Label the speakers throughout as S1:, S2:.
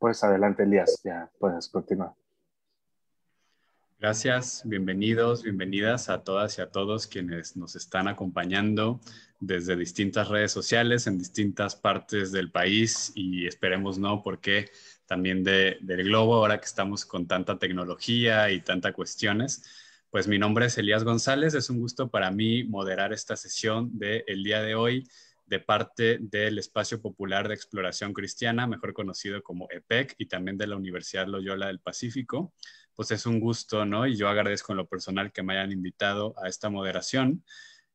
S1: Pues adelante, Elías, ya puedes continuar. Gracias, bienvenidos, bienvenidas a todas y a todos quienes nos están acompañando desde distintas redes sociales en distintas partes del país y esperemos no, porque también del globo, ahora que estamos con tanta tecnología y tantas cuestiones. Pues mi nombre es Elías González, es un gusto para mí moderar esta sesión del el día de hoy de parte del Espacio Popular de Exploración Cristiana, mejor conocido como EPEC, y también de la Universidad Loyola del Pacífico. Pues es un gusto, ¿no? Y yo agradezco en lo personal que me hayan invitado a esta moderación.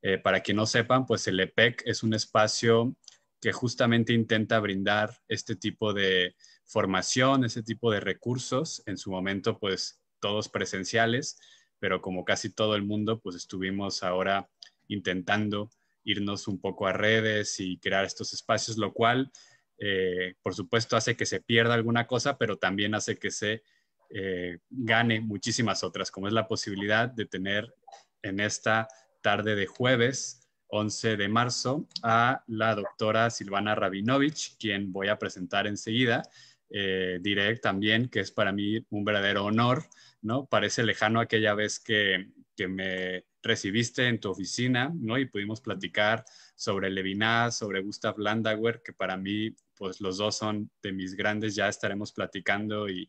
S1: Eh, para quien no sepan, pues el EPEC es un espacio que justamente intenta brindar este tipo de formación, ese tipo de recursos, en su momento pues todos presenciales, pero como casi todo el mundo, pues estuvimos ahora intentando irnos un poco a redes y crear estos espacios, lo cual, eh, por supuesto, hace que se pierda alguna cosa, pero también hace que se eh, gane muchísimas otras, como es la posibilidad de tener en esta tarde de jueves 11 de marzo a la doctora Silvana Rabinovich, quien voy a presentar enseguida. Eh, diré también que es para mí un verdadero honor, ¿no? Parece lejano aquella vez que, que me recibiste en tu oficina, ¿no? Y pudimos platicar sobre Levinas, sobre Gustav Landauer, que para mí, pues los dos son de mis grandes, ya estaremos platicando y,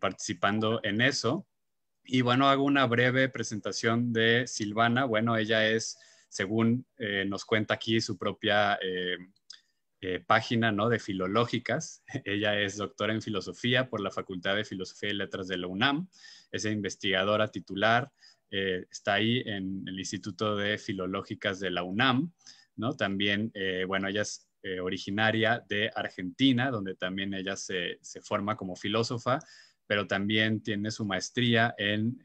S1: participando en eso. Y bueno, hago una breve presentación de Silvana. Bueno, ella es, según eh, nos cuenta aquí, su propia eh, eh, página ¿no? de filológicas. Ella es doctora en filosofía por la Facultad de Filosofía y Letras de la UNAM. Es investigadora titular eh, está ahí en el Instituto de Filológicas de la UNAM, ¿no? También, eh, bueno, ella es eh, originaria de Argentina, donde también ella se, forma como filósofa, pero también tiene su maestría en,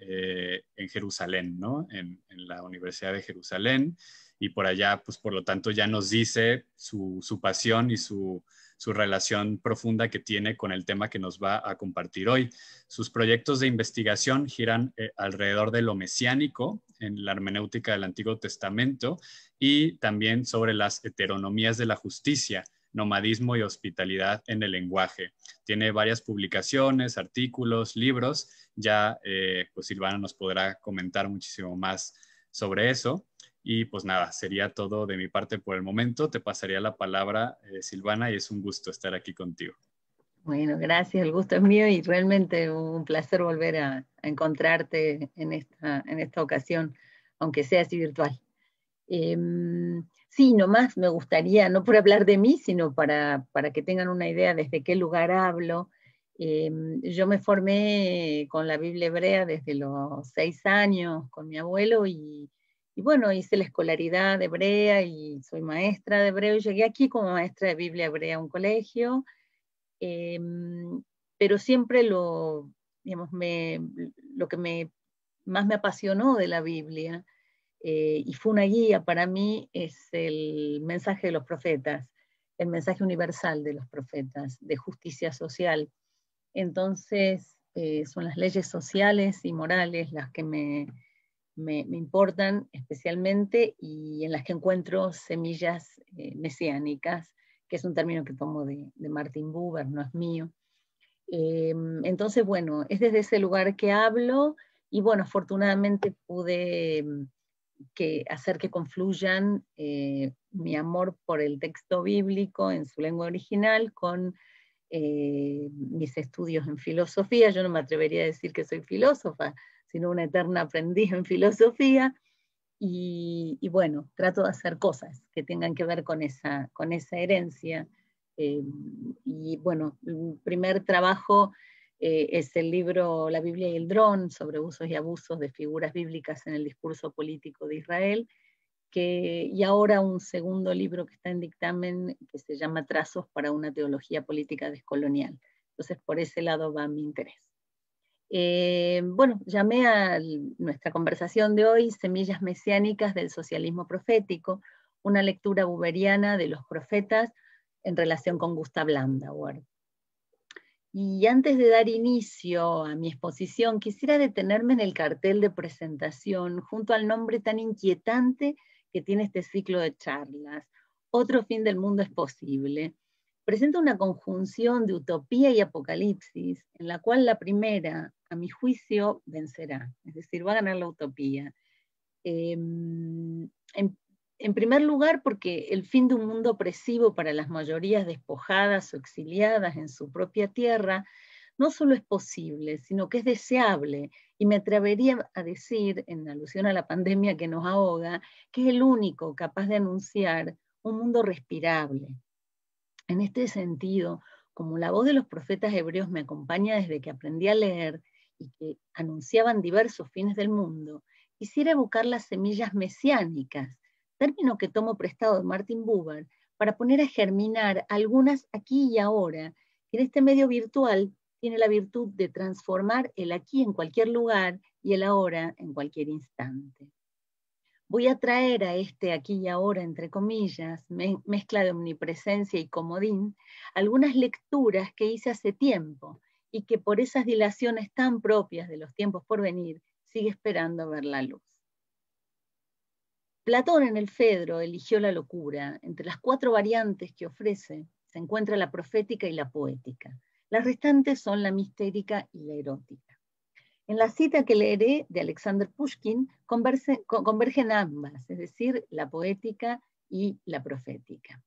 S1: Jerusalén, ¿no? En, la Universidad de Jerusalén. Y por allá, pues por lo tanto, ya nos dice su pasión y su su relación profunda que tiene con el tema que nos va a compartir hoy. Sus proyectos de investigación giran eh, alrededor de lo mesiánico en la hermenéutica del Antiguo Testamento y también sobre las heteronomías de la justicia, nomadismo y hospitalidad en el lenguaje. Tiene varias publicaciones, artículos, libros. Ya eh, pues Silvana nos podrá comentar muchísimo más sobre eso. Y pues nada, sería todo de mi parte por el momento. Te pasaría la palabra, eh, Silvana, y es un gusto estar aquí contigo.
S2: Bueno, gracias, el gusto es mío y realmente un placer volver a, encontrarte en esta, en esta ocasión, aunque sea así virtual. Eh, sí, nomás me gustaría, no por hablar de mí, sino para, para que tengan una idea desde qué lugar hablo. Em, yo me formé con la Biblia hebrea desde los seis años con mi abuelo y, y bueno, hice la escolaridad hebrea y soy maestra de hebreo. Y llegué aquí como maestra de Biblia hebrea a un colegio, em, pero siempre lo, digamos, lo que más me apasionó de la Biblia eh, y fue una guía para mí es el mensaje de los profetas, el mensaje universal de los profetas, de justicia social. Entonces, eh, son las leyes sociales y morales las que me, me, importan especialmente y en las que encuentro semillas eh, mesiánicas, que es un término que tomo de, Martin Buber, no es mío. Eh, entonces, bueno, es desde ese lugar que hablo y bueno, afortunadamente pude mm, hacer que confluyan eh, mi amor por el texto bíblico en su lengua original con mis estudios en filosofía. Yo no me atrevería a decir que soy filósofa, sino una eterna aprendiz en filosofía. Y, bueno, trato de hacer cosas que tengan que ver con esa, con esa herencia. Eh, y bueno, el primer trabajo eh, es el libro La Biblia y el dron sobre usos y abusos de figuras bíblicas en el discurso político de Israel. Que, y ahora un segundo libro que está en dictamen que se llama Trazos para una teología política descolonial. Entonces, por ese lado va mi interés. Eh, bueno, llamé a nuestra conversación de hoy Semillas Mesiánicas del Socialismo Profético, una lectura buberiana de los profetas en relación con Gustav Landauer. Y antes de dar inicio a mi exposición, quisiera detenerme en el cartel de presentación junto al nombre tan inquietante que tiene este ciclo de charlas. Otro fin del mundo es posible. Presenta una conjunción de utopía y apocalipsis, en la cual la primera, a mi juicio, vencerá. Es decir, va a ganar la utopía. Em, en, en primer lugar, porque el fin de un mundo opresivo para las mayorías despojadas o exiliadas en su propia tierra no solo es posible, sino que es deseable. Y me atrevería a decir, en alusión a la pandemia que nos ahoga, que es el único capaz de anunciar un mundo respirable. En este sentido, como la voz de los profetas hebreos me acompaña desde que aprendí a leer, y que anunciaban diversos fines del mundo, quisiera evocar las semillas mesiánicas, término que tomo prestado de Martin Buber, para poner a germinar algunas aquí y ahora, que en este medio virtual tiene la virtud de transformar el aquí en cualquier lugar y el ahora en cualquier instante. Voy a traer a este aquí y ahora, entre comillas, mezcla de omnipresencia y comodín, algunas lecturas que hice hace tiempo, y que por esas dilaciones tan propias de los tiempos por venir sigue esperando ver la luz. Platón en el Fedro eligió la locura. Entre las cuatro variantes que ofrece se encuentra la profética y la poética. Las restantes son la mistérica y la erótica. En la cita que leeré de Alexander Pushkin convergen ambas, es decir, la poética y la profética.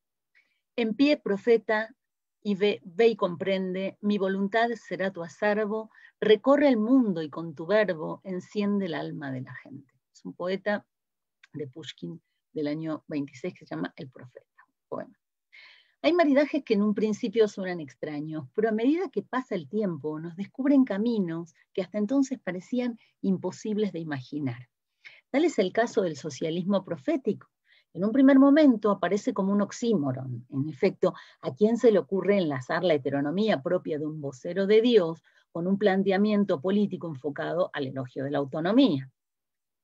S2: En pie, profeta, y ve, y comprende, mi voluntad será tu acervo, recorre el mundo y con tu verbo enciende el alma de la gente. Es un poeta de Pushkin del año 26 que se llama El Profeta, Hay maridajes que en un principio suenan extraños, pero a medida que pasa el tiempo nos descubren caminos que hasta entonces parecían imposibles de imaginar. Tal es el caso del socialismo profético, en un primer momento aparece como un oxímoron. En efecto, ¿a quién se le ocurre enlazar la heteronomía propia de un vocero de Dios con un planteamiento político enfocado al elogio de la autonomía?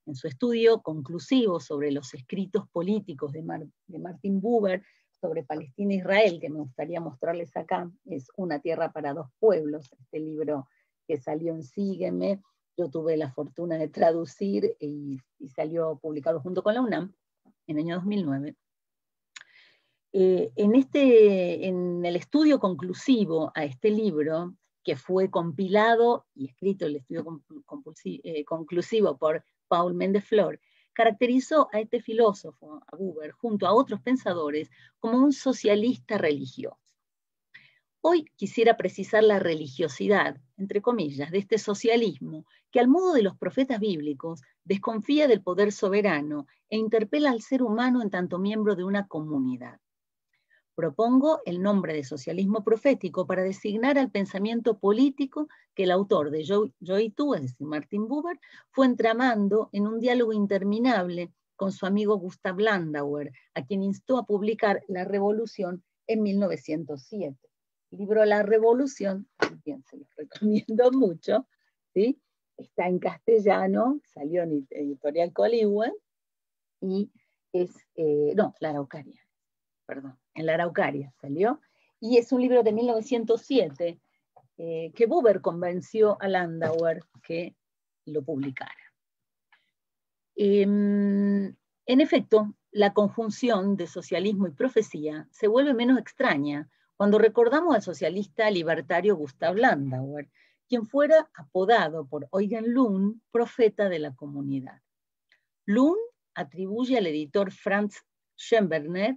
S2: En su estudio conclusivo sobre los escritos políticos de, Martin Buber sobre Palestina e Israel, que me gustaría mostrarles acá, es Una tierra para dos pueblos, este libro que salió en Sígueme, yo tuve la fortuna de traducir eh, y salió publicado junto con la UNAM en el año 2009, eh, este, en, el estudio conclusivo a este libro, que fue compilado y escrito el estudio eh, conclusivo por Paul Mendeflor, caracterizó a este filósofo, a Buber, junto a otros pensadores, como un socialista religioso. Hoy quisiera precisar la religiosidad, entre comillas, de este socialismo que al modo de los profetas bíblicos desconfía del poder soberano e interpela al ser humano en tanto miembro de una comunidad. Propongo el nombre de socialismo profético para designar al pensamiento político que el autor de Yo, y tú, es decir, Martin Buber, fue entramando en un diálogo interminable con su amigo Gustav Landauer, a quien instó a publicar La Revolución en 1907 libro La Revolución, también se los recomiendo mucho, está en castellano, salió en editorial Coligüe, y es, eh, La Araucaria, perdón, en La Araucaria salió, y es un libro de 1907 eh, que Buber convenció a Landauer que lo publicara. Em, en efecto, la conjunción de socialismo y profecía se vuelve menos extraña cuando recordamos al socialista libertario Gustav Landauer, quien fuera apodado por Eugen Lund profeta de la comunidad. Lund atribuye al editor Franz Schemberner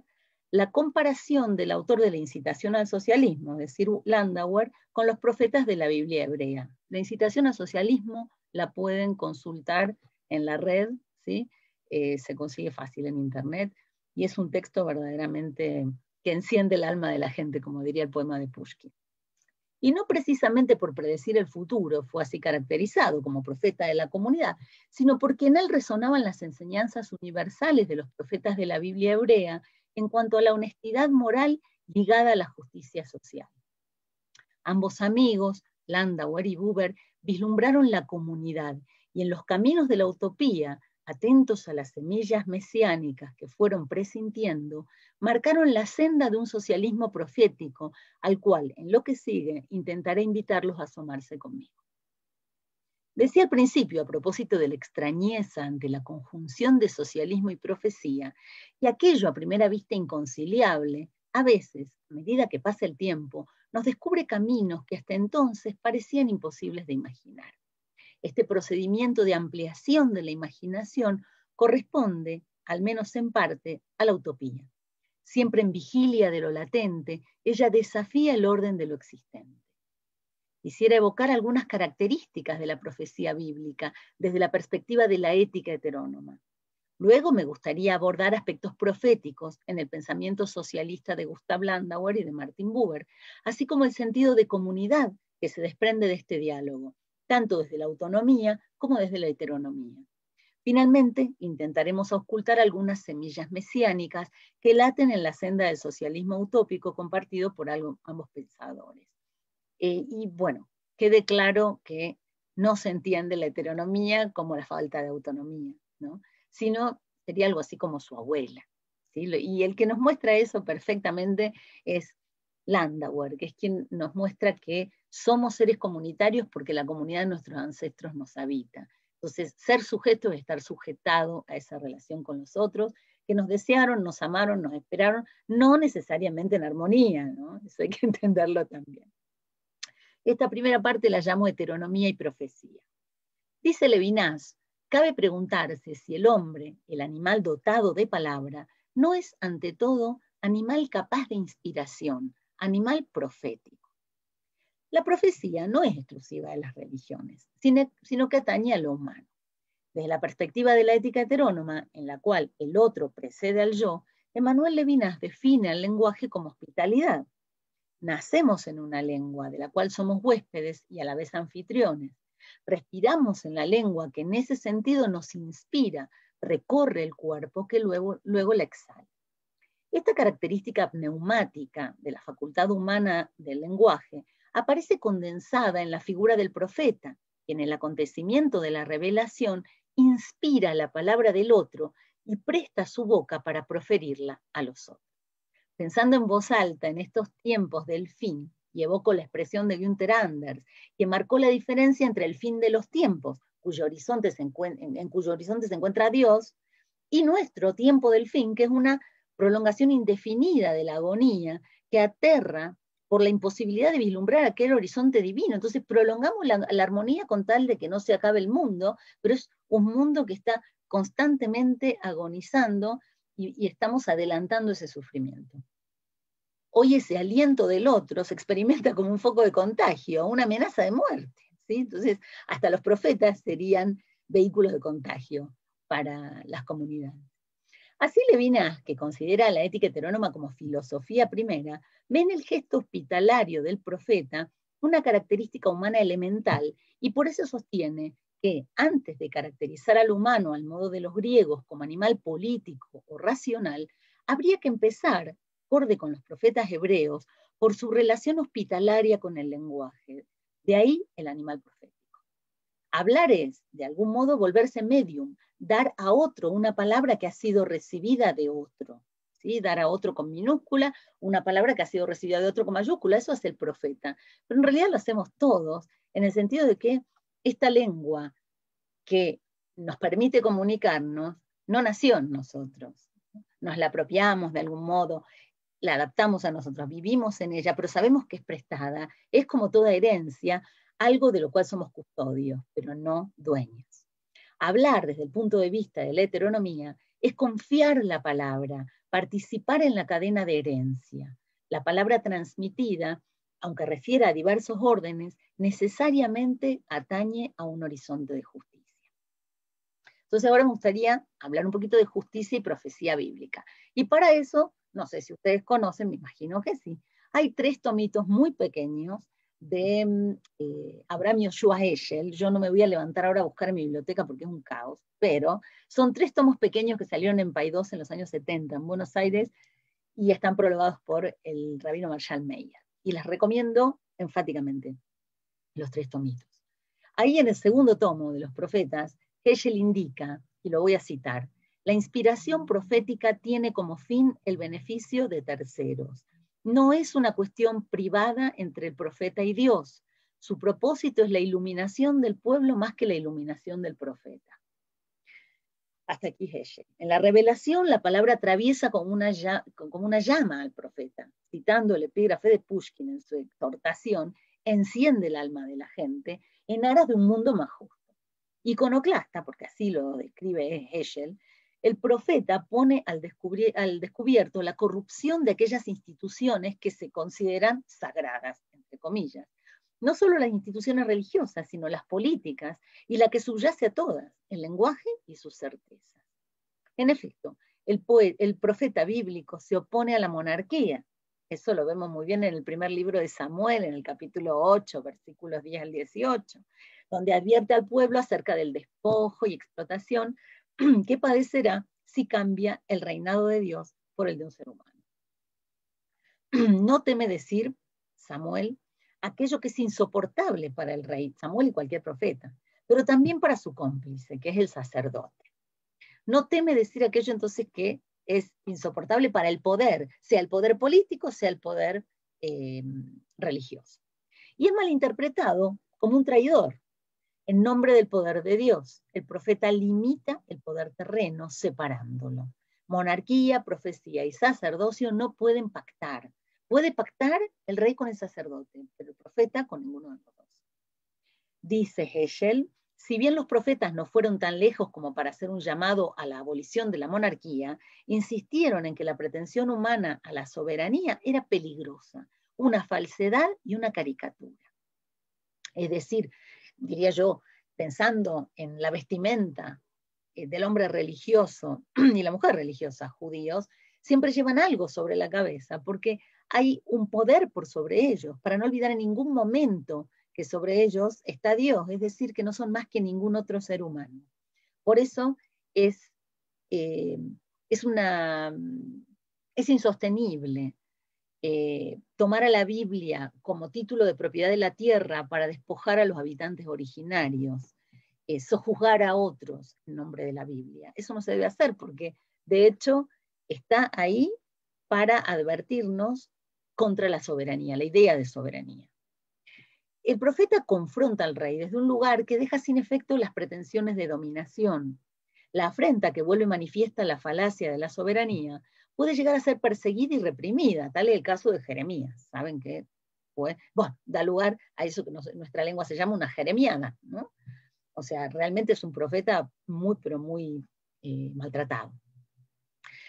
S2: la comparación del autor de la incitación al socialismo, es decir, Landauer, con los profetas de la Biblia hebrea. La incitación al socialismo la pueden consultar en la red, ¿sí? Eh, se consigue fácil en Internet y es un texto verdaderamente que enciende el alma de la gente, como diría el poema de Pushkin. Y no precisamente por predecir el futuro fue así caracterizado como profeta de la comunidad, sino porque en él resonaban las enseñanzas universales de los profetas de la Biblia hebrea en cuanto a la honestidad moral ligada a la justicia social. Ambos amigos, Landauer y Buber, vislumbraron la comunidad y en los caminos de la utopía atentos a las semillas mesiánicas que fueron presintiendo, marcaron la senda de un socialismo profético al cual, en lo que sigue, intentaré invitarlos a asomarse conmigo. Decía al principio, a propósito de la extrañeza ante la conjunción de socialismo y profecía, y aquello a primera vista inconciliable, a veces, a medida que pasa el tiempo, nos descubre caminos que hasta entonces parecían imposibles de imaginar. Este procedimiento de ampliación de la imaginación corresponde, al menos en parte, a la utopía. Siempre en vigilia de lo latente, ella desafía el orden de lo existente. Quisiera evocar algunas características de la profecía bíblica desde la perspectiva de la ética heterónoma. Luego me gustaría abordar aspectos proféticos en el pensamiento socialista de Gustav Landauer y de Martin Buber, así como el sentido de comunidad que se desprende de este diálogo, tanto desde la autonomía como desde la heteronomía. Finalmente, intentaremos ocultar algunas semillas mesiánicas que laten en la senda del socialismo utópico compartido por ambos pensadores. Eh, y bueno, quede claro que no se entiende la heteronomía como la falta de autonomía, sino sería algo así como su abuela. Y el que nos muestra eso perfectamente es Landauer, que es quien nos muestra que somos seres comunitarios porque la comunidad de nuestros ancestros nos habita. Entonces, ser sujeto es estar sujetado a esa relación con los otros, que nos desearon, nos amaron, nos esperaron, no necesariamente en armonía, ¿no? Eso hay que entenderlo también. Esta primera parte la llamo heteronomía y profecía. Dice Levinas, cabe preguntarse si el hombre, el animal dotado de palabra, no es ante todo animal capaz de inspiración, animal profético. La profecía no es exclusiva de las religiones, sino que atañe a lo humano. Desde la perspectiva de la ética heterónoma, en la cual el otro precede al yo, Emmanuel Levinas define al lenguaje como hospitalidad. Nacemos en una lengua de la cual somos huéspedes y a la vez anfitriones. Respiramos en la lengua que en ese sentido nos inspira, recorre el cuerpo que luego, luego la exhala. Esta característica pneumática de la facultad humana del lenguaje aparece condensada en la figura del profeta, que en el acontecimiento de la revelación inspira la palabra del otro y presta su boca para proferirla a los otros. Pensando en voz alta en estos tiempos del fin, y evoco la expresión de Günther Anders, que marcó la diferencia entre el fin de los tiempos, cuyo horizonte en cuyo horizonte se encuentra Dios, y nuestro tiempo del fin, que es una prolongación indefinida de la agonía que aterra por la imposibilidad de vislumbrar aquel horizonte divino. Entonces prolongamos la, armonía con tal de que no se acabe el mundo, pero es un mundo que está constantemente agonizando y, estamos adelantando ese sufrimiento. Hoy ese aliento del otro se experimenta como un foco de contagio, una amenaza de muerte. Entonces, hasta los profetas serían vehículos de contagio para las comunidades. Así Levinas, que considera la ética heterónoma como filosofía primera, ve en el gesto hospitalario del profeta una característica humana elemental y por eso sostiene que antes de caracterizar al humano al modo de los griegos como animal político o racional, habría que empezar, acorde con los profetas hebreos, por su relación hospitalaria con el lenguaje. De ahí el animal profeta. Hablar es, de algún modo, volverse medium, dar a otro una palabra que ha sido recibida de otro. ¿sí? Dar a otro con minúscula una palabra que ha sido recibida de otro con mayúscula, eso es el profeta. Pero en realidad lo hacemos todos, en el sentido de que esta lengua que nos permite comunicarnos no nació en nosotros. Nos la apropiamos de algún modo, la adaptamos a nosotros, vivimos en ella, pero sabemos que es prestada. Es como toda herencia, algo de lo cual somos custodios, pero no dueños. Hablar desde el punto de vista de la heteronomía es confiar la palabra, participar en la cadena de herencia. La palabra transmitida, aunque refiera a diversos órdenes, necesariamente atañe a un horizonte de justicia. Entonces ahora me gustaría hablar un poquito de justicia y profecía bíblica. Y para eso, no sé si ustedes conocen, me imagino que sí, hay tres tomitos muy pequeños de mm, eh, Abraham Yoshua Eshel. Yo no me voy a levantar ahora a buscar mi biblioteca porque es un caos, pero son tres tomos pequeños que salieron en Paidós en los años 70 en Buenos Aires y están prologados por el rabino Marshall Meyer. Y les recomiendo enfáticamente los tres tomitos. Ahí en el segundo tomo de los profetas, Heschel indica, y lo voy a citar, la inspiración profética tiene como fin el beneficio de terceros, no es una cuestión privada entre el profeta y Dios. Su propósito es la iluminación del pueblo más que la iluminación del profeta. Hasta aquí Hegel. En la revelación, la palabra atraviesa como una, llama al profeta. Citando el epígrafe de Pushkin en su exhortación, enciende el alma de la gente en aras de un mundo más justo. Iconoclasta, porque así lo describe Hegel, el profeta pone al, descubierto la corrupción de aquellas instituciones que se consideran sagradas, entre comillas. No solo las instituciones religiosas, sino las políticas y la que subyace a todas, el lenguaje y sus certezas. En efecto, el, el profeta bíblico se opone a la monarquía. Eso lo vemos muy bien en el primer libro de Samuel, en el capítulo 8, versículos 10 al 18, donde advierte al pueblo acerca del despojo y explotación ¿Qué padecerá si cambia el reinado de Dios por el de un ser humano. No teme decir, Samuel, aquello que es insoportable para el rey Samuel y cualquier profeta, pero también para su cómplice, que es el sacerdote. No teme decir aquello entonces que es insoportable para el poder, sea el poder político, sea el poder eh, religioso. Y es malinterpretado como un traidor, en nombre del poder de Dios. El profeta limita el poder terreno separándolo. Monarquía, profecía y sacerdocio no pueden pactar. Puede pactar el rey con el sacerdote, pero el profeta con ninguno de los dos. Dice Heschel, si bien los profetas no fueron tan lejos como para hacer un llamado a la abolición de la monarquía, insistieron en que la pretensión humana a la soberanía era peligrosa, una falsedad y una caricatura. Es decir, diría yo, pensando en la vestimenta eh, del hombre religioso y la mujer religiosa judíos, siempre llevan algo sobre la cabeza, porque hay un poder por sobre ellos, para no olvidar en ningún momento que sobre ellos está Dios, es decir, que no son más que ningún otro ser humano. Por eso es, eh, una, mm, es insostenible eh, tomar a la Biblia como título de propiedad de la tierra para despojar a los habitantes originarios, eh, sojuzgar a otros en nombre de la Biblia. Eso no se debe hacer porque, de hecho, está ahí para advertirnos contra la soberanía, la idea de soberanía. El profeta confronta al rey desde un lugar que deja sin efecto las pretensiones de dominación, la afrenta que vuelve manifiesta la falacia de la soberanía puede llegar a ser perseguida y reprimida, tal es el caso de Jeremías, ¿saben qué? Pues, bueno, da lugar a eso que nuestra lengua se llama una jeremiana, ¿no? O sea, realmente es un profeta muy, pero muy eh, maltratado.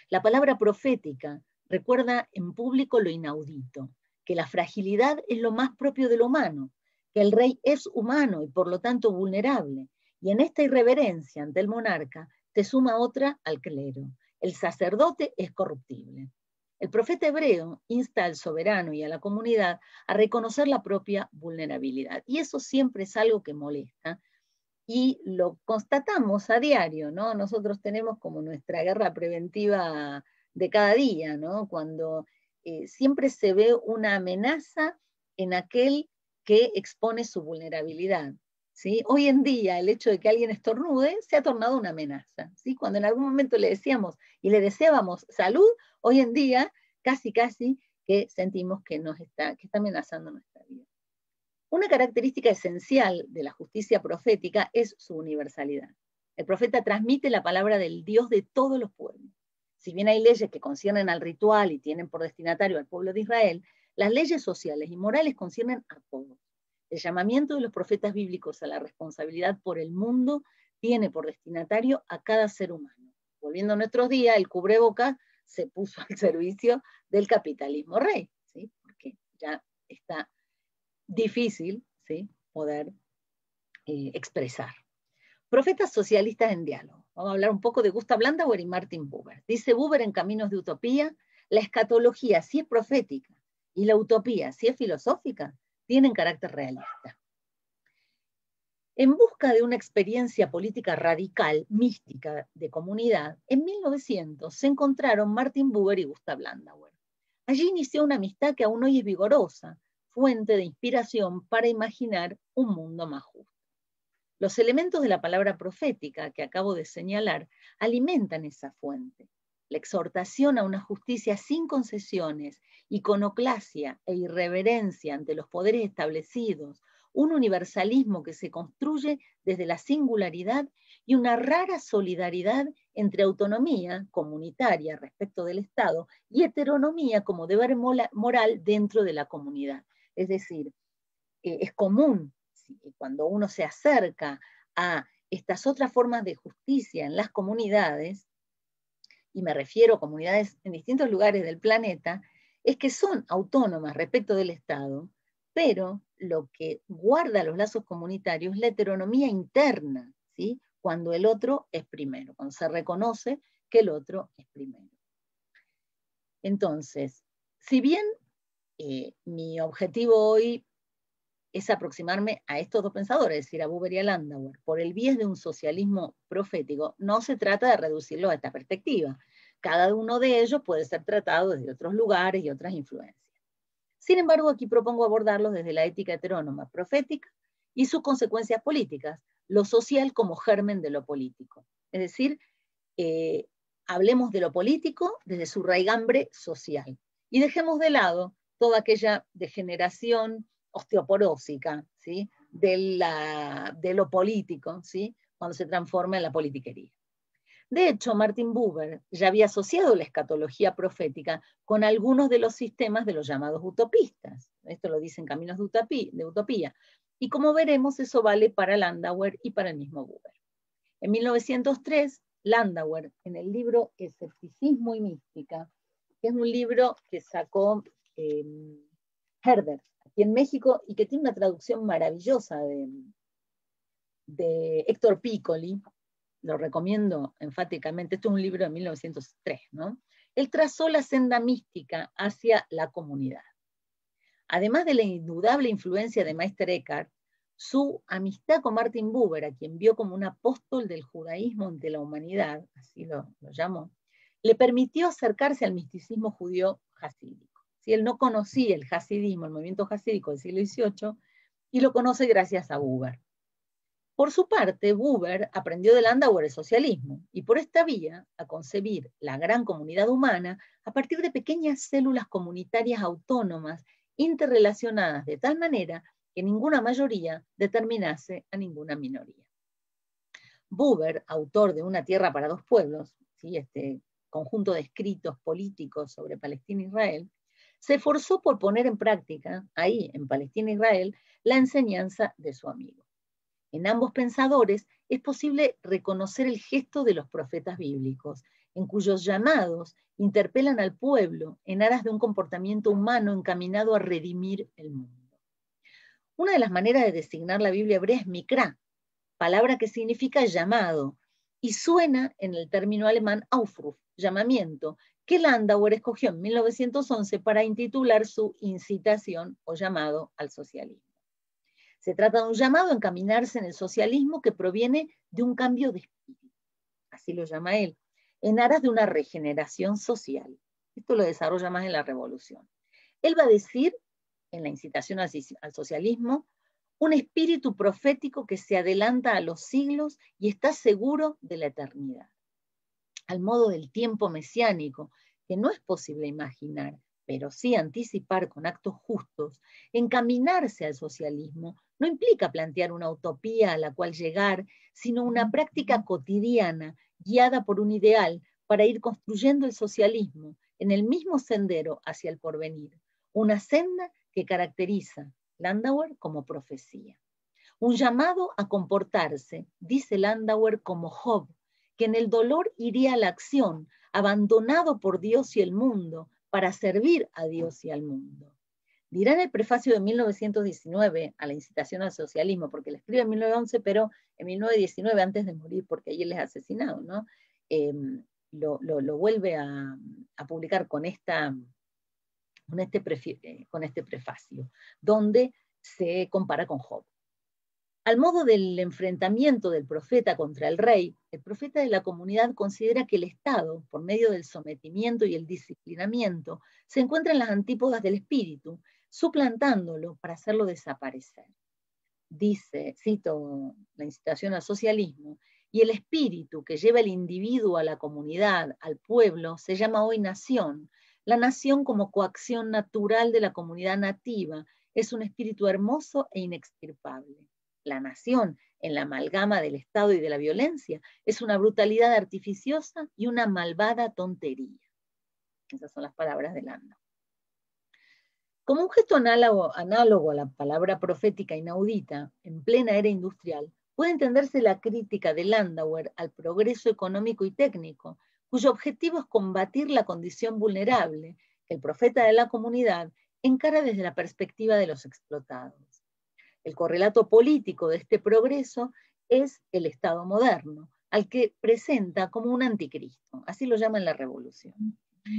S2: La palabra profética recuerda en público lo inaudito, que la fragilidad es lo más propio lo humano, que el rey es humano y por lo tanto vulnerable, y en esta irreverencia ante el monarca te suma otra al clero, el sacerdote es corruptible. El profeta hebreo insta al soberano y a la comunidad a reconocer la propia vulnerabilidad. Y eso siempre es algo que molesta y lo constatamos a diario, ¿no? Nosotros tenemos como nuestra guerra preventiva de cada día, ¿no? Cuando eh, siempre se ve una amenaza en aquel que expone su vulnerabilidad. Hoy en día el hecho de que alguien estornude se ha tornado una amenaza. Cuando en algún momento le decíamos y le deseábamos salud, hoy en día casi, casi que sentimos que, nos que está amenazando nuestra vida. Una característica esencial de la justicia profética es su universalidad. El profeta transmite la palabra del Dios de todos los pueblos. Si bien hay leyes que conciernen al ritual y tienen por destinatario al pueblo de Israel, las leyes sociales y morales conciernen a todos. El llamamiento de los profetas bíblicos a la responsabilidad por el mundo tiene por destinatario a cada ser humano. Volviendo a nuestros días, el cubreboca se puso al servicio del capitalismo rey, porque ya está difícil ¿sí? poder eh, expresar. Profetas socialistas en diálogo. Vamos a hablar un poco de Gustav Landauer y Martin Buber. Dice Buber en Caminos de Utopía, la escatología, sí es profética, y la utopía, sí es filosófica, tienen carácter realista. En busca de una experiencia política radical, mística, de comunidad, en 1900 se encontraron Martin Buber y Gustav Landauer. Allí inició una amistad que aún hoy es vigorosa, fuente de inspiración para imaginar un mundo más justo. Los elementos de la palabra profética que acabo de señalar alimentan esa fuente la exhortación a una justicia sin concesiones, iconoclasia e irreverencia ante los poderes establecidos, un universalismo que se construye desde la singularidad y una rara solidaridad entre autonomía comunitaria respecto del Estado y heteronomía como deber moral dentro de la comunidad. Es decir, eh, es común cuando uno se acerca a estas otras formas de justicia en las comunidades, y me refiero a comunidades en distintos lugares del planeta, es que son autónomas respecto del Estado, pero lo que guarda los lazos comunitarios es la heteronomía interna, ¿sí? cuando el otro es primero, cuando se reconoce que el otro es primero. Entonces, si bien eh, mi objetivo hoy es aproximarme a estos dos pensadores, es decir, a Buber y a Landauer, por el bies de un socialismo profético, no se trata de reducirlo a esta perspectiva. Cada uno de ellos puede ser tratado desde otros lugares y otras influencias. Sin embargo, aquí propongo abordarlos desde la ética heterónoma profética y sus consecuencias políticas, lo social como germen de lo político. Es decir, eh, hablemos de lo político desde su raigambre social y dejemos de lado toda aquella degeneración, osteoporósica ¿sí? de, la, de lo político, ¿sí? cuando se transforma en la politiquería. De hecho, Martin Buber ya había asociado la escatología profética con algunos de los sistemas de los llamados utopistas. Esto lo dicen Caminos de Utopía. Y como veremos, eso vale para Landauer y para el mismo Buber. En 1903, Landauer, en el libro Escepticismo y Mística, que es un libro que sacó eh, herbert aquí en México y que tiene una traducción maravillosa de, de Héctor Piccoli, lo recomiendo enfáticamente, esto es un libro de 1903, ¿no? Él trazó la senda mística hacia la comunidad. Además de la indudable influencia de Meister Eckhart, su amistad con Martin Buber, a quien vio como un apóstol del judaísmo ante la humanidad, así lo, lo llamó, le permitió acercarse al misticismo judío hasídico si Él no conocía el hasidismo, el movimiento hasídico del siglo XVIII, y lo conoce gracias a Buber. Por su parte, Buber aprendió del andauer el socialismo y por esta vía a concebir la gran comunidad humana a partir de pequeñas células comunitarias autónomas interrelacionadas de tal manera que ninguna mayoría determinase a ninguna minoría. Buber, autor de Una tierra para dos pueblos, ¿sí? este conjunto de escritos políticos sobre Palestina e Israel, se esforzó por poner en práctica, ahí en Palestina Israel, la enseñanza de su amigo. En ambos pensadores es posible reconocer el gesto de los profetas bíblicos, en cuyos llamados interpelan al pueblo en aras de un comportamiento humano encaminado a redimir el mundo. Una de las maneras de designar la Biblia hebrea es mikra, palabra que significa llamado, y suena en el término alemán Aufruf, llamamiento, que Landauer escogió en 1911 para intitular su incitación o llamado al socialismo. Se trata de un llamado a encaminarse en el socialismo que proviene de un cambio de espíritu, así lo llama él, en aras de una regeneración social. Esto lo desarrolla más en la revolución. Él va a decir, en la incitación al, al socialismo, un espíritu profético que se adelanta a los siglos y está seguro de la eternidad al modo del tiempo mesiánico, que no es posible imaginar, pero sí anticipar con actos justos, encaminarse al socialismo, no implica plantear una utopía a la cual llegar, sino una práctica cotidiana guiada por un ideal para ir construyendo el socialismo en el mismo sendero hacia el porvenir, una senda que caracteriza Landauer como profecía. Un llamado a comportarse, dice Landauer, como Job, que en el dolor iría a la acción, abandonado por Dios y el mundo, para servir a Dios y al mundo. Dirá en el prefacio de 1919 a la incitación al socialismo, porque le escribe en 1911, pero en 1919, antes de morir, porque allí él es asesinado, ¿no? Em, lo, vuelve a, publicar con, esta, este eh, con este prefacio, donde se compara con Job. Al modo del enfrentamiento del profeta contra el rey, el profeta de la comunidad considera que el Estado, por medio del sometimiento y el disciplinamiento, se encuentra en las antípodas del espíritu, suplantándolo para hacerlo desaparecer. Dice, cito la incitación al socialismo, y el espíritu que lleva el individuo a la comunidad, al pueblo, se llama hoy nación. La nación como coacción natural de la comunidad nativa es un espíritu hermoso e inextirpable la nación en la amalgama del Estado y de la violencia es una brutalidad artificiosa y una malvada tontería. Esas son las palabras de Landauer. Como un gesto análogo, análogo a la palabra profética inaudita, en plena era industrial, puede entenderse la crítica de Landauer al progreso económico y técnico, cuyo objetivo es combatir la condición vulnerable que el profeta de la comunidad encara desde la perspectiva de los explotados el correlato político de este progreso es el Estado moderno, al que presenta como un anticristo, así lo llaman la revolución.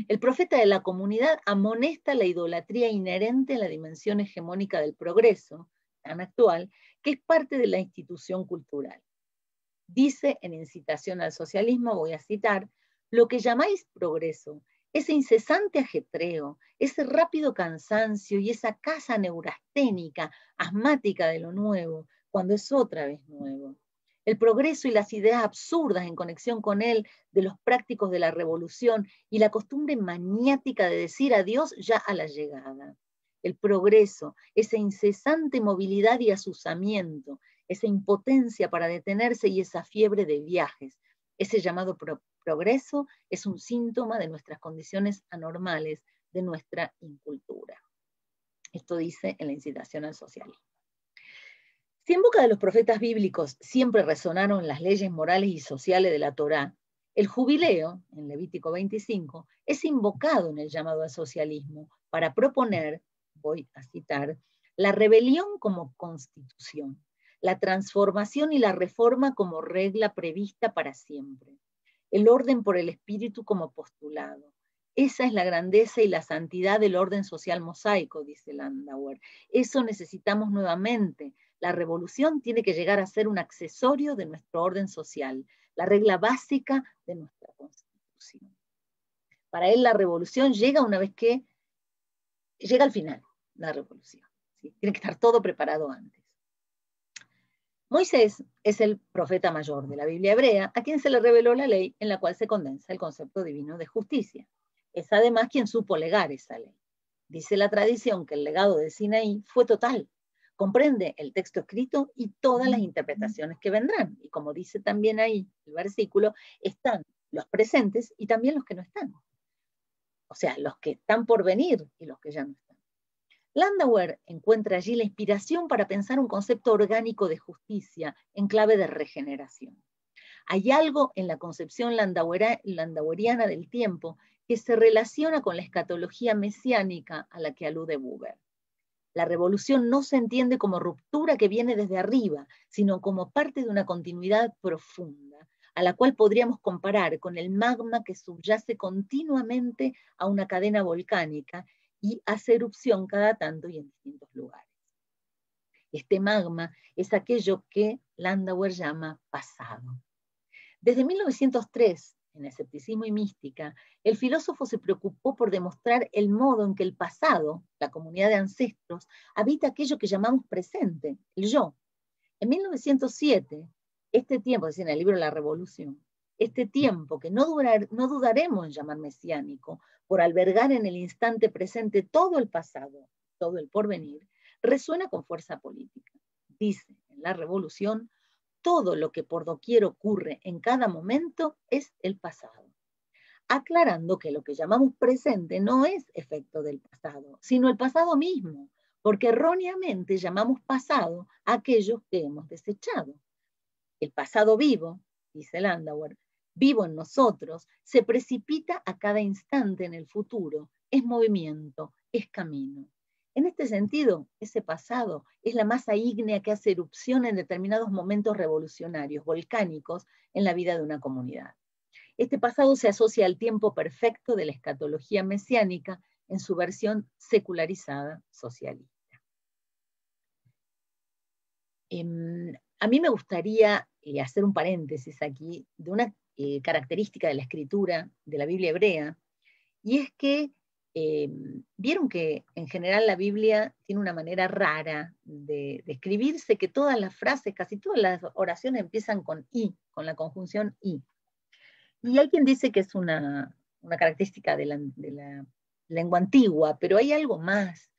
S2: El profeta de la comunidad amonesta la idolatría inherente a la dimensión hegemónica del progreso, tan actual, que es parte de la institución cultural. Dice en Incitación al Socialismo, voy a citar, lo que llamáis progreso ese incesante ajetreo, ese rápido cansancio y esa casa neurasténica, asmática de lo nuevo, cuando es otra vez nuevo. El progreso y las ideas absurdas en conexión con él de los prácticos de la revolución y la costumbre maniática de decir adiós ya a la llegada. El progreso, esa incesante movilidad y asusamiento, esa impotencia para detenerse y esa fiebre de viajes, ese llamado pro progreso es un síntoma de nuestras condiciones anormales, de nuestra incultura. Esto dice en la incitación al socialismo. Si en boca de los profetas bíblicos siempre resonaron las leyes morales y sociales de la Torá, el jubileo, en Levítico 25, es invocado en el llamado al socialismo para proponer, voy a citar, la rebelión como constitución, la transformación y la reforma como regla prevista para siempre, el orden por el espíritu como postulado. Esa es la grandeza y la santidad del orden social mosaico, dice Landauer. Eso necesitamos nuevamente. La revolución tiene que llegar a ser un accesorio de nuestro orden social, la regla básica de nuestra constitución. Para él la revolución llega una vez que llega al final, la revolución. Tiene que estar todo preparado antes. Moisés es el profeta mayor de la Biblia hebrea, a quien se le reveló la ley en la cual se condensa el concepto divino de justicia. Es además quien supo legar esa ley. Dice la tradición que el legado de Sinaí fue total. Comprende el texto escrito y todas las interpretaciones que vendrán. Y como dice también ahí el versículo, están los presentes y también los que no están. O sea, los que están por venir y los que ya no están. Landauer encuentra allí la inspiración para pensar un concepto orgánico de justicia en clave de regeneración. Hay algo en la concepción landaueriana del tiempo que se relaciona con la escatología mesiánica a la que alude Buber. La revolución no se entiende como ruptura que viene desde arriba, sino como parte de una continuidad profunda, a la cual podríamos comparar con el magma que subyace continuamente a una cadena volcánica y hace erupción cada tanto y en distintos lugares. Este magma es aquello que Landauer llama pasado. Desde 1903, en Escepticismo y Mística, el filósofo se preocupó por demostrar el modo en que el pasado, la comunidad de ancestros, habita aquello que llamamos presente, el yo. En 1907, este tiempo, es en el libro La Revolución, este tiempo, que no, dudaremos en llamar mesiánico, por albergar en el instante presente todo el pasado, todo el porvenir, resuena con fuerza política. Dice en la revolución, todo lo que por doquier ocurre en cada momento es el pasado, aclarando que lo que llamamos presente no es efecto del pasado, sino el pasado mismo, porque erróneamente llamamos pasado aquellos que hemos desechado. El pasado vivo, dice Landauer, vivo en nosotros, se precipita a cada instante en el futuro, es movimiento, es camino. En este sentido, ese pasado es la masa ígnea que hace erupción en determinados momentos revolucionarios, volcánicos, en la vida de una comunidad. Este pasado se asocia al tiempo perfecto de la escatología mesiánica en su versión secularizada socialista. Em, a mí me gustaría eh, hacer un paréntesis aquí de una eh, característica de la escritura de la Biblia hebrea, y es que eh, vieron que en general la Biblia tiene una manera rara de, escribirse, que todas las frases, casi todas las oraciones empiezan con i, con la conjunción i. Y alguien dice que es una, característica de la, de la lengua antigua, pero hay algo más.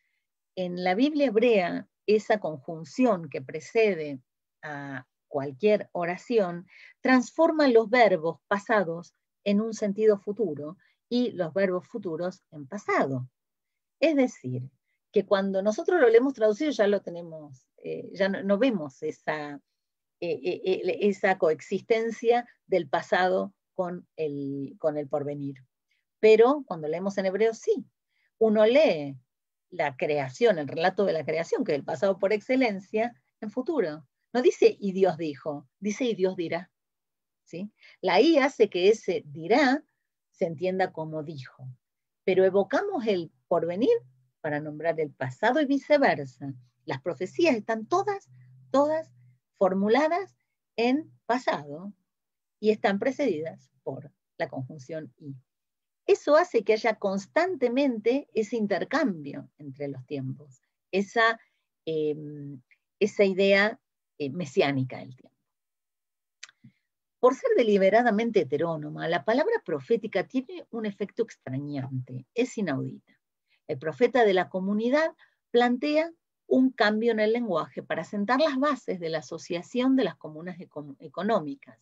S2: En la Biblia hebrea, esa conjunción que precede a, cualquier oración transforma los verbos pasados en un sentido futuro y los verbos futuros en pasado. Es decir, que cuando nosotros lo leemos traducido ya lo tenemos, eh, ya no, vemos esa, eh, eh, esa, coexistencia del pasado con el, con el porvenir. Pero cuando leemos en hebreo sí, uno lee la creación, el relato de la creación, que es el pasado por excelencia, en futuro. No dice y Dios dijo, dice y Dios dirá. ¿sí? La I hace que ese dirá se entienda como dijo, pero evocamos el porvenir para nombrar el pasado y viceversa. Las profecías están todas, todas formuladas en pasado y están precedidas por la conjunción y. Eso hace que haya constantemente ese intercambio entre los tiempos, esa, em, esa idea eh, mesiánica del tiempo. Por ser deliberadamente heterónoma, la palabra profética tiene un efecto extrañante, es inaudita. El profeta de la comunidad plantea un cambio en el lenguaje para sentar las bases de la asociación de las comunas económicas.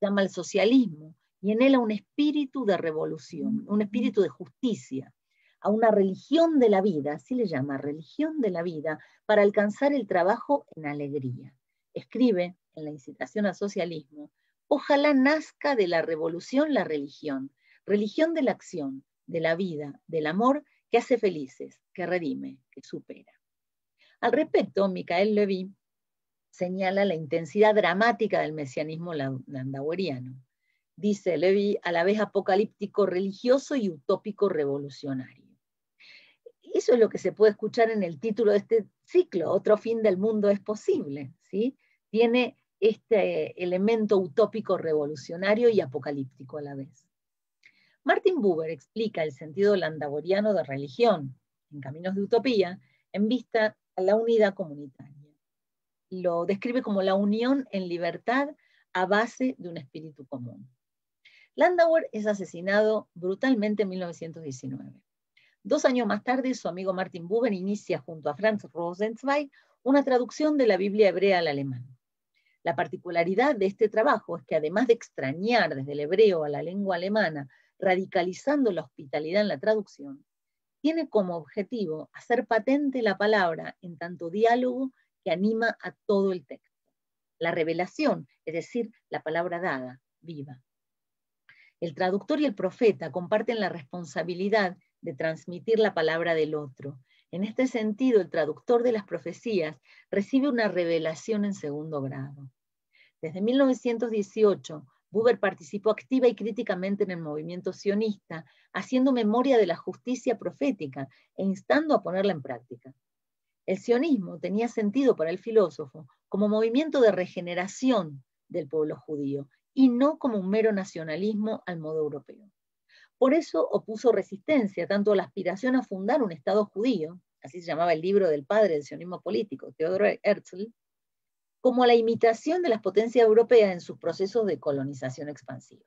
S2: Llama al socialismo y en él a un espíritu de revolución, un espíritu de justicia, a una religión de la vida, así le llama, religión de la vida, para alcanzar el trabajo en alegría escribe en la incitación al socialismo, ojalá nazca de la revolución la religión, religión de la acción, de la vida, del amor, que hace felices, que redime, que supera. Al respecto, Mikael Levy señala la intensidad dramática del mesianismo landaueriano. Dice Levy, a la vez apocalíptico religioso y utópico revolucionario. Eso es lo que se puede escuchar en el título de este ciclo, Otro fin del mundo es posible, ¿sí? tiene este elemento utópico revolucionario y apocalíptico a la vez. Martin Buber explica el sentido landaboriano de religión, en Caminos de Utopía, en vista a la unidad comunitaria. Lo describe como la unión en libertad a base de un espíritu común. Landauer es asesinado brutalmente en 1919. Dos años más tarde, su amigo Martin Buber inicia junto a Franz Rosenzweig una traducción de la Biblia hebrea al alemán. La particularidad de este trabajo es que además de extrañar desde el hebreo a la lengua alemana, radicalizando la hospitalidad en la traducción, tiene como objetivo hacer patente la palabra en tanto diálogo que anima a todo el texto. La revelación, es decir, la palabra dada, viva. El traductor y el profeta comparten la responsabilidad de transmitir la palabra del otro en este sentido, el traductor de las profecías recibe una revelación en segundo grado. Desde 1918, Buber participó activa y críticamente en el movimiento sionista, haciendo memoria de la justicia profética e instando a ponerla en práctica. El sionismo tenía sentido para el filósofo como movimiento de regeneración del pueblo judío y no como un mero nacionalismo al modo europeo. Por eso opuso resistencia tanto a la aspiración a fundar un Estado judío, así se llamaba el libro del padre del sionismo político, Theodor Herzl, como a la imitación de las potencias europeas en sus procesos de colonización expansiva.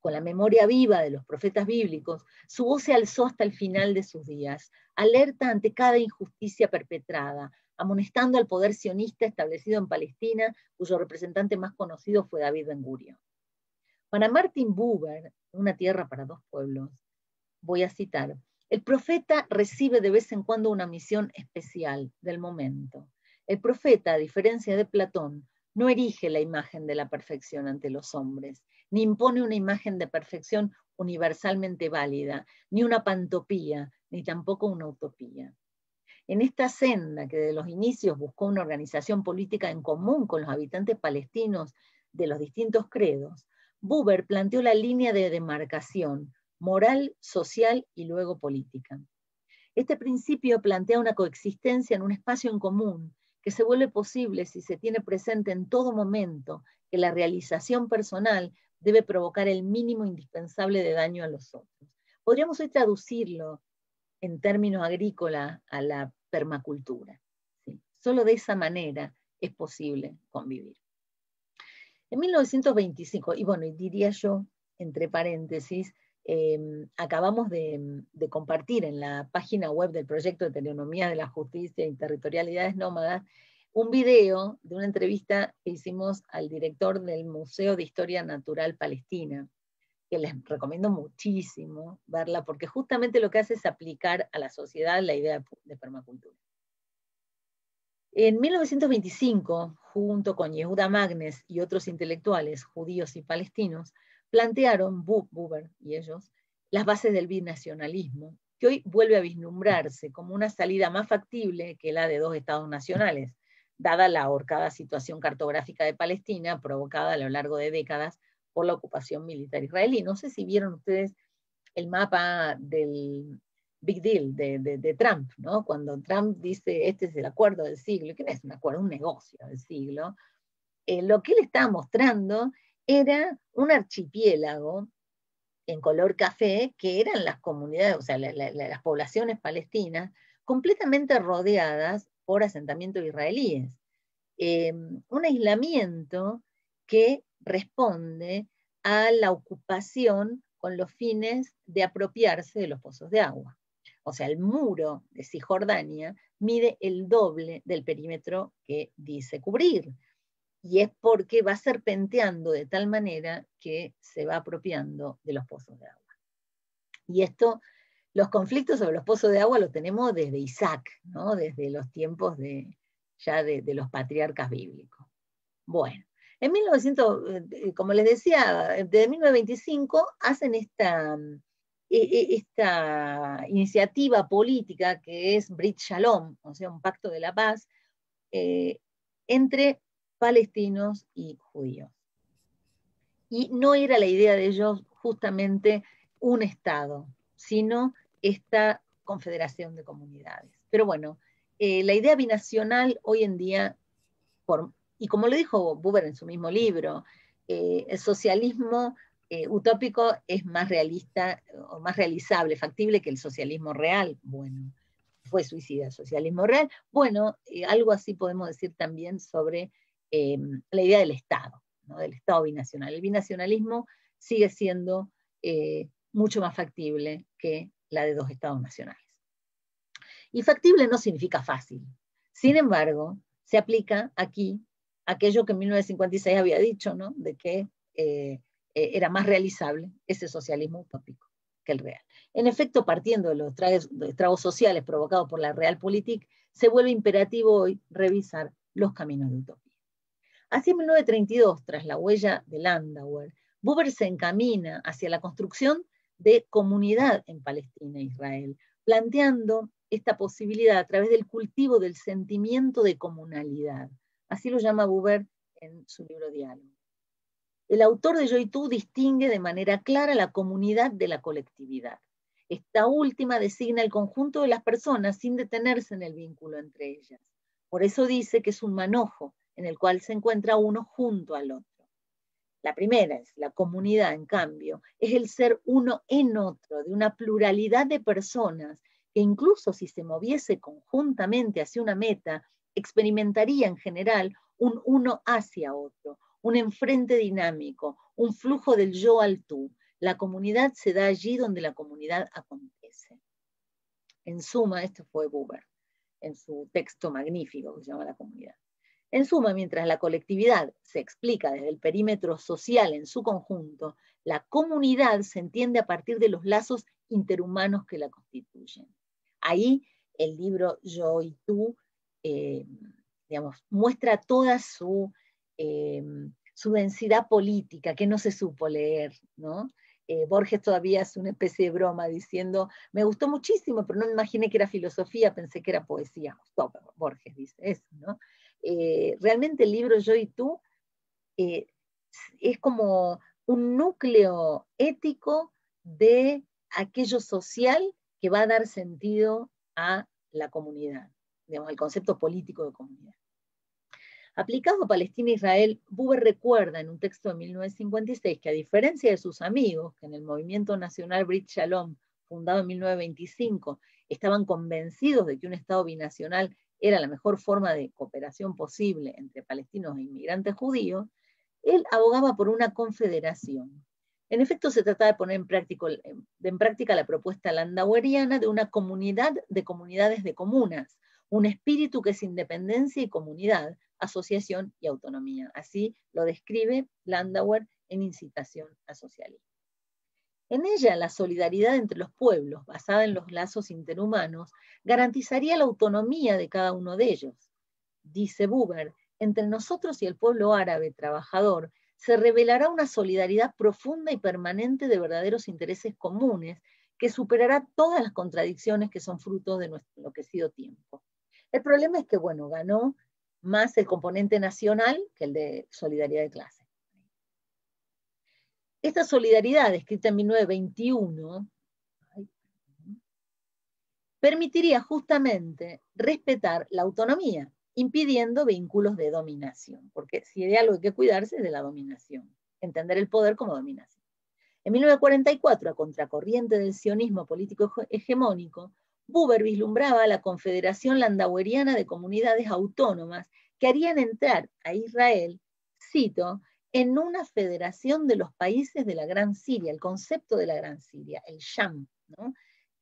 S2: Con la memoria viva de los profetas bíblicos, su voz se alzó hasta el final de sus días, alerta ante cada injusticia perpetrada, amonestando al poder sionista establecido en Palestina, cuyo representante más conocido fue David Ben Gurion. Para Martin Buber, una tierra para dos pueblos. Voy a citar. El profeta recibe de vez en cuando una misión especial del momento. El profeta, a diferencia de Platón, no erige la imagen de la perfección ante los hombres, ni impone una imagen de perfección universalmente válida, ni una pantopía, ni tampoco una utopía. En esta senda que de los inicios buscó una organización política en común con los habitantes palestinos de los distintos credos, Buber planteó la línea de demarcación moral, social y luego política. Este principio plantea una coexistencia en un espacio en común que se vuelve posible si se tiene presente en todo momento que la realización personal debe provocar el mínimo indispensable de daño a los otros. Podríamos traducirlo en términos agrícolas a la permacultura. Solo de esa manera es posible convivir. En 1925, y bueno, diría yo, entre paréntesis, em, acabamos de, de, compartir en la página web del proyecto de Teleonomía de la Justicia y Territorialidades Nómadas un video de una entrevista que hicimos al director del Museo de Historia Natural Palestina, que les recomiendo muchísimo verla porque justamente lo que hace es aplicar a la sociedad la idea de permacultura. En 1925, junto con Yehuda Magnes y otros intelectuales judíos y palestinos, plantearon, Buber y ellos, las bases del binacionalismo, que hoy vuelve a vislumbrarse como una salida más factible que la de dos estados nacionales, dada la ahorcada situación cartográfica de Palestina provocada a lo largo de décadas por la ocupación militar israelí. No sé si vieron ustedes el mapa del, big deal de, Trump, ¿no? Cuando Trump dice, este es el acuerdo del siglo, que no es un acuerdo, un negocio del siglo, eh, lo que él estaba mostrando era un archipiélago en color café, que eran las comunidades, o sea, las poblaciones palestinas, completamente rodeadas por asentamientos israelíes. Em, un aislamiento que responde a la ocupación con los fines de apropiarse de los pozos de agua o sea, el muro de Cisjordania mide el doble del perímetro que dice cubrir. Y es porque va serpenteando de tal manera que se va apropiando de los pozos de agua. Y esto, los conflictos sobre los pozos de agua los tenemos desde Isaac, ¿no? desde los tiempos de, ya de, de los patriarcas bíblicos. Bueno, en 1900, eh, como les decía, desde 1925 hacen esta, e, e, esta iniciativa política que es Brit Shalom, o sea, un pacto de la paz, eh, entre palestinos y judíos. Y no era la idea de ellos justamente un Estado, sino esta confederación de comunidades. Pero bueno, eh, la idea binacional hoy en día, y como lo dijo Buber en su mismo libro, eh, el socialismo utópico es más realista más realizable, factible que el socialismo real. Bueno, fue suicida el socialismo real. Bueno, eh, algo así podemos decir también sobre em, la idea del Estado, del Estado binacional. El binacionalismo sigue siendo eh, mucho más factible que la de dos Estados nacionales. Y factible no significa fácil. Sin embargo, se aplica aquí aquello que en 1956 había dicho, ¿no? de que eh, era más realizable ese socialismo utópico que el real. En efecto, partiendo de los estragos sociales provocados por la Realpolitik, se vuelve imperativo hoy revisar los caminos de utopía. Así en 1932, tras la huella de Landauer, Buber se encamina hacia la construcción de comunidad en Palestina e Israel, planteando esta posibilidad a través del cultivo del sentimiento de comunalidad. Así lo llama Buber en su libro Diálogo. El autor de Yo y tú distingue de manera clara la comunidad de la colectividad. Esta última designa el conjunto de las personas sin detenerse en el vínculo entre ellas. Por eso dice que es un manojo en el cual se encuentra uno junto al otro. La primera es la comunidad, en cambio, es el ser uno en otro, de una pluralidad de personas que incluso si se moviese conjuntamente hacia una meta, experimentaría en general un uno hacia otro, un enfrente dinámico, un flujo del yo al tú. La comunidad se da allí donde la comunidad acontece. En suma, esto fue Buber, en su texto magnífico que se llama La comunidad. En suma, mientras la colectividad se explica desde el perímetro social en su conjunto, la comunidad se entiende a partir de los lazos interhumanos que la constituyen. Ahí el libro Yo y tú, eh, muestra toda su Em, su densidad política, que no se supo leer, ¿no? Eh, Borges todavía es una especie de broma diciendo, me gustó muchísimo, pero no imaginé que era filosofía, pensé que era poesía. Borges dice eso, ¿no? Eh, realmente el libro Yo y tú eh, es como un núcleo ético de aquello social que va a dar sentido a la comunidad, digamos, el concepto político de comunidad. Aplicado a Palestina e Israel, Buber recuerda en un texto de 1956 que a diferencia de sus amigos, que en el movimiento nacional Brit Shalom, fundado en 1925, estaban convencidos de que un Estado binacional era la mejor forma de cooperación posible entre palestinos e inmigrantes judíos, él abogaba por una confederación. En efecto, se trataba de poner en, en práctica la propuesta landaueriana de una comunidad de comunidades de comunas, un espíritu que es independencia y comunidad, asociación y autonomía. Así lo describe Landauer en Incitación a Socialismo. En ella, la solidaridad entre los pueblos, basada en los lazos interhumanos, garantizaría la autonomía de cada uno de ellos. Dice Buber, entre nosotros y el pueblo árabe trabajador se revelará una solidaridad profunda y permanente de verdaderos intereses comunes que superará todas las contradicciones que son fruto de nuestro enloquecido tiempo. El problema es que, bueno, ganó más el componente nacional que el de solidaridad de clase. Esta solidaridad, escrita en 1921, permitiría justamente respetar la autonomía, impidiendo vínculos de dominación, porque si hay algo que hay que cuidarse es de la dominación, entender el poder como dominación. En 1944, a contracorriente del sionismo político hegemónico, Buber vislumbraba la Confederación Landaueriana de Comunidades Autónomas que harían entrar a Israel, cito, en una federación de los países de la Gran Siria, el concepto de la Gran Siria, el Sham,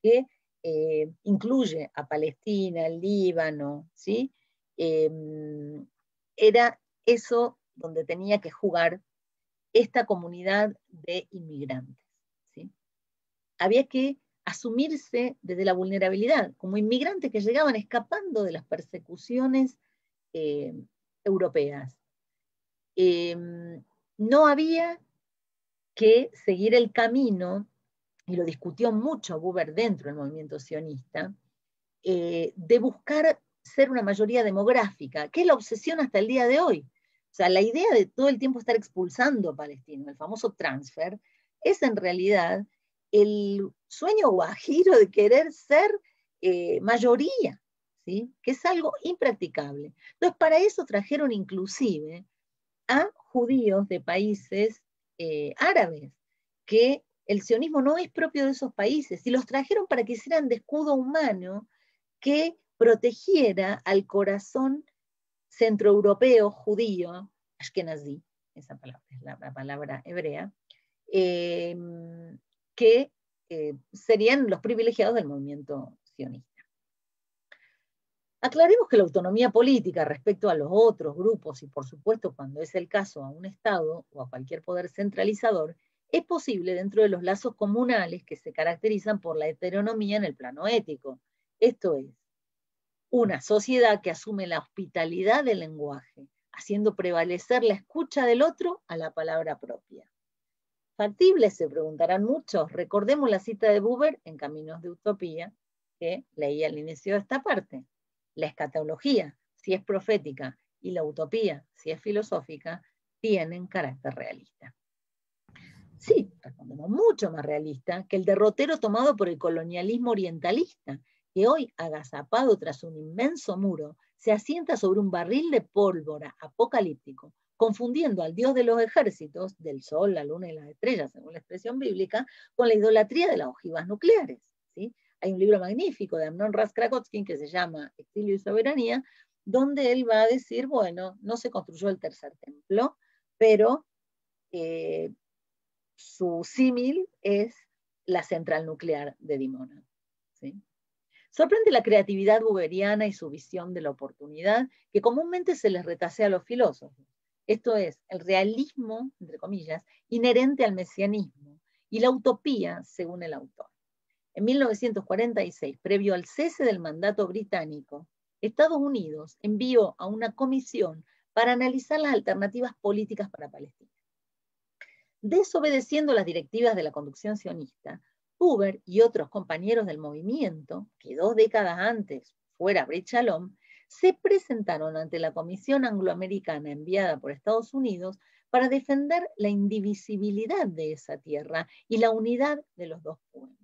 S2: que eh, incluye a Palestina, el Líbano, ¿sí? Em, era eso donde tenía que jugar esta comunidad de inmigrantes. Había que asumirse desde la vulnerabilidad, como inmigrantes que llegaban escapando de las persecuciones eh, europeas. Em, no había que seguir el camino, y lo discutió mucho Buber dentro del movimiento sionista, eh, de buscar ser una mayoría demográfica, que es la obsesión hasta el día de hoy. O sea, la idea de todo el tiempo estar expulsando a palestinos, el famoso transfer, es en realidad el sueño guajiro de querer ser eh, mayoría, ¿sí? que es algo impracticable. Entonces, para eso trajeron inclusive a judíos de países eh, árabes, que el sionismo no es propio de esos países, y los trajeron para que hicieran de escudo humano que protegiera al corazón centroeuropeo judío, Ashkenazi esa palabra es la, palabra hebrea, eh, que eh, serían los privilegiados del movimiento sionista. Aclaremos que la autonomía política respecto a los otros grupos y por supuesto cuando es el caso a un Estado o a cualquier poder centralizador es posible dentro de los lazos comunales que se caracterizan por la heteronomía en el plano ético. Esto es, una sociedad que asume la hospitalidad del lenguaje, haciendo prevalecer la escucha del otro a la palabra propia. Se preguntarán muchos. Recordemos la cita de Buber en Caminos de Utopía, que leí al inicio de esta parte. La escatología, si es profética, y la utopía, si es filosófica, tienen carácter realista. Sí, respondemos, mucho más realista que el derrotero tomado por el colonialismo orientalista, que hoy, agazapado tras un inmenso muro, se asienta sobre un barril de pólvora apocalíptico, confundiendo al dios de los ejércitos, del sol, la luna y las estrellas, según la expresión bíblica, con la idolatría de las ojivas nucleares. ¿sí? Hay un libro magnífico de Amnon Raskrakotsky que se llama Exilio y Soberanía, donde él va a decir, bueno, no se construyó el tercer templo, pero eh, su símil es la central nuclear de Dimona. ¿sí? Sorprende la creatividad buberiana y su visión de la oportunidad que comúnmente se les retasea a los filósofos. Esto es, el realismo, entre comillas, inherente al mesianismo y la utopía, según el autor. En 1946, previo al cese del mandato británico, Estados Unidos envió a una comisión para analizar las alternativas políticas para Palestina. Desobedeciendo las directivas de la conducción sionista, Huber y otros compañeros del movimiento, que dos décadas antes fuera Brit Shalom, se presentaron ante la Comisión Angloamericana enviada por Estados Unidos para defender la indivisibilidad de esa tierra y la unidad de los dos pueblos.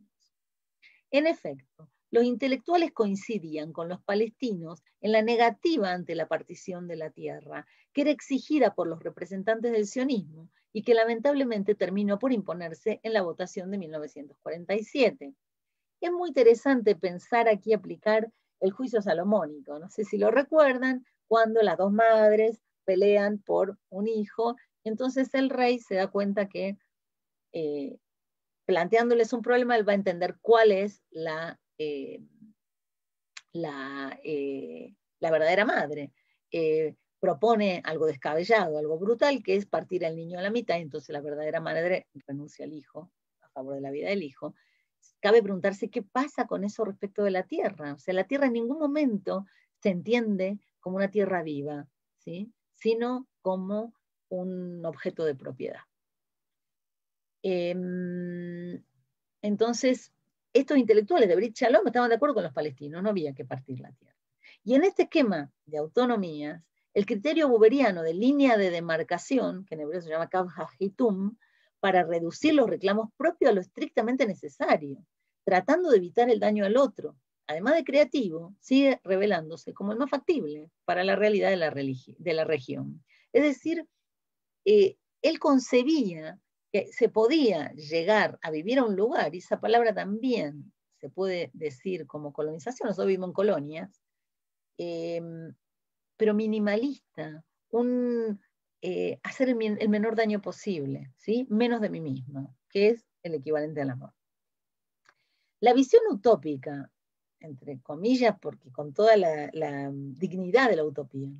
S2: En efecto, los intelectuales coincidían con los palestinos en la negativa ante la partición de la tierra, que era exigida por los representantes del sionismo y que lamentablemente terminó por imponerse en la votación de 1947. Es muy interesante pensar aquí aplicar el juicio salomónico, no sé si lo recuerdan, cuando las dos madres pelean por un hijo, entonces el rey se da cuenta que eh, planteándoles un problema, él va a entender cuál es la, eh, eh, la, verdadera madre. propone algo descabellado, algo brutal, que es partir al niño a la mitad, entonces la verdadera madre renuncia al hijo, a favor de la vida del hijo, cabe preguntarse qué pasa con eso respecto de la Tierra. O sea, la Tierra en ningún momento se entiende como una Tierra viva, sino como un objeto de propiedad. Em, entonces, estos intelectuales de Brit Shalom estaban de acuerdo con los palestinos, no había que partir la tierra. Y en este esquema de autonomías, el criterio buberiano de línea de demarcación, que en hebreo se llama Kav para reducir los reclamos propios a lo estrictamente necesario, tratando de evitar el daño al otro. Además de creativo, sigue revelándose como el más factible para la realidad de la, de la región. Es decir, eh, él concebía que se podía llegar a vivir a un lugar, y esa palabra también se puede decir como colonización, nosotros vivimos en colonias, eh, pero minimalista, un, eh, hacer el, menor daño posible, ¿sí? menos de mí mismo, que es el equivalente al amor. La visión utópica, entre comillas, porque con toda la, mm, dignidad de la utopía,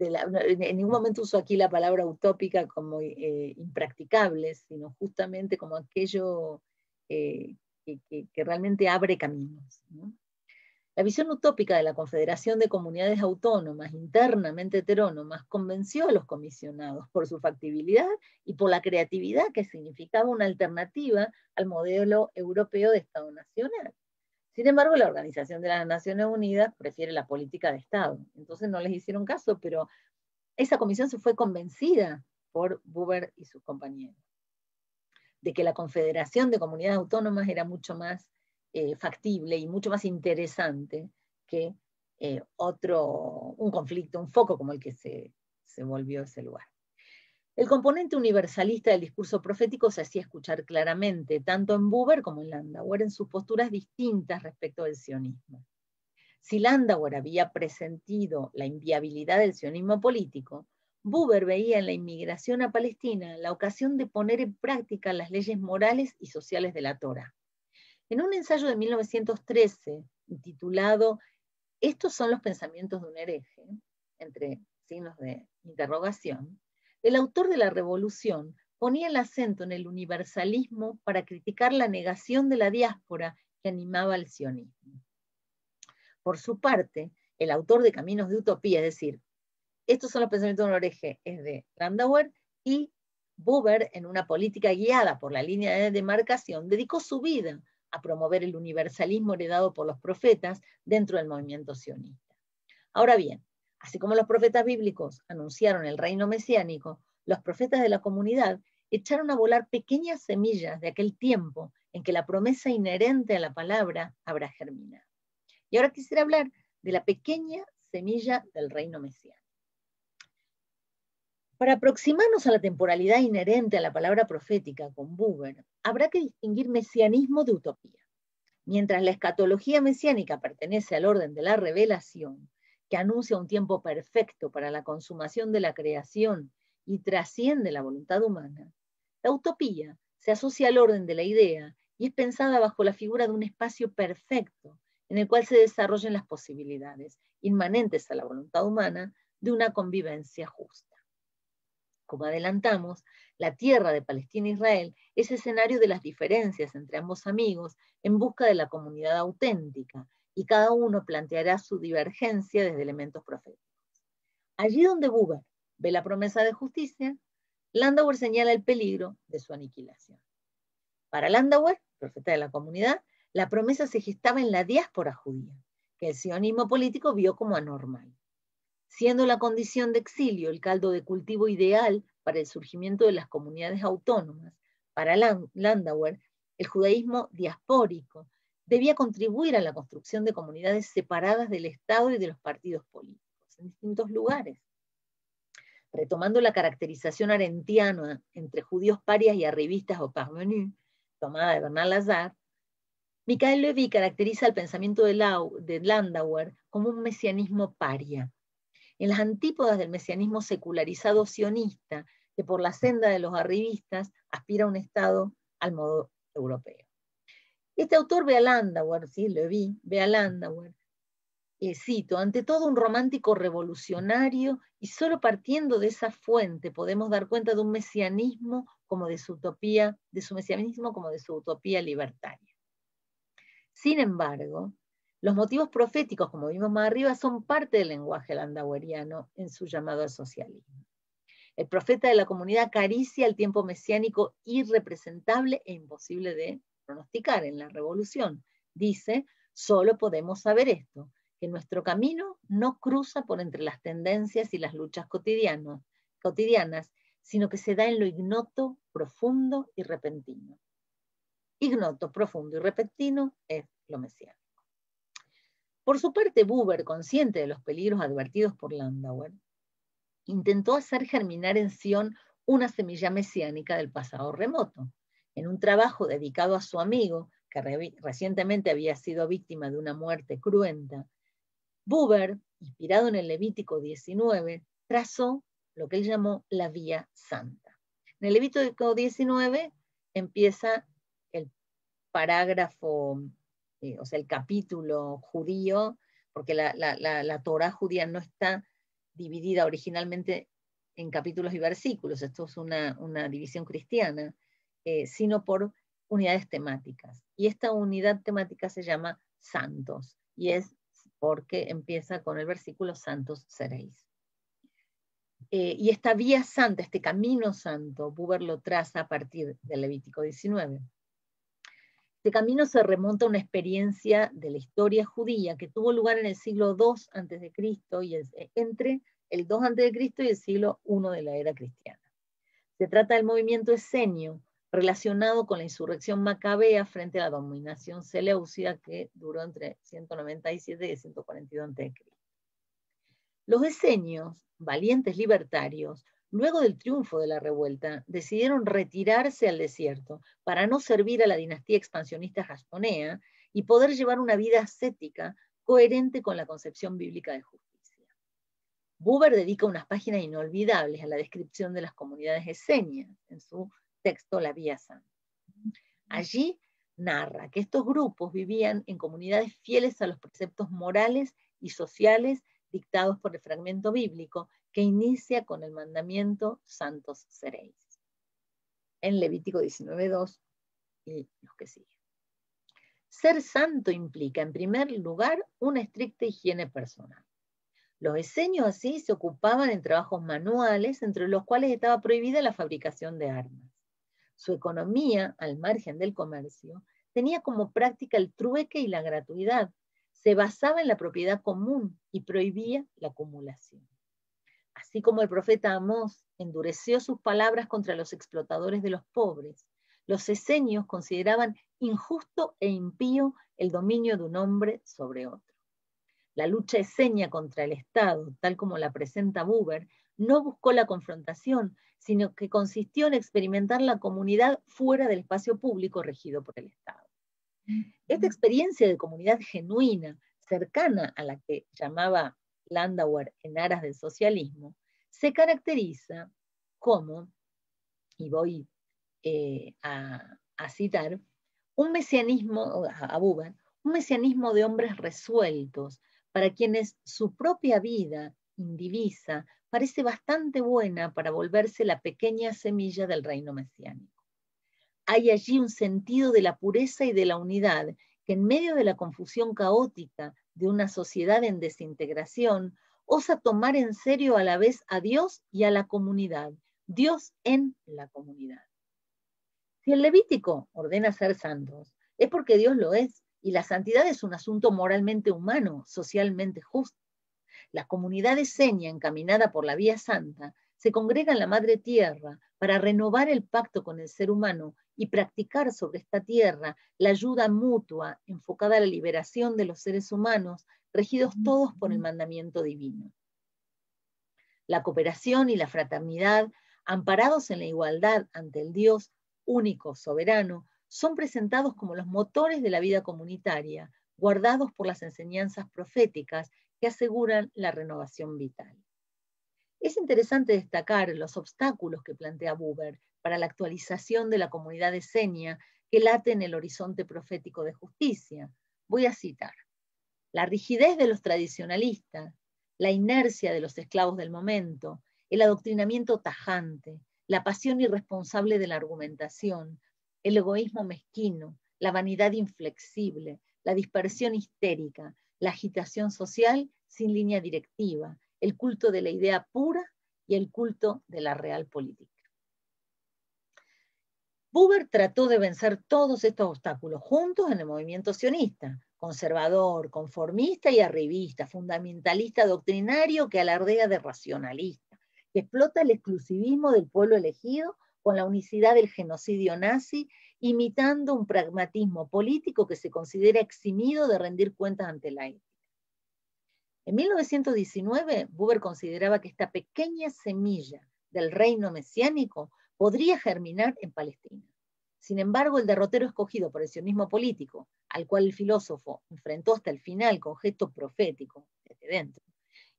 S2: en ningún momento uso aquí la palabra utópica como eh, impracticable, sino justamente como aquello eh, que, realmente abre caminos. La visión utópica de la Confederación de Comunidades Autónomas, internamente heterónomas, convenció a los comisionados por su factibilidad y por la creatividad que significaba una alternativa al modelo europeo de Estado Nacional. Sin embargo, la Organización de las Naciones Unidas prefiere la política de Estado. Entonces no les hicieron caso, pero esa comisión se fue convencida por Buber y sus compañeros de que la Confederación de Comunidades Autónomas era mucho más eh, factible y mucho más interesante que eh, otro, un conflicto, un foco como el que se, se volvió ese lugar. El componente universalista del discurso profético se hacía escuchar claramente, tanto en Buber como en Landauer, en sus posturas distintas respecto del sionismo. Si Landauer había presentido la inviabilidad del sionismo político, Buber veía en la inmigración a Palestina la ocasión de poner en práctica las leyes morales y sociales de la Torah en un ensayo de 1913 titulado Estos son los pensamientos de un hereje, entre signos de interrogación, el autor de la revolución ponía el acento en el universalismo para criticar la negación de la diáspora que animaba al sionismo. Por su parte, el autor de Caminos de Utopía, es decir, estos son los pensamientos de un hereje, es de Landauer, y Buber, en una política guiada por la línea de demarcación, dedicó su vida a promover el universalismo heredado por los profetas dentro del movimiento sionista. Ahora bien, así como los profetas bíblicos anunciaron el reino mesiánico, los profetas de la comunidad echaron a volar pequeñas semillas de aquel tiempo en que la promesa inherente a la palabra habrá germinado. Y ahora quisiera hablar de la pequeña semilla del reino mesiánico. Para aproximarnos a la temporalidad inherente a la palabra profética con Buber, habrá que distinguir mesianismo de utopía. Mientras la escatología mesiánica pertenece al orden de la revelación, que anuncia un tiempo perfecto para la consumación de la creación y trasciende la voluntad humana, la utopía se asocia al orden de la idea y es pensada bajo la figura de un espacio perfecto en el cual se desarrollan las posibilidades inmanentes a la voluntad humana de una convivencia justa como adelantamos, la tierra de Palestina e Israel es escenario de las diferencias entre ambos amigos en busca de la comunidad auténtica, y cada uno planteará su divergencia desde elementos proféticos. Allí donde Buber ve la promesa de justicia, Landauer señala el peligro de su aniquilación. Para Landauer, profeta de la comunidad, la promesa se gestaba en la diáspora judía, que el sionismo político vio como anormal siendo la condición de exilio el caldo de cultivo ideal para el surgimiento de las comunidades autónomas, para Landauer, el judaísmo diaspórico debía contribuir a la construcción de comunidades separadas del Estado y de los partidos políticos, en distintos lugares. Retomando la caracterización arentiana entre judíos parias y arribistas o parvenus, tomada de Bernard Lazar, Michael Levy caracteriza el pensamiento de, Landauer como un mesianismo paria, en las antípodas del mesianismo secularizado sionista, que por la senda de los arribistas aspira a un Estado al modo europeo. Este autor ve a Landauer, sí, lo vi, ve a Landauer, eh, cito, ante todo un romántico revolucionario y solo partiendo de esa fuente podemos dar cuenta de un mesianismo como de su utopía, de su mesianismo como de su utopía libertaria. Sin embargo, los motivos proféticos, como vimos más arriba, son parte del lenguaje landaueriano en su llamado al socialismo. El profeta de la comunidad caricia el tiempo mesiánico irrepresentable e imposible de pronosticar en la revolución. Dice, solo podemos saber esto, que nuestro camino no cruza por entre las tendencias y las luchas cotidianas, cotidianas sino que se da en lo ignoto, profundo y repentino. Ignoto, profundo y repentino es lo mesiánico. Por su parte, Buber, consciente de los peligros advertidos por Landauer, intentó hacer germinar en Sion una semilla mesiánica del pasado remoto. En un trabajo dedicado a su amigo, que recientemente había sido víctima de una muerte cruenta, Buber, inspirado en el Levítico 19, trazó lo que él llamó la vía santa. En el Levítico 19 empieza el parágrafo eh, o sea, el capítulo judío, porque la, la, Torah judía no está dividida originalmente en capítulos y versículos, esto es una, división cristiana, eh, sino por unidades temáticas. Y esta unidad temática se llama santos, y es porque empieza con el versículo santos seréis. Eh, y esta vía santa, este camino santo, Buber lo traza a partir del Levítico 19. Este camino se remonta a una experiencia de la historia judía que tuvo lugar en el siglo II Cristo y eh, entre el 2 Cristo y el siglo I de la era cristiana. Se trata del movimiento esenio relacionado con la insurrección macabea frente a la dominación seleucida que duró entre 197 y 142 a.C. Los esenios, valientes libertarios, luego del triunfo de la revuelta, decidieron retirarse al desierto para no servir a la dinastía expansionista jastonea y poder llevar una vida ascética coherente con la concepción bíblica de justicia. Buber dedica unas páginas inolvidables a la descripción de las comunidades esenias en su texto La Vía Santa. Allí narra que estos grupos vivían en comunidades fieles a los preceptos morales y sociales dictados por el fragmento bíblico que inicia con el mandamiento santos seréis, en Levítico 19.2 y los que siguen. Ser santo implica, en primer lugar, una estricta higiene personal. Los eseños así se ocupaban en trabajos manuales, entre los cuales estaba prohibida la fabricación de armas. Su economía, al margen del comercio, tenía como práctica el trueque y la gratuidad. Se basaba en la propiedad común y prohibía la acumulación. Así como el profeta Amós endureció sus palabras contra los explotadores de los pobres, los eseños consideraban injusto e impío el dominio de un hombre sobre otro. La lucha eseña contra el Estado, tal como la presenta Buber, no buscó la confrontación, sino que consistió en experimentar la comunidad fuera del espacio público regido por el Estado. Esta experiencia de comunidad genuina, cercana a la que llamaba Landauer en aras del socialismo, se caracteriza como, y voy eh, a, citar, un mesianismo, un mesianismo de hombres resueltos, para quienes su propia vida indivisa parece bastante buena para volverse la pequeña semilla del reino mesiánico. Hay allí un sentido de la pureza y de la unidad que en medio de la confusión caótica de una sociedad en desintegración, osa tomar en serio a la vez a Dios y a la comunidad, Dios en la comunidad. Si el Levítico ordena ser santos, es porque Dios lo es, y la santidad es un asunto moralmente humano, socialmente justo. La comunidad es seña encaminada por la vía santa se congrega en la madre tierra para renovar el pacto con el ser humano y practicar sobre esta tierra la ayuda mutua enfocada a la liberación de los seres humanos, regidos todos por el mandamiento divino. La cooperación y la fraternidad, amparados en la igualdad ante el Dios único, soberano, son presentados como los motores de la vida comunitaria, guardados por las enseñanzas proféticas que aseguran la renovación vital. Es interesante destacar los obstáculos que plantea Buber para la actualización de la comunidad de seña que late en el horizonte profético de justicia. Voy a citar. La rigidez de los tradicionalistas, la inercia de los esclavos del momento, el adoctrinamiento tajante, la pasión irresponsable de la argumentación, el egoísmo mezquino, la vanidad inflexible, la dispersión histérica, la agitación social sin línea directiva, el culto de la idea pura y el culto de la real política. Buber trató de vencer todos estos obstáculos juntos en el movimiento sionista, conservador, conformista y arribista, fundamentalista doctrinario que alardea de racionalista, que explota el exclusivismo del pueblo elegido con la unicidad del genocidio nazi, imitando un pragmatismo político que se considera eximido de rendir cuentas ante la en 1919, Buber consideraba que esta pequeña semilla del reino mesiánico podría germinar en Palestina. Sin embargo, el derrotero escogido por el sionismo político, al cual el filósofo enfrentó hasta el final con gesto profético desde dentro,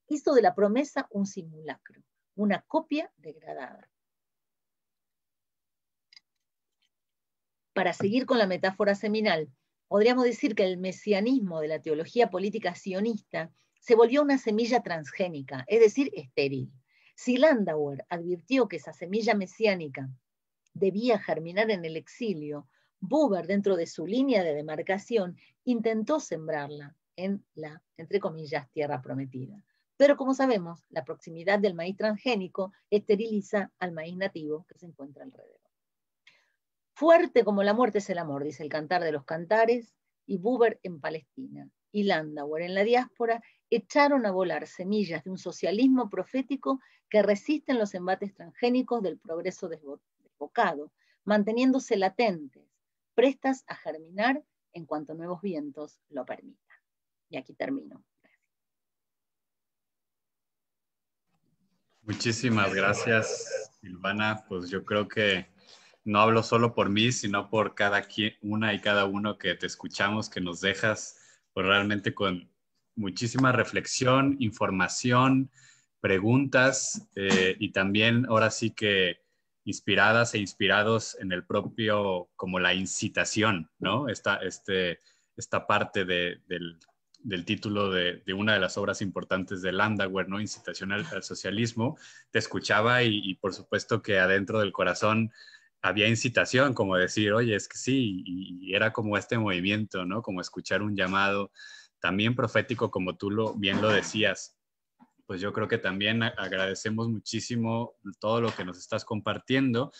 S2: hizo de la promesa un simulacro, una copia degradada. Para seguir con la metáfora seminal, podríamos decir que el mesianismo de la teología política sionista se volvió una semilla transgénica, es decir, estéril. Si Landauer advirtió que esa semilla mesiánica debía germinar en el exilio, Buber, dentro de su línea de demarcación, intentó sembrarla en la, entre comillas, tierra prometida. Pero como sabemos, la proximidad del maíz transgénico esteriliza al maíz nativo que se encuentra alrededor. Fuerte como la muerte es el amor, dice el cantar de los cantares, y Buber en Palestina y Landauer en la diáspora echaron a volar semillas de un socialismo profético que resisten los embates transgénicos del progreso desbocado, manteniéndose latentes, prestas a germinar en cuanto nuevos vientos lo permitan. Y aquí termino.
S1: Muchísimas gracias, Silvana. Pues yo creo que no hablo solo por mí, sino por cada una y cada uno que te escuchamos, que nos dejas pues realmente con muchísima reflexión, información, preguntas eh, y también ahora sí que inspiradas e inspirados en el propio, como la incitación, ¿no? Esta, este, esta parte de, del, del, título de, de, una de las obras importantes de Landauer, ¿no? Incitación al, socialismo. Te escuchaba y, y, por supuesto que adentro del corazón había incitación, como decir, oye, es que sí, y, era como este movimiento, ¿no? Como escuchar un llamado también profético, como tú lo, bien lo decías. Pues yo creo que también agradecemos muchísimo todo lo que nos estás compartiendo.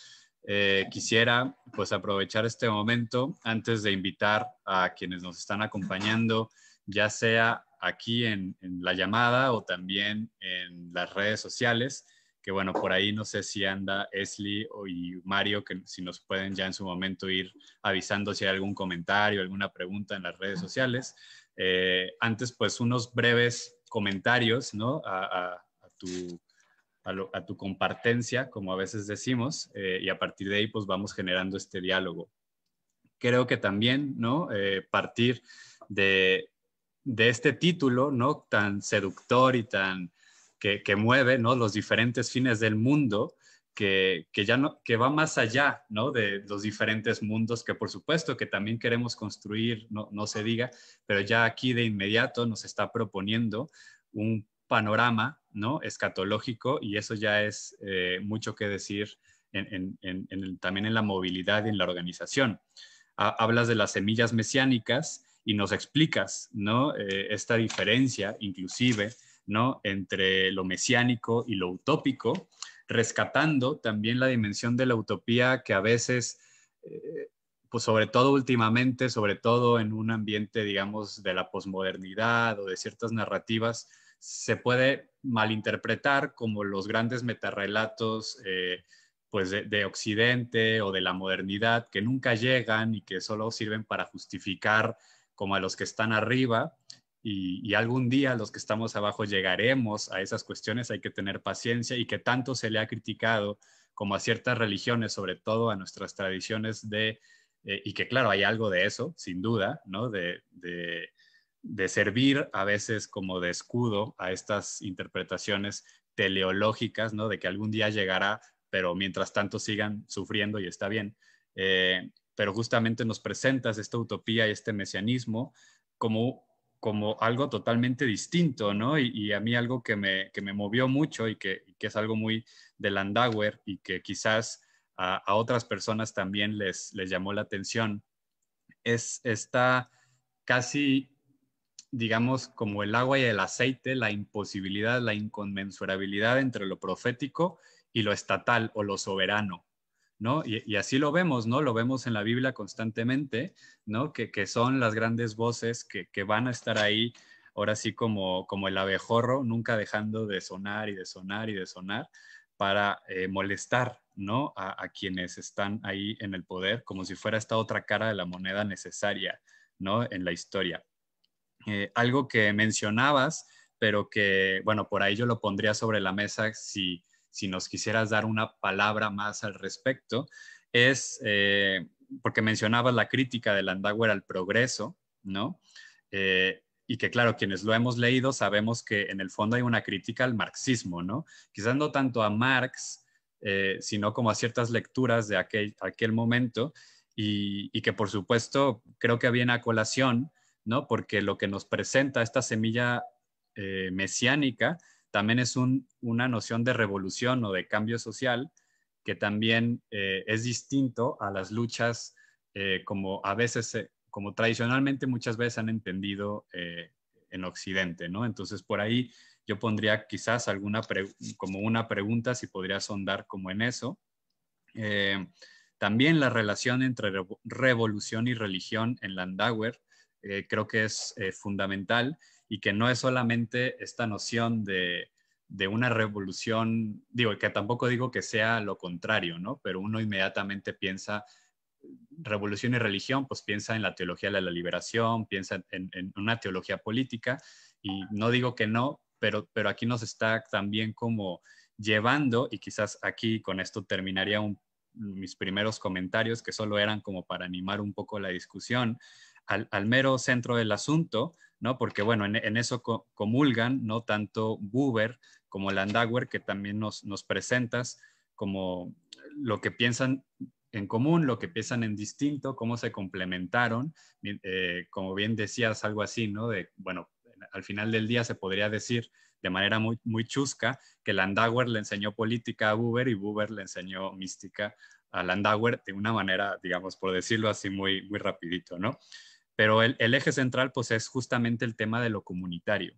S1: Eh, quisiera pues aprovechar este momento antes de invitar a quienes nos están acompañando, ya sea aquí en la llamada o también en las redes sociales, que bueno, por ahí no sé si anda Esli y Mario, que si nos pueden ya en su momento ir avisando si hay algún comentario, alguna pregunta en las redes sociales. Eh, antes, pues unos breves comentarios, ¿no? A, a, tu, tu compartencia, como a veces decimos, eh, y a partir de ahí, pues vamos generando este diálogo. Creo que también, ¿no? Eh, partir de, de este título, ¿no? Tan seductor y tan que, mueve los diferentes fines del mundo, que, ya que va más allá de los diferentes mundos que por supuesto que también queremos construir, no, se diga, pero ya aquí de inmediato nos está proponiendo un panorama ¿no? escatológico y eso ya es eh, mucho que decir también en la movilidad y en la organización. hablas de las semillas mesiánicas y nos explicas eh, esta diferencia inclusive entre lo mesiánico y lo utópico, rescatando también la dimensión de la utopía que a veces, eh, pues sobre todo últimamente, sobre todo en un ambiente, digamos, de la posmodernidad o de ciertas narrativas, se puede malinterpretar como los grandes metarrelatos eh, pues de, de, Occidente o de la modernidad que nunca llegan y que solo sirven para justificar como a los que están arriba, y, algún día los que estamos abajo llegaremos a esas cuestiones, hay que tener paciencia y que tanto se le ha criticado como a ciertas religiones, sobre todo a nuestras tradiciones de, eh, y que claro, hay algo de eso, sin duda, ¿no? De, de, de servir a veces como de escudo a estas interpretaciones teleológicas, ¿no? De que algún día llegará, pero mientras tanto sigan sufriendo y está bien. Eh, pero justamente nos presentas esta utopía y este mesianismo como como algo totalmente distinto, ¿no? Y, a mí algo que me, movió mucho y que, es algo muy de Landauer y que quizás a, otras personas también les, les llamó la atención, es esta casi, digamos, como el agua y el aceite, la imposibilidad, la inconmensurabilidad entre lo profético y lo estatal o lo soberano, y, así lo vemos, ¿no? Lo vemos en la Biblia constantemente, ¿no? Que, son las grandes voces que, van a estar ahí, ahora sí como, como el abejorro, nunca dejando de sonar y de sonar y de sonar para eh, molestar, ¿no? A, quienes están ahí en el poder, como si fuera esta otra cara de la moneda necesaria, ¿no? En la historia. Eh, algo que mencionabas, pero que, bueno, por ahí yo lo pondría sobre la mesa si si nos quisieras dar una palabra más al respecto, es eh, porque mencionabas la crítica de Landauer al progreso, ¿no? Eh, y que claro, quienes lo hemos leído sabemos que en el fondo hay una crítica al marxismo, ¿no? Quizás no tanto a Marx, eh, sino como a ciertas lecturas de aquel, momento y, y, que por supuesto creo que viene a colación, ¿no? Porque lo que nos presenta esta semilla mesiánica también es una noción de revolución o de cambio social que también eh, es distinto a las luchas eh, como a veces, eh, como tradicionalmente muchas veces han entendido en Occidente, ¿no? Entonces por ahí yo pondría quizás alguna, como una pregunta si podría sondar como en eso. también la relación entre revolución y religión en Landauer creo que es fundamental y que no es solamente esta noción de, de una revolución, digo, que tampoco digo que sea lo contrario, ¿no? Pero uno inmediatamente piensa revolución y religión, pues piensa en la teología de la liberación, piensa en, en una teología política, y no digo que no, pero, pero aquí nos está también como llevando, y quizás aquí con esto terminaría mis primeros comentarios, que solo eran como para animar un poco la discusión, al, al mero centro del asunto, ¿no? Porque bueno, en, eso comulgan, ¿no? Tanto Buber como Landauer, que también nos, nos presentas como lo que piensan en común, lo que piensan en distinto, cómo se complementaron. Eh, como bien decías, algo así, De, bueno, al final del día se podría decir de manera muy, muy chusca que Landauer le enseñó política a Buber y Buber le enseñó mística a Landauer de una manera, digamos, por decirlo así muy, muy rapidito, ¿no? Pero el, eje central, pues, es justamente el tema de lo comunitario,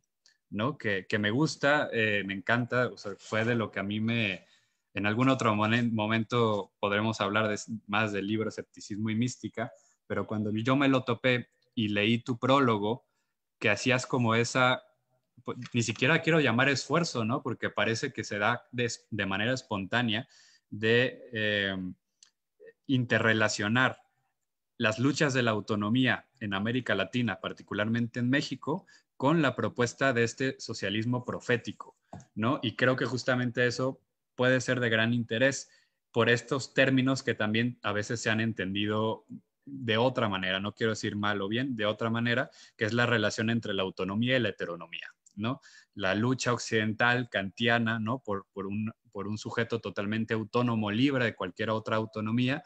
S1: ¿no? Que, me gusta, eh, me encanta, fue de lo que a mí me, en algún otro momento podremos hablar más del libro Escepticismo y Mística, pero cuando yo me lo topé y leí tu prólogo, que hacías como esa, pues, ni siquiera quiero llamar esfuerzo, ¿no? Porque parece que se da de, manera espontánea de eh, interrelacionar las luchas de la autonomía en América Latina, particularmente en México, con la propuesta de este socialismo profético, ¿no? Y creo que justamente eso puede ser de gran interés por estos términos que también a veces se han entendido de otra manera, no quiero decir mal o bien, de otra manera, que es la relación entre la autonomía y la heteronomía, ¿no? La lucha occidental kantiana, ¿no? Por, un, por un sujeto totalmente autónomo, libre de cualquier otra autonomía,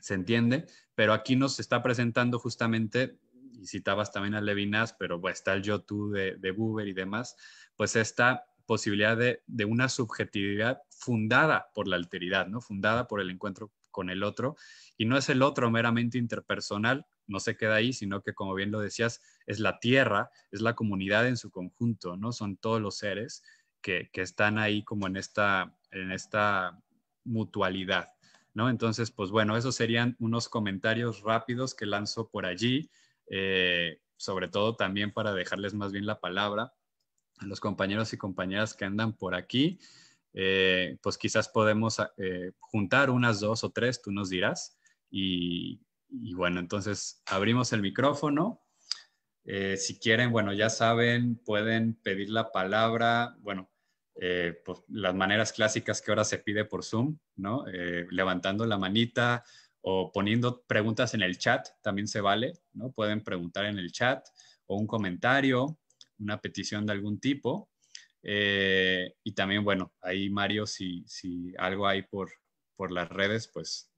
S1: se entiende, pero aquí nos está presentando justamente, y citabas también a Levinas, pero pues está el yo-tú de, de Buber y demás, pues esta posibilidad de, una subjetividad fundada por la alteridad, ¿no? Fundada por el encuentro con el otro, y no es el otro meramente interpersonal, no se queda ahí, sino que como bien lo decías, es la tierra, es la comunidad en su conjunto, ¿no? Son todos los seres que, están ahí como en esta, en esta mutualidad. Entonces, pues bueno, esos serían unos comentarios rápidos que lanzo por allí, eh, sobre todo también para dejarles más bien la palabra a los compañeros y compañeras que andan por aquí. Eh, pues quizás podemos eh, juntar unas dos o tres, tú nos dirás. Y, bueno, entonces abrimos el micrófono. si quieren, bueno, ya saben, pueden pedir la palabra. Bueno, eh, pues, las maneras clásicas que ahora se pide por Zoom, ¿no? Eh, levantando la manita o poniendo preguntas en el chat, también se vale, ¿no? Pueden preguntar en el chat o un comentario, una petición de algún tipo. Eh, y también, bueno, ahí Mario, si, si algo hay por, por las redes, pues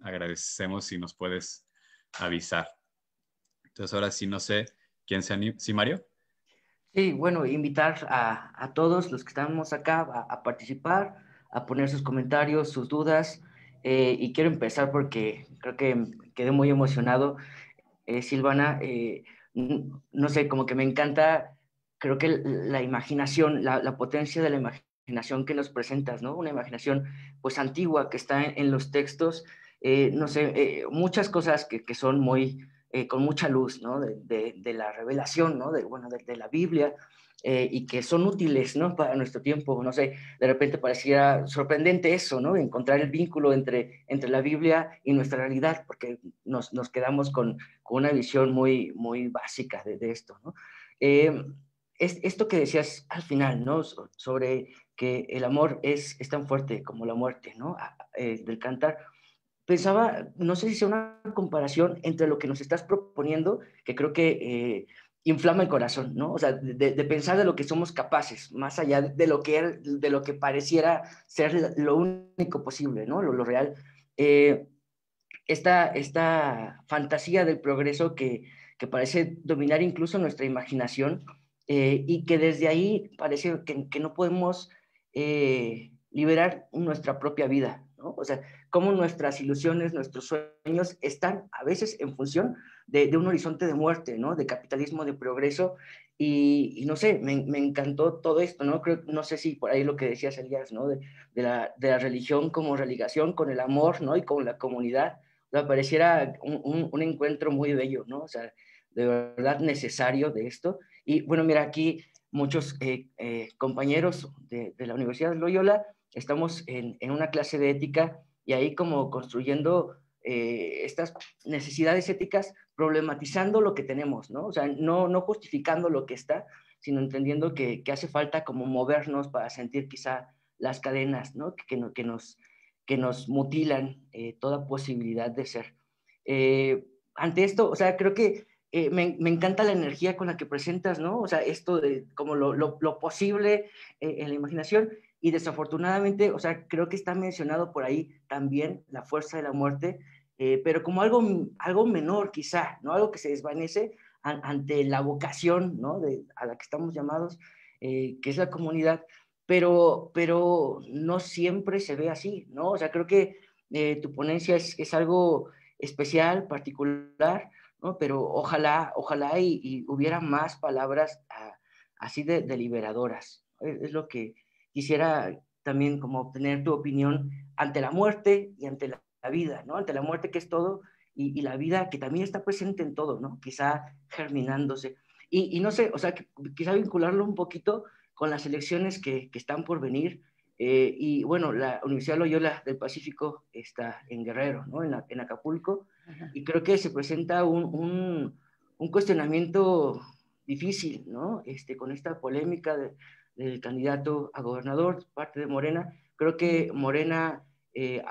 S1: agradecemos si nos puedes avisar. Entonces ahora sí no sé quién se anima. ¿Sí, Mario?
S3: Sí, bueno, invitar a, a todos los que estamos acá a, participar, a poner sus comentarios, sus dudas. Eh, y quiero empezar porque creo que quedé muy emocionado. Eh, Silvana, eh, no sé, como que me encanta, creo que la imaginación, la, potencia de la imaginación que nos presentas, ¿no? Una imaginación pues antigua que está en, los textos, no sé, muchas cosas que, que son muy eh, con mucha luz, ¿no? De, la revelación, ¿no? De, bueno, de, la Biblia, eh, y que son útiles, ¿no? Para nuestro tiempo, no sé, de repente parecía sorprendente eso, ¿no? Encontrar el vínculo entre, entre la Biblia y nuestra realidad, porque nos, nos quedamos con, con, una visión muy, muy básica de, esto, ¿no? Eh, es, esto que decías al final, ¿no? sobre que el amor es, es tan fuerte como la muerte, ¿no? del cantar pensaba, no sé si sea una comparación entre lo que nos estás proponiendo, que creo que eh, inflama el corazón, ¿no? O sea, de, pensar de lo que somos capaces, más allá de lo que, er, de lo que pareciera ser lo único posible, ¿no? Lo, real. Eh, esta, fantasía del progreso que, parece dominar incluso nuestra imaginación eh, y que desde ahí parece que, que no podemos liberar nuestra propia vida, ¿no? O sea, cómo nuestras ilusiones, nuestros sueños están a veces en función de, un horizonte de muerte, ¿no? De capitalismo, de progreso. Y, no sé, me, encantó todo esto, ¿no? Creo, no sé si por ahí lo que decías, Elías, ¿no? De, la, de la religión como religación con el amor, ¿no? Y con la comunidad. me pareciera un, un, encuentro muy bello, ¿no? O sea, de verdad necesario de esto. Y bueno, mira, aquí muchos eh, eh, compañeros de, la Universidad de Loyola estamos en, en una clase de ética y ahí como construyendo eh, estas necesidades éticas, problematizando lo que tenemos, ¿no? O sea, no, no justificando lo que está, sino entendiendo que, hace falta como movernos para sentir quizá las cadenas, ¿no? Que, nos, que nos mutilan eh, toda posibilidad de ser. Eh, ante esto, o sea, creo que eh, me, encanta la energía con la que presentas, ¿no? O sea, esto de como lo, posible eh, en la imaginación. Y desafortunadamente, o sea, creo que está mencionado por ahí también la fuerza de la muerte, eh, pero como algo, menor quizá, ¿no? Algo que se desvanece ante la vocación, ¿no? a la que estamos llamados, que es la comunidad, pero, no siempre se ve así, ¿no? O sea, creo que tu ponencia es, es algo especial, particular, pero ojalá, ojalá y, hubiera más palabras ah, así de, deliberadoras. Es, lo que quisiera también como obtener tu opinión ante la muerte y ante la, vida, ¿no? Ante la muerte que es todo y, la vida que también está presente en todo, ¿no? Quizá germinándose. Y, no sé, o sea, quizá vincularlo un poquito con las elecciones que, están por venir. Eh, y bueno, la Universidad Loyola del Pacífico está en Guerrero, ¿no? en Acapulco, y creo que se presenta un, un, cuestionamiento difícil, ¿no? Este, con esta polémica del candidato a gobernador, parte de Morena. Creo que Morena, eh,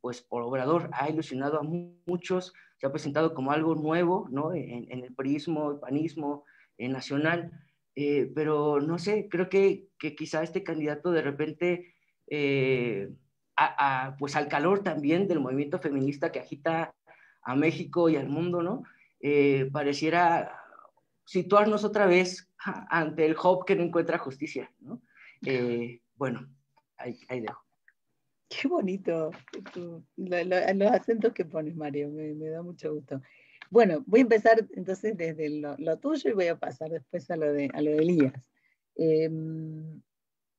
S3: pues por Obrador, ha ilusionado a muchos, se ha presentado como algo nuevo, ¿no? En, el perismo el panismo en eh, nacional. Eh, pero no sé, creo que, que, quizá este candidato de repente, a, pues al calor también del movimiento feminista que agita a México y al mundo, ¿no? Eh, pareciera situarnos otra vez ante el Job que no encuentra justicia, ¿no? Eh, bueno, ahí, ahí, dejo.
S2: Qué bonito los acentos que pones, Mario, me, da mucho gusto. Bueno, voy a empezar entonces desde lo, tuyo y voy a pasar después a lo de, a lo de Elías. Em,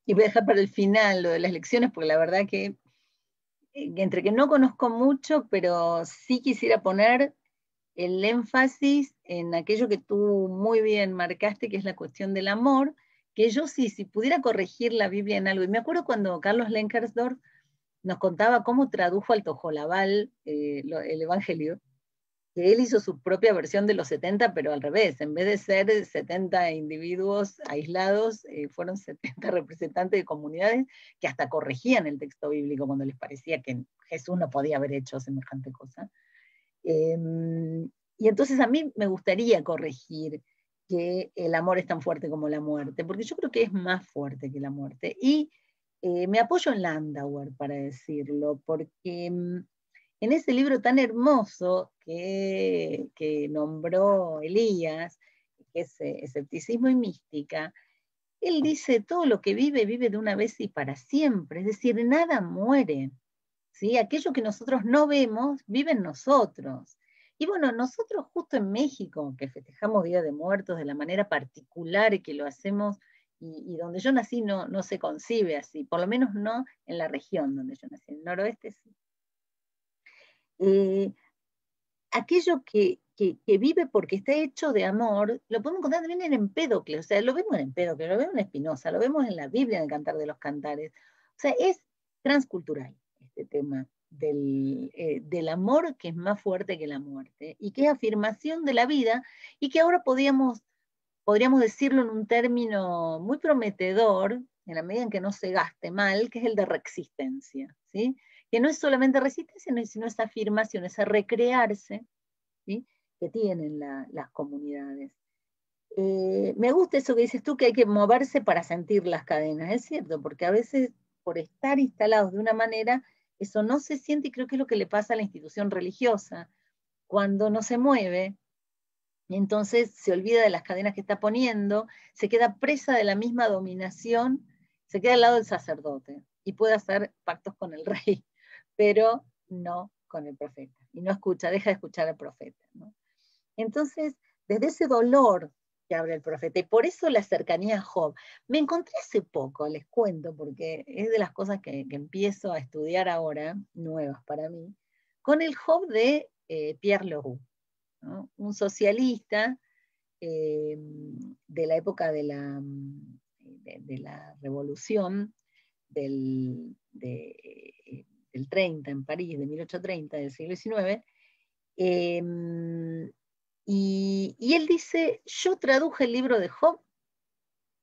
S2: y voy a dejar para el final lo de las lecciones, porque la verdad que eh, entre que no conozco mucho, pero sí quisiera poner el énfasis en aquello que tú muy bien marcaste, que es la cuestión del amor, que yo sí, si pudiera corregir la Biblia en algo, y me acuerdo cuando Carlos Lenkersdorf nos contaba cómo tradujo al Tojolabal eh, el Evangelio, que él hizo su propia versión de los 70, pero al revés, en vez de ser 70 individuos aislados, eh, fueron 70 representantes de comunidades que hasta corregían el texto bíblico cuando les parecía que Jesús no podía haber hecho semejante cosa. Em, y entonces a mí me gustaría corregir que el amor es tan fuerte como la muerte, porque yo creo que es más fuerte que la muerte. Y eh, me apoyo en Landauer para decirlo, porque em, en ese libro tan hermoso que, nombró Elías, que es eh, Escepticismo y Mística, él dice, todo lo que vive, vive de una vez y para siempre, es decir, nada muere. ¿sí? Aquello que nosotros no vemos, vive en nosotros. Y bueno, nosotros justo en México, que festejamos Día de Muertos de la manera particular que lo hacemos, y, donde yo nací no, no se concibe así, por lo menos no en la región donde yo nací, en el noroeste sí. Eh, aquello que, vive porque está hecho de amor, lo podemos encontrar también en Empédocles o sea, lo vemos en Empédocles, lo vemos en Espinosa, lo vemos en la Biblia, en el Cantar de los Cantares. O sea, es transcultural este tema eh, del, amor que es más fuerte que la muerte y que es afirmación de la vida y que ahora podríamos, podríamos decirlo en un término muy prometedor, en la medida en que no se gaste mal, que es el de resistencia ¿sí? que no es solamente resistencia, sino esa afirmación, ese recrearse que tienen las comunidades. Eh, me gusta eso que dices tú, que hay que moverse para sentir las cadenas, es cierto, porque a veces por estar instalados de una manera, eso no se siente y creo que es lo que le pasa a la institución religiosa. Cuando no se mueve, entonces se olvida de las cadenas que está poniendo, se queda presa de la misma dominación, se queda al lado del sacerdote y puede hacer pactos con el rey pero no con el profeta. Y no escucha, deja de escuchar al profeta. Entonces, desde ese dolor que abre el profeta, y por eso la cercanía a Job. Me encontré hace poco, les cuento, porque es de las cosas que, empiezo a estudiar ahora, nuevas para mí, con el Job de eh, Pierre Leroux, un socialista eh, de la época de la, la revolución, del, el 30 en París de 1830 del siglo XIX, em, y, él dice, yo traduje el libro de Job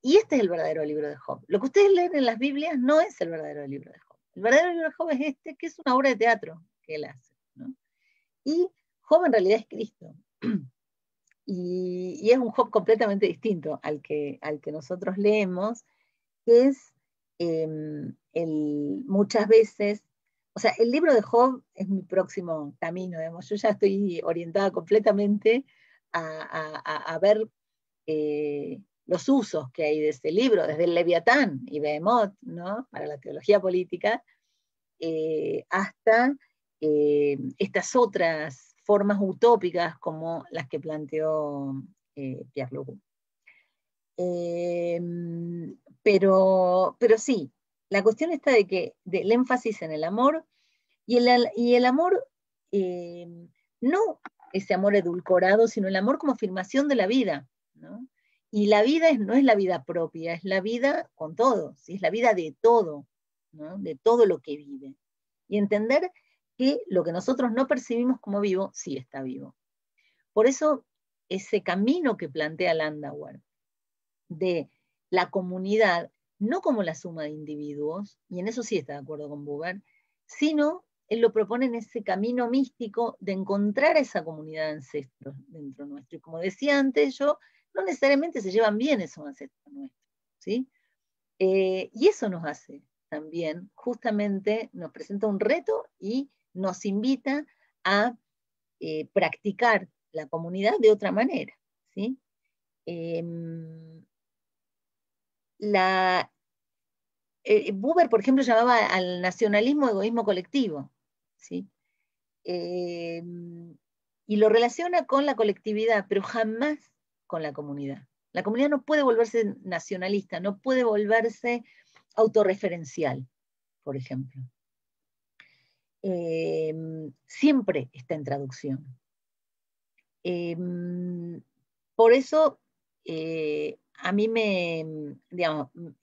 S2: y este es el verdadero libro de Job. Lo que ustedes leen en las Biblias no es el verdadero libro de Job. El verdadero libro de Job es este, que es una obra de teatro que él hace. Y Job en realidad es Cristo. Y, es un Job completamente distinto al que, al que nosotros leemos, que es em, muchas veces o sea, el libro de Job es mi próximo camino, digamos. Yo ya estoy orientada completamente a, ver eh, los usos que hay de este libro, desde el Leviatán y Behemoth, ¿no? Para la teología política, eh, hasta eh, estas otras formas utópicas como las que planteó Pierre Eh, pero sí, la cuestión está de que del énfasis en el amor y el, amor, eh, no ese amor edulcorado, sino el amor como afirmación de la vida. Y la vida no es la vida propia, es la vida con todo, es la vida de todo, de todo lo que vive. Y entender que lo que nosotros no percibimos como vivo, sí está vivo. Por eso ese camino que plantea Landauer de la comunidad no como la suma de individuos, y en eso sí está de acuerdo con Buber, sino él lo propone en ese camino místico de encontrar esa comunidad de ancestros dentro nuestro. Y como decía antes, yo no necesariamente se llevan bien esos ancestros nuestros. Eh, y eso nos hace también, justamente nos presenta un reto y nos invita a eh, practicar la comunidad de otra manera. ¿sí? Em, eh, Buber, por ejemplo, llamaba al nacionalismo egoísmo colectivo, ¿sí? Eh, y lo relaciona con la colectividad, pero jamás con la comunidad. La comunidad no puede volverse nacionalista, no puede volverse autorreferencial, por ejemplo. Eh, siempre está en traducción. por eso a mí me, mm,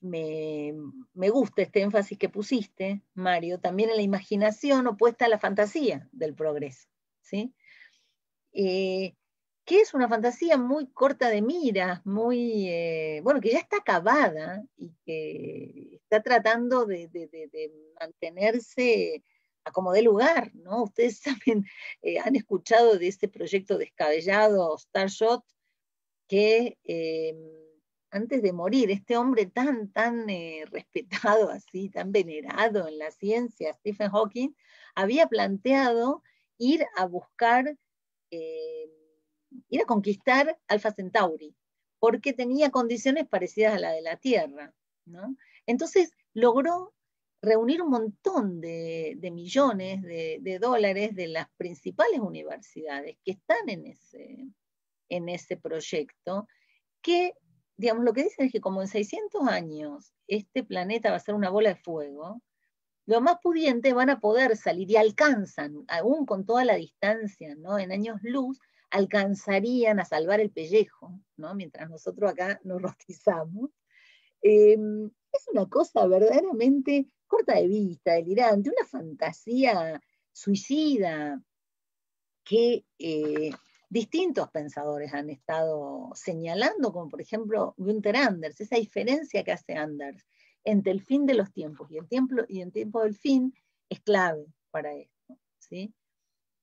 S2: me, gusta este énfasis que pusiste, Mario, también en la imaginación opuesta a la fantasía del progreso, ¿sí? Eh, que es una fantasía muy corta de miras, muy, eh, bueno, que ya está acabada y que está tratando de, mantenerse a como de lugar, ¿no? Ustedes también eh, han escuchado de este proyecto descabellado, Starshot, que em, antes de morir, este hombre tan, tan eh, respetado así, tan venerado en la ciencia, Stephen Hawking, había planteado ir a buscar, eh, ir a conquistar Alpha Centauri, porque tenía condiciones parecidas a las de la Tierra. Entonces logró reunir un montón de, millones de, dólares de las principales universidades que están en ese, en ese proyecto, que digamos, lo que dicen es que como en 600 años este planeta va a ser una bola de fuego, los más pudientes van a poder salir y alcanzan, aún con toda la distancia, En años luz, alcanzarían a salvar el pellejo, Mientras nosotros acá nos rostizamos. Em, es una cosa verdaderamente corta de vista, delirante, una fantasía suicida que eh, distintos pensadores han estado señalando, como por ejemplo Günther Anders, esa diferencia que hace Anders entre el fin de los tiempos y el tiempo, y el tiempo del fin es clave para esto. ¿sí?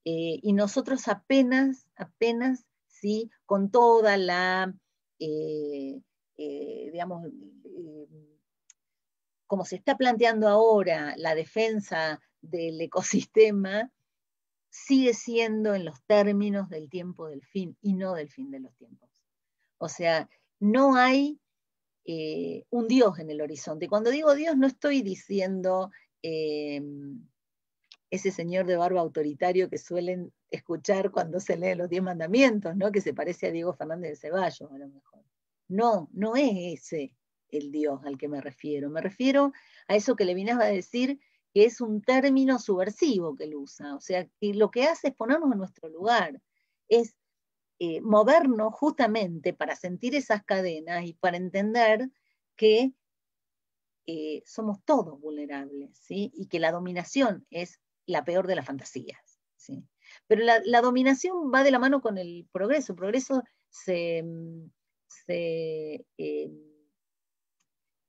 S2: Eh, y nosotros apenas, apenas, ¿sí? con toda la, eh, eh, digamos, como se está planteando ahora la defensa del ecosistema, sigue siendo en los términos del tiempo del fin y no del fin de los tiempos. O sea, no hay eh, un Dios en el horizonte. Cuando digo Dios no estoy diciendo eh, ese señor de barba autoritario que suelen escuchar cuando se leen los diez mandamientos, ¿no? que se parece a Diego Fernández de Ceballos a lo mejor. No, no es ese el Dios al que me refiero. Me refiero a eso que Levinas va a decir que es un término subversivo que él usa, o sea, que lo que hace es ponernos en nuestro lugar, es eh, movernos justamente para sentir esas cadenas y para entender que eh, somos todos vulnerables, ¿sí? Y que la dominación es la peor de las fantasías, ¿sí? Pero la, dominación va de la mano con el progreso, el progreso se... Mm, em,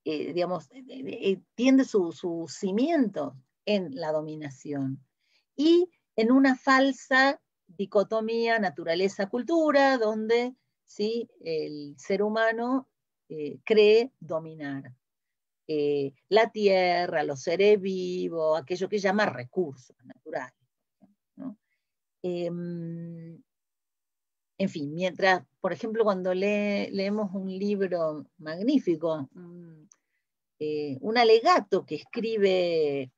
S2: eh, digamos, eh, eh, tiende su, su, cimiento en la dominación y en una falsa dicotomía naturaleza-cultura, donde el ser humano cree dominar la tierra, los seres vivos, aquello que llama recursos naturales. Em, en fin, mientras, por ejemplo, cuando leemos un libro magnífico, eh, un, alegato que escribe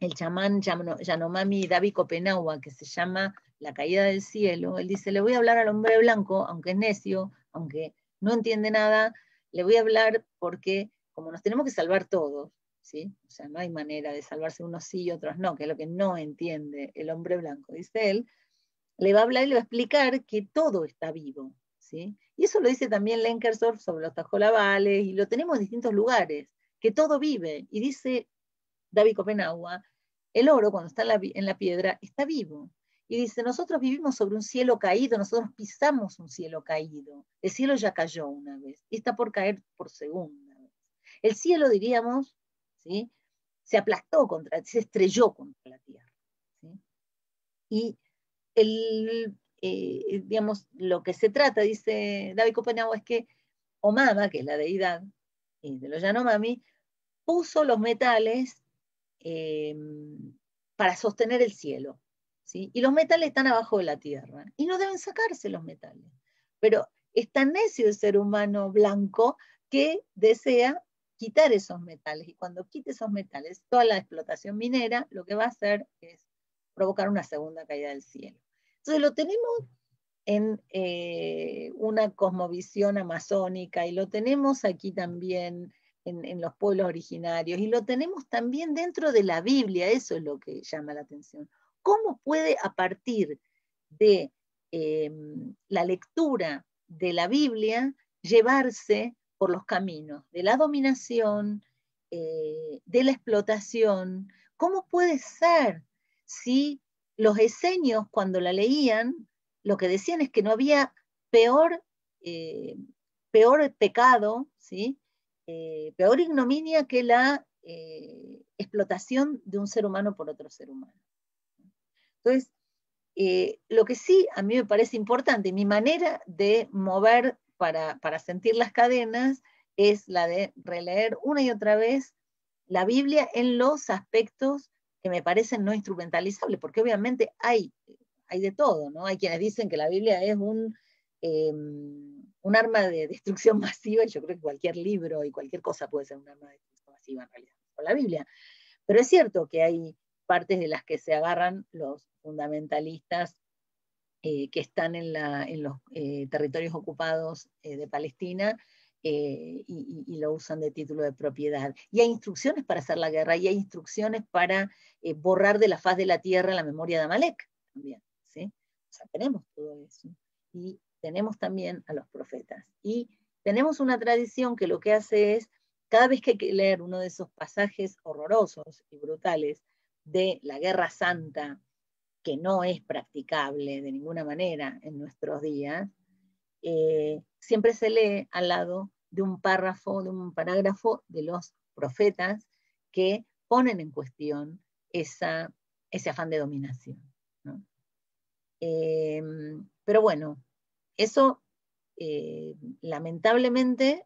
S2: el chamán Yanomami David Copenagua, que se llama La caída del cielo, él dice, le voy a hablar al hombre blanco, aunque es necio, aunque no entiende nada, le voy a hablar porque como nos tenemos que salvar todos, ¿sí? o sea, no hay manera de salvarse unos sí y otros no, que es lo que no entiende el hombre blanco, dice él, le va a hablar y le va a explicar que todo está vivo. ¿sí? Y eso lo dice también Lenkersorf sobre los tajolabales, y lo tenemos en distintos lugares, que todo vive. Y dice David Copenagua, el oro cuando está en la, piedra está vivo. Y dice, nosotros vivimos sobre un cielo caído, nosotros pisamos un cielo caído. El cielo ya cayó una vez y está por caer por segunda vez. El cielo, diríamos, ¿sí? se aplastó contra, se estrelló contra la tierra. Y eh, digamos, lo que se trata, dice David Copenhague, es que Omama, que es la deidad eh, de los Yanomami, puso los metales eh, para sostener el cielo. Y los metales están abajo de la tierra. Y no deben sacarse los metales. Pero es tan necio el ser humano blanco que desea quitar esos metales. Y cuando quite esos metales, toda la explotación minera lo que va a hacer es provocar una segunda caída del cielo. Entonces lo tenemos en eh, una cosmovisión amazónica y lo tenemos aquí también en, los pueblos originarios y lo tenemos también dentro de la Biblia, eso es lo que llama la atención. ¿Cómo puede a partir de eh, la lectura de la Biblia llevarse por los caminos de la dominación, eh, de la explotación? ¿Cómo puede ser si los esenios cuando la leían, lo que decían es que no había peor, eh, peor pecado, ¿sí? Eh, peor ignominia que la eh, explotación de un ser humano por otro ser humano. Entonces, lo que sí a mí me parece importante, mi manera de mover para, para sentir las cadenas es la de releer una y otra vez la Biblia en los aspectos que me parecen no instrumentalizables, porque obviamente hay, hay de todo, ¿no? Hay quienes dicen que la Biblia es un, eh, un arma de destrucción masiva, y yo creo que cualquier libro y cualquier cosa puede ser un arma de destrucción masiva en realidad, con la Biblia. Pero es cierto que hay partes de las que se agarran los fundamentalistas eh, que están en, la, en los eh, territorios ocupados de Palestina eh, y, lo usan de título de propiedad. Y hay instrucciones para hacer la guerra, y hay instrucciones para eh, borrar de la faz de la tierra la memoria de Amalek también. tenemos todo eso. Y tenemos también a los profetas. Y tenemos una tradición que lo que hace es, cada vez que hay que leer uno de esos pasajes horrorosos y brutales de la guerra santa, que no es practicable de ninguna manera en nuestros días, eh, siempre se lee al lado de un párrafo, de un parágrafo de los profetas que ponen en cuestión ese afán de dominación. Eh, pero bueno, eso eh, lamentablemente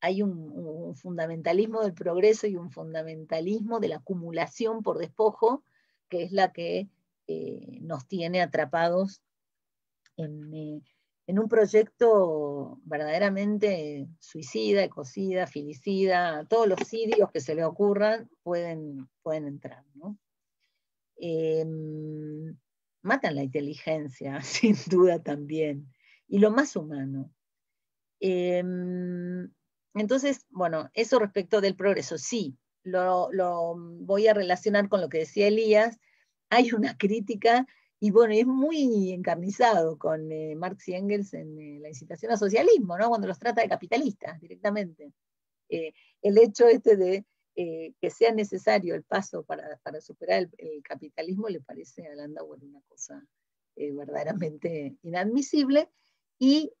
S2: hay un, fundamentalismo del progreso y un fundamentalismo de la acumulación por despojo, que es la que nos tiene atrapados en, en un proyecto verdaderamente suicida, ecocida, filicida, todos los sirios que se le ocurran pueden, pueden entrar. Em, matan la inteligencia, sin duda también, y lo más humano. Em, entonces, bueno, eso respecto del progreso, sí, lo, lo voy a relacionar con lo que decía Elías, hay una crítica y bueno, es muy encarnizado con eh, Marx y Engels en eh, la incitación al socialismo, cuando los trata de capitalistas directamente. Eh, el hecho este de que sea necesario el paso para, superar el, capitalismo le parece a Landauer una cosa verdaderamente inadmisible. Y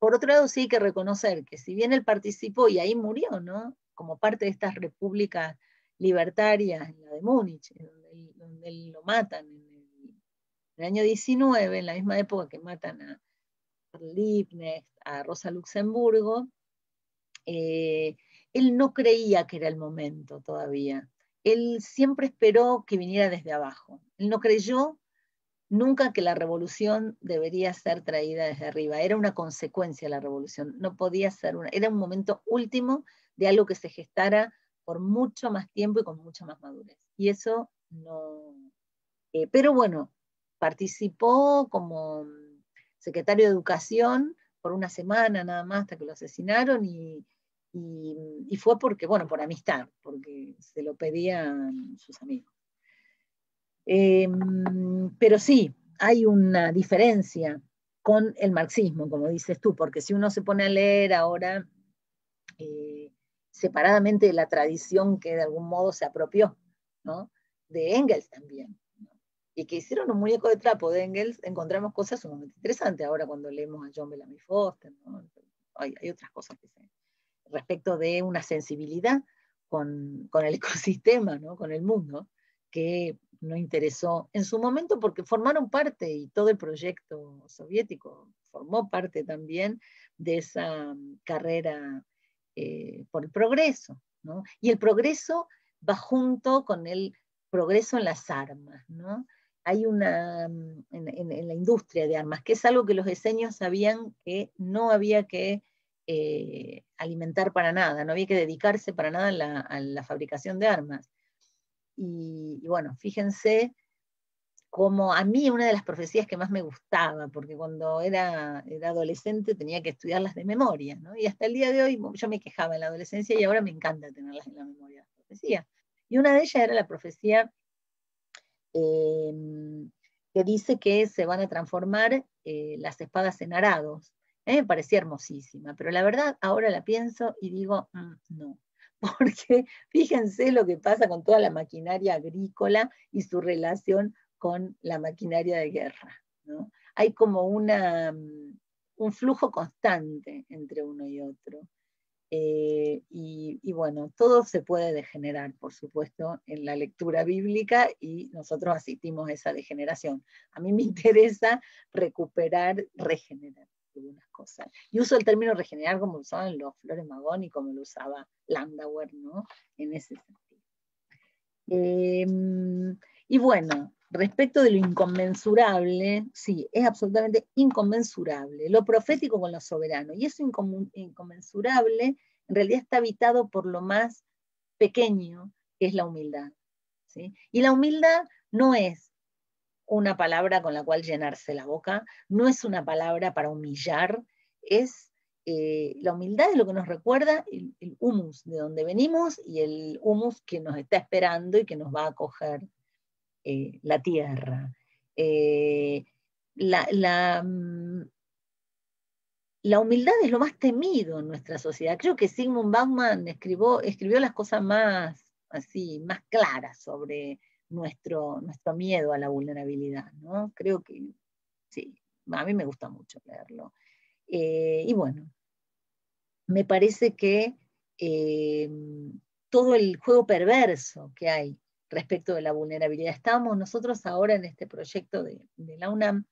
S2: por otro lado, sí hay que reconocer que si bien él participó y ahí murió, ¿no? como parte de estas repúblicas libertarias, la de Múnich, donde, donde él lo matan en el año 19, en la misma época que matan a Liebknecht, a Rosa Luxemburgo, eh, él no creía que era el momento todavía. Él siempre esperó que viniera desde abajo. Él no creyó nunca que la revolución debería ser traída desde arriba. Era una consecuencia de la revolución. No podía ser una. Era un momento último de algo que se gestara por mucho más tiempo y con mucha más madurez. Y eso no. Eh, pero bueno, participó como mm, secretario de Educación por una semana nada más hasta que lo asesinaron y, mm, fue porque, bueno, por amistad, porque se lo pedían sus amigos. Eh, mm, pero sí, hay una diferencia con el marxismo, como dices tú, porque si uno se pone a leer ahora eh, separadamente de la tradición que de algún modo se apropió, De Engels también y que hicieron un muñeco de trapo de Engels, encontramos cosas sumamente interesantes. Ahora cuando leemos a John Bellamy Foster, hay, otras cosas que se... respecto de una sensibilidad con, el ecosistema, con el mundo, que no interesó en su momento porque formaron parte y todo el proyecto soviético formó parte también de esa mm, carrera eh, por el progreso. Y el progreso va junto con el progreso en las armas, ¿no? hay una mm, en, la industria de armas, que es algo que los diseños sabían que no había que eh, alimentar para nada, no había que dedicarse para nada a la, fabricación de armas. Y, bueno, fíjense como a mí una de las profecías que más me gustaba, porque cuando era, adolescente tenía que estudiarlas de memoria, ¿no? Y hasta el día de hoy yo me quejaba en la adolescencia y ahora me encanta tenerlas en la memoria, las profecías. Y una de ellas era la profecía Em, que dice que se van a transformar eh, las espadas en arados. Eh, me parecía hermosísima, pero la verdad ahora la pienso y digo, mm, no, porque fíjense lo que pasa con toda la maquinaria agrícola y su relación con la maquinaria de guerra. Hay como mm, un flujo constante entre uno y otro. Eh, y, bueno, todo se puede degenerar, por supuesto, en la lectura bíblica y nosotros asistimos a esa degeneración. A mí me interesa recuperar, regenerar algunas cosas. Y uso el término regenerar como lo usaban los Flores Magón y como lo usaba Landauer, ¿no? En ese sentido. Em, y bueno, respecto de lo inconmensurable, sí, es absolutamente inconmensurable, lo profético con lo soberano. Y eso inconmensurable en realidad está habitado por lo más pequeño, que es la humildad. Y la humildad no es una palabra con la cual llenarse la boca, no es una palabra para humillar, es eh, la humildad es lo que nos recuerda el, el humus de donde venimos y el humus que nos está esperando y que nos va a acoger eh, la tierra, eh, la, mm, la, humildad es lo más temido en nuestra sociedad. Creo que Sigmund Baumann escribió, las cosas más, así, más claras sobre nuestro, nuestro miedo a la vulnerabilidad. ¿no? Creo que sí, a mí me gusta mucho leerlo. Eh, y bueno, me parece que todo el juego perverso que hay respecto de la vulnerabilidad. estamos nosotros ahora en este proyecto de, la UNAM,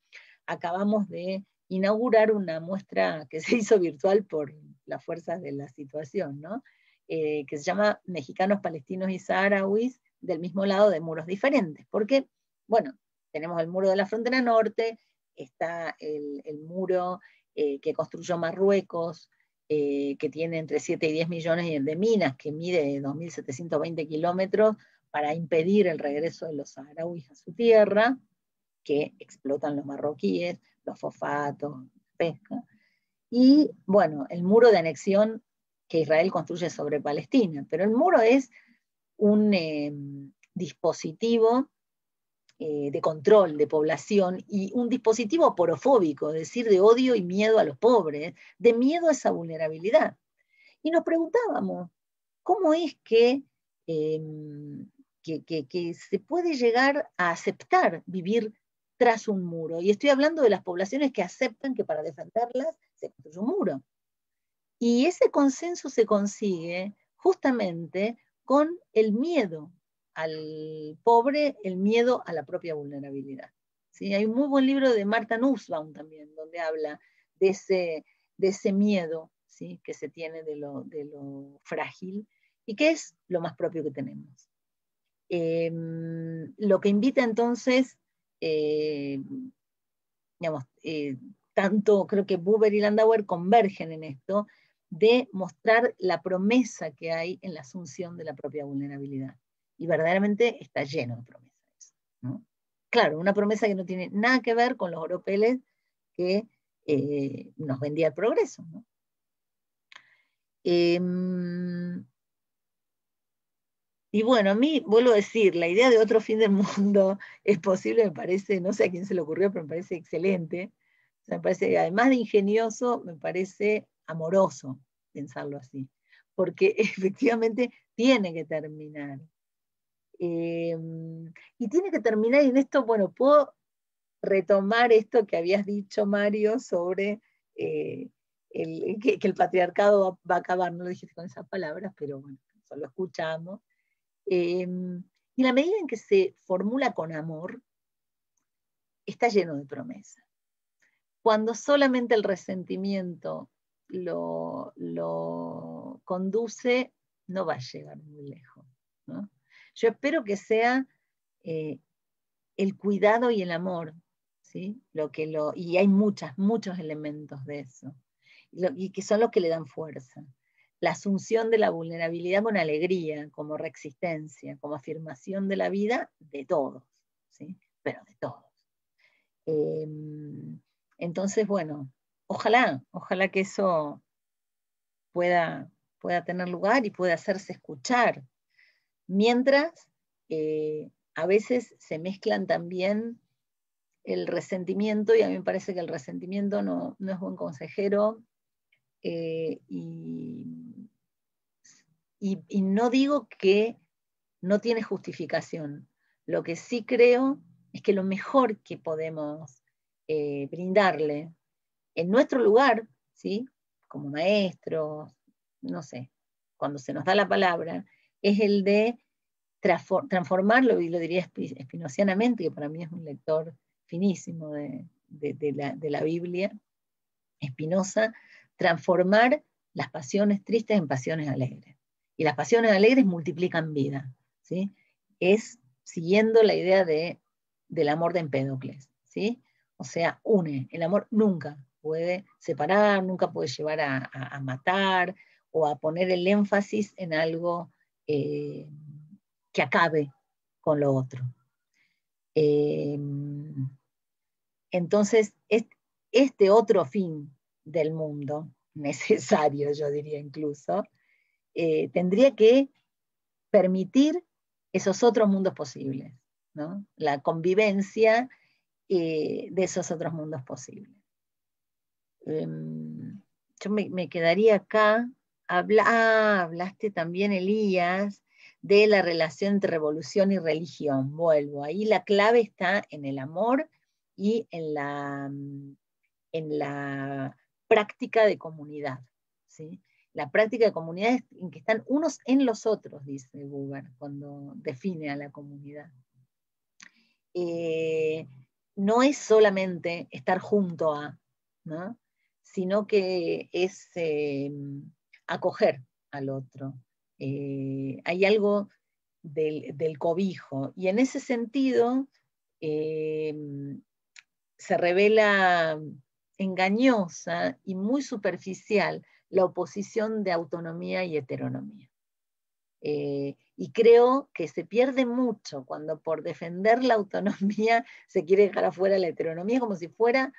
S2: acabamos de inaugurar una muestra que se hizo virtual por las fuerzas de la situación, ¿no? Eh, que se llama Mexicanos, Palestinos y Saharauis del mismo lado de muros diferentes, porque, bueno, tenemos el muro de la frontera norte, está el, muro eh, que construyó Marruecos, eh, que tiene entre 7 y 10 millones de minas, que mide 2.720 kilómetros, para impedir el regreso de los saharauis a su tierra, que explotan los marroquíes, los fosfatos, pesca. Y bueno, el muro de anexión que Israel construye sobre Palestina, pero el muro es un em, dispositivo eh, de control de población y un dispositivo porofóbico, es decir, de odio y miedo a los pobres, de miedo a esa vulnerabilidad. Y nos preguntábamos, ¿cómo es que em, que, se puede llegar a aceptar vivir tras un muro. Y estoy hablando de las poblaciones que aceptan que para defenderlas se construye un muro. Y ese consenso se consigue justamente con el miedo al pobre, el miedo a la propia vulnerabilidad. ¿Sí? Hay un muy buen libro de Marta Nussbaum también, donde habla de ese, de ese miedo ¿sí? que se tiene de lo, de lo frágil y que es lo más propio que tenemos. Em, lo que invita entonces, eh, digamos, eh, tanto creo que Buber y Landauer convergen en esto, de mostrar la promesa que hay en la asunción de la propia vulnerabilidad. Y verdaderamente está lleno de promesas. Claro, una promesa que no tiene nada que ver con los oropeles que eh, nos vendía el progreso. ¿no? Em, y bueno, a mí, vuelvo a decir, la idea de otro fin del mundo es posible, me parece, no sé a quién se le ocurrió, pero me parece excelente. me parece, además de ingenioso, me parece amoroso pensarlo así, porque efectivamente tiene que terminar. Em, y tiene que terminar, y en esto, bueno, puedo retomar esto que habías dicho, Mario, sobre eh, que, el patriarcado va, a acabar, no lo dijiste con esas palabras, pero bueno, lo escuchamos. Em, y la medida en que se formula con amor, está lleno de promesa. Cuando solamente el resentimiento lo, conduce, no va a llegar muy lejos. Yo espero que sea eh, el cuidado y el amor, ¿sí? lo que lo, y hay muchas, muchos elementos de eso, y que son los que le dan fuerza la asunción de la vulnerabilidad con alegría, como reexistencia, como afirmación de la vida de todos, ¿sí? pero de todos. Em, entonces, bueno, ojalá, ojalá que eso pueda, pueda tener lugar y pueda hacerse escuchar, mientras eh, a veces se mezclan también el resentimiento, y a mí me parece que el resentimiento no, no es buen consejero, eh, y, no digo que no tiene justificación. Lo que sí creo es que lo mejor que podemos eh, brindarle en nuestro lugar, ¿sí? como maestros, no sé, cuando se nos da la palabra, es el de transformarlo, y lo diría espinocianamente, que para mí es un lector finísimo de, la, de la, Biblia, Espinosa, transformar las pasiones tristes en pasiones alegres. Y las pasiones alegres multiplican vida. ¿sí? Es siguiendo la idea de, del amor de Empédocles. ¿sí? O sea, une. El amor nunca puede separar, nunca puede llevar a, matar o a poner el énfasis en algo eh, que acabe con lo otro. Eh, entonces, este otro fin del mundo, necesario yo diría incluso, eh, tendría que permitir esos otros mundos posibles, la convivencia eh, de esos otros mundos posibles. Em, yo me, quedaría acá. Habla, ah, hablaste también, Elías, de la relación entre revolución y religión. Vuelvo, ahí la clave está en el amor y en la, mm, en la práctica de comunidad. ¿sí? La práctica de comunidad es en que están unos en los otros, dice Buber cuando define a la comunidad. Eh, no es solamente estar junto a, sino que es eh, acoger al otro. Eh, hay algo del, cobijo. Y en ese sentido se revela engañosa y muy superficial la oposición de autonomía y heteronomía. Eh, y creo que se pierde mucho cuando por defender la autonomía se quiere dejar afuera la heteronomía como si fuera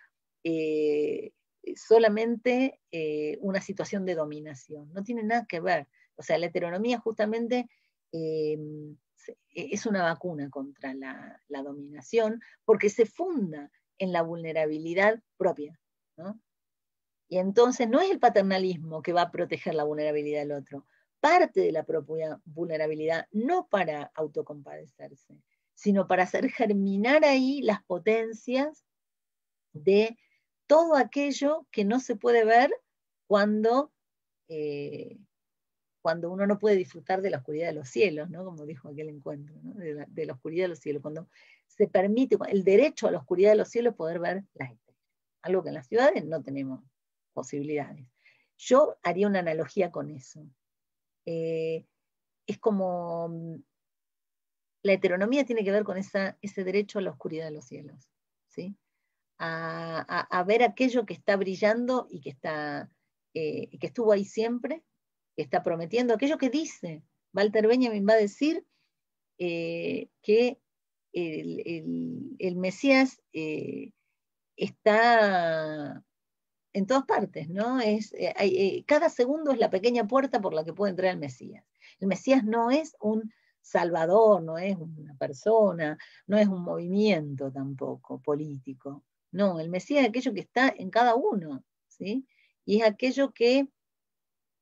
S2: eh, solamente eh, una situación de dominación. No tiene nada que ver. O sea, la heteronomía justamente e, es una vacuna contra la dominación porque se funda en la vulnerabilidad propia y entonces no es el paternalismo que va a proteger la vulnerabilidad del otro, parte de la propia vulnerabilidad, no para autocompadecerse, sino para hacer germinar ahí las potencias de todo aquello que no se puede ver cuando, eh, cuando uno no puede disfrutar de la oscuridad de los cielos, ¿no? como dijo aquel encuentro, de, la, oscuridad de los cielos, cuando se permite el derecho a la oscuridad de los cielos poder ver la algo que en las ciudades no tenemos posibilidades. Yo haría una analogía con eso. Eh, es como mm, la heteronomía tiene que ver con ese derecho a la oscuridad de los cielos, a, ver aquello que está brillando y que, está, eh, que estuvo ahí siempre, que está prometiendo, aquello que dice. Walter Benjamin va a decir eh, que el, Mesías está en todas partes, ¿no? Es, eh, eh, cada segundo es la pequeña puerta por la que puede entrar el Mesías. El Mesías no es un salvador, no es una persona, no es un movimiento tampoco político. No, el Mesías es aquello que está en cada uno, ¿sí? Y es aquello que,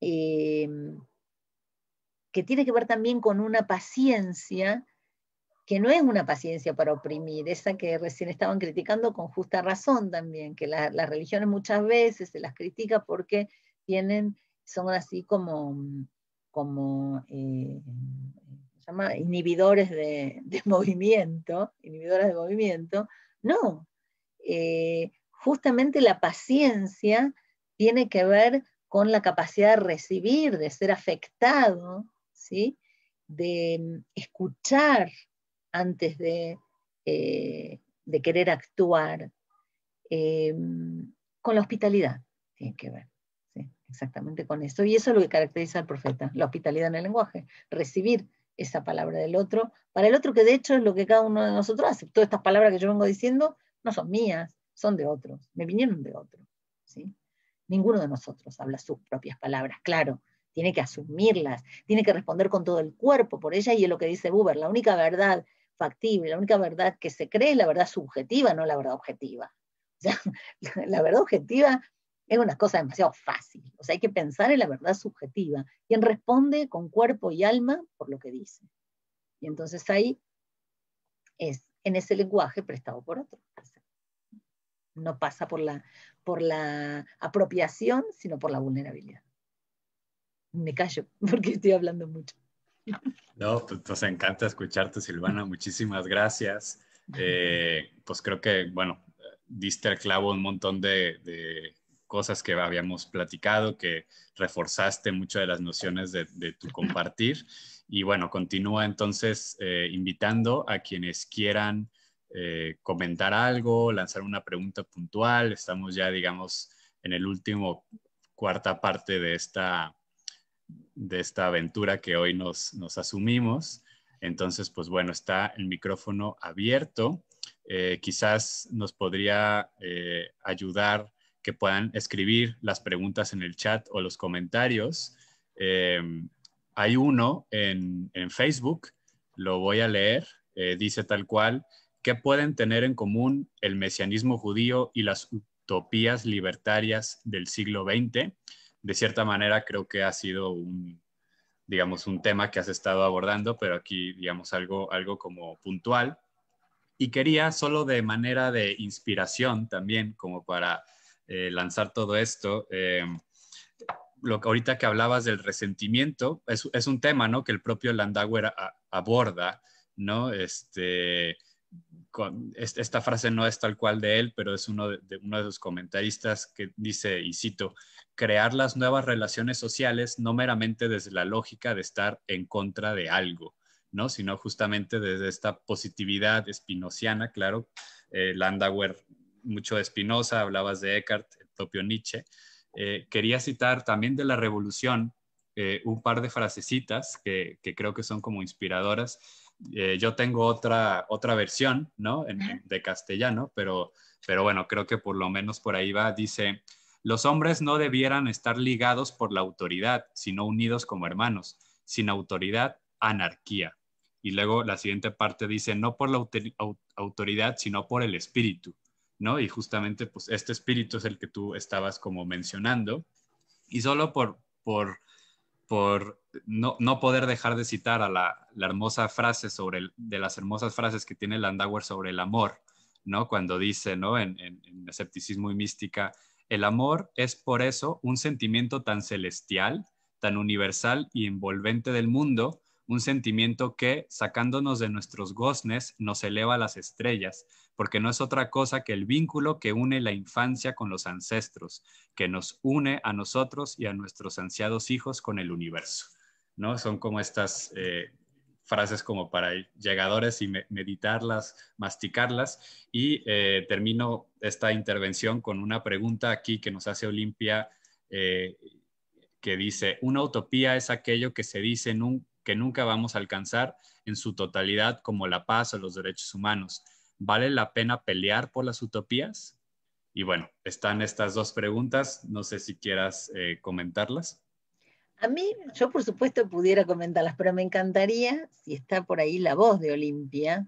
S2: eh, que tiene que ver también con una paciencia que no es una paciencia para oprimir, esa que recién estaban criticando con justa razón también, que las religiones muchas veces se las critica porque tienen, son así como, mm, como eh, llama? inhibidores de, movimiento, inhibidoras de movimiento. No, eh, justamente la paciencia tiene que ver con la capacidad de recibir, de ser afectado, ¿sí? de mm, escuchar antes de, eh, de querer actuar. Eh, con la hospitalidad tiene que ver, exactamente con eso. Y eso es lo que caracteriza al profeta, la hospitalidad en el lenguaje, recibir esa palabra del otro, para el otro que de hecho es lo que cada uno de nosotros hace. Todas estas palabras que yo vengo diciendo no son mías, son de otros, me vinieron de otros. ¿sí? Ninguno de nosotros habla sus propias palabras, claro, tiene que asumirlas, tiene que responder con todo el cuerpo por ellas y es lo que dice Buber, la única verdad factible, la única verdad que se cree es la verdad subjetiva, no la verdad objetiva. la verdad objetiva es una cosa demasiado fácil. O sea, hay que pensar en la verdad subjetiva. Quien responde con cuerpo y alma por lo que dice. Y entonces ahí es en ese lenguaje prestado por otro. No pasa por la, por la apropiación, sino por la vulnerabilidad. Me callo porque estoy hablando mucho.
S1: No, pues nos pues, encanta escucharte, Silvana. Muchísimas gracias. Eh, pues creo que, bueno, diste al clavo un montón de, cosas que habíamos platicado, que reforzaste mucho de las nociones de, tu compartir. Y bueno, continúa entonces eh, invitando a quienes quieran eh, comentar algo, lanzar una pregunta puntual. Estamos ya, digamos, en el último cuarta parte de esta de esta aventura que hoy nos, asumimos. Entonces, pues bueno, está el micrófono abierto. Eh, quizás nos podría eh, ayudar que puedan escribir las preguntas en el chat o los comentarios. Em, hay uno en, en, Facebook, lo voy a leer, eh, dice tal cual, ¿qué pueden tener en común el mesianismo judío y las utopías libertarias del siglo XX? de cierta manera creo que ha sido un, digamos, un tema que has estado abordando, pero aquí, digamos, algo, algo como puntual. Y quería solo de manera de inspiración también, como para eh, lanzar todo esto. Eh, lo que ahorita que hablabas del resentimiento, es, es un tema, ¿no? Que el propio Landauer aborda, ¿no? Este, con, esta frase no es tal cual de él, pero es uno de, uno de sus comentaristas que dice, y cito, crear las nuevas relaciones sociales no meramente desde la lógica de estar en contra de algo, ¿no? Sino justamente desde esta positividad espinociana, claro. Eh, Landauer, mucho de Spinoza, hablabas de Eckhart, el Nietzsche. Eh, quería citar también de la revolución eh, un par de frasecitas que, que, creo que son como inspiradoras. yo tengo otra, otra versión, ¿no? En, de castellano, pero, pero bueno, creo que por lo menos por ahí va. Dice, los hombres no debieran estar ligados por la autoridad, sino unidos como hermanos. Sin autoridad, anarquía. Y luego la siguiente parte dice, no por la autoridad, sino por el espíritu, ¿no? Y justamente, pues este espíritu es el que tú estabas como mencionando. Y solo por, por, por no, poder dejar de citar a la, hermosa frase sobre, el, de las hermosas frases que tiene Landauer sobre el amor, ¿no? Cuando dice, ¿no? en escepticismo y mística, el amor es por eso un sentimiento tan celestial, tan universal y envolvente del mundo, un sentimiento que, sacándonos de nuestros goznes, nos eleva a las estrellas, porque no es otra cosa que el vínculo que une la infancia con los ancestros, que nos une a nosotros y a nuestros ansiados hijos con el universo. ¿no? Son como estas eh, frases como para llegadores y meditarlas, masticarlas. Y eh, termino esta intervención con una pregunta aquí que nos hace Olimpia, eh, que dice, una utopía es aquello que se dice que nunca vamos a alcanzar en su totalidad, como la paz o los derechos humanos. ¿Vale la pena pelear por las utopías? Y bueno, están estas dos preguntas. No sé si quieras eh, comentarlas.
S2: A mí, yo por supuesto pudiera comentarlas, pero me encantaría si está por ahí la voz de Olimpia,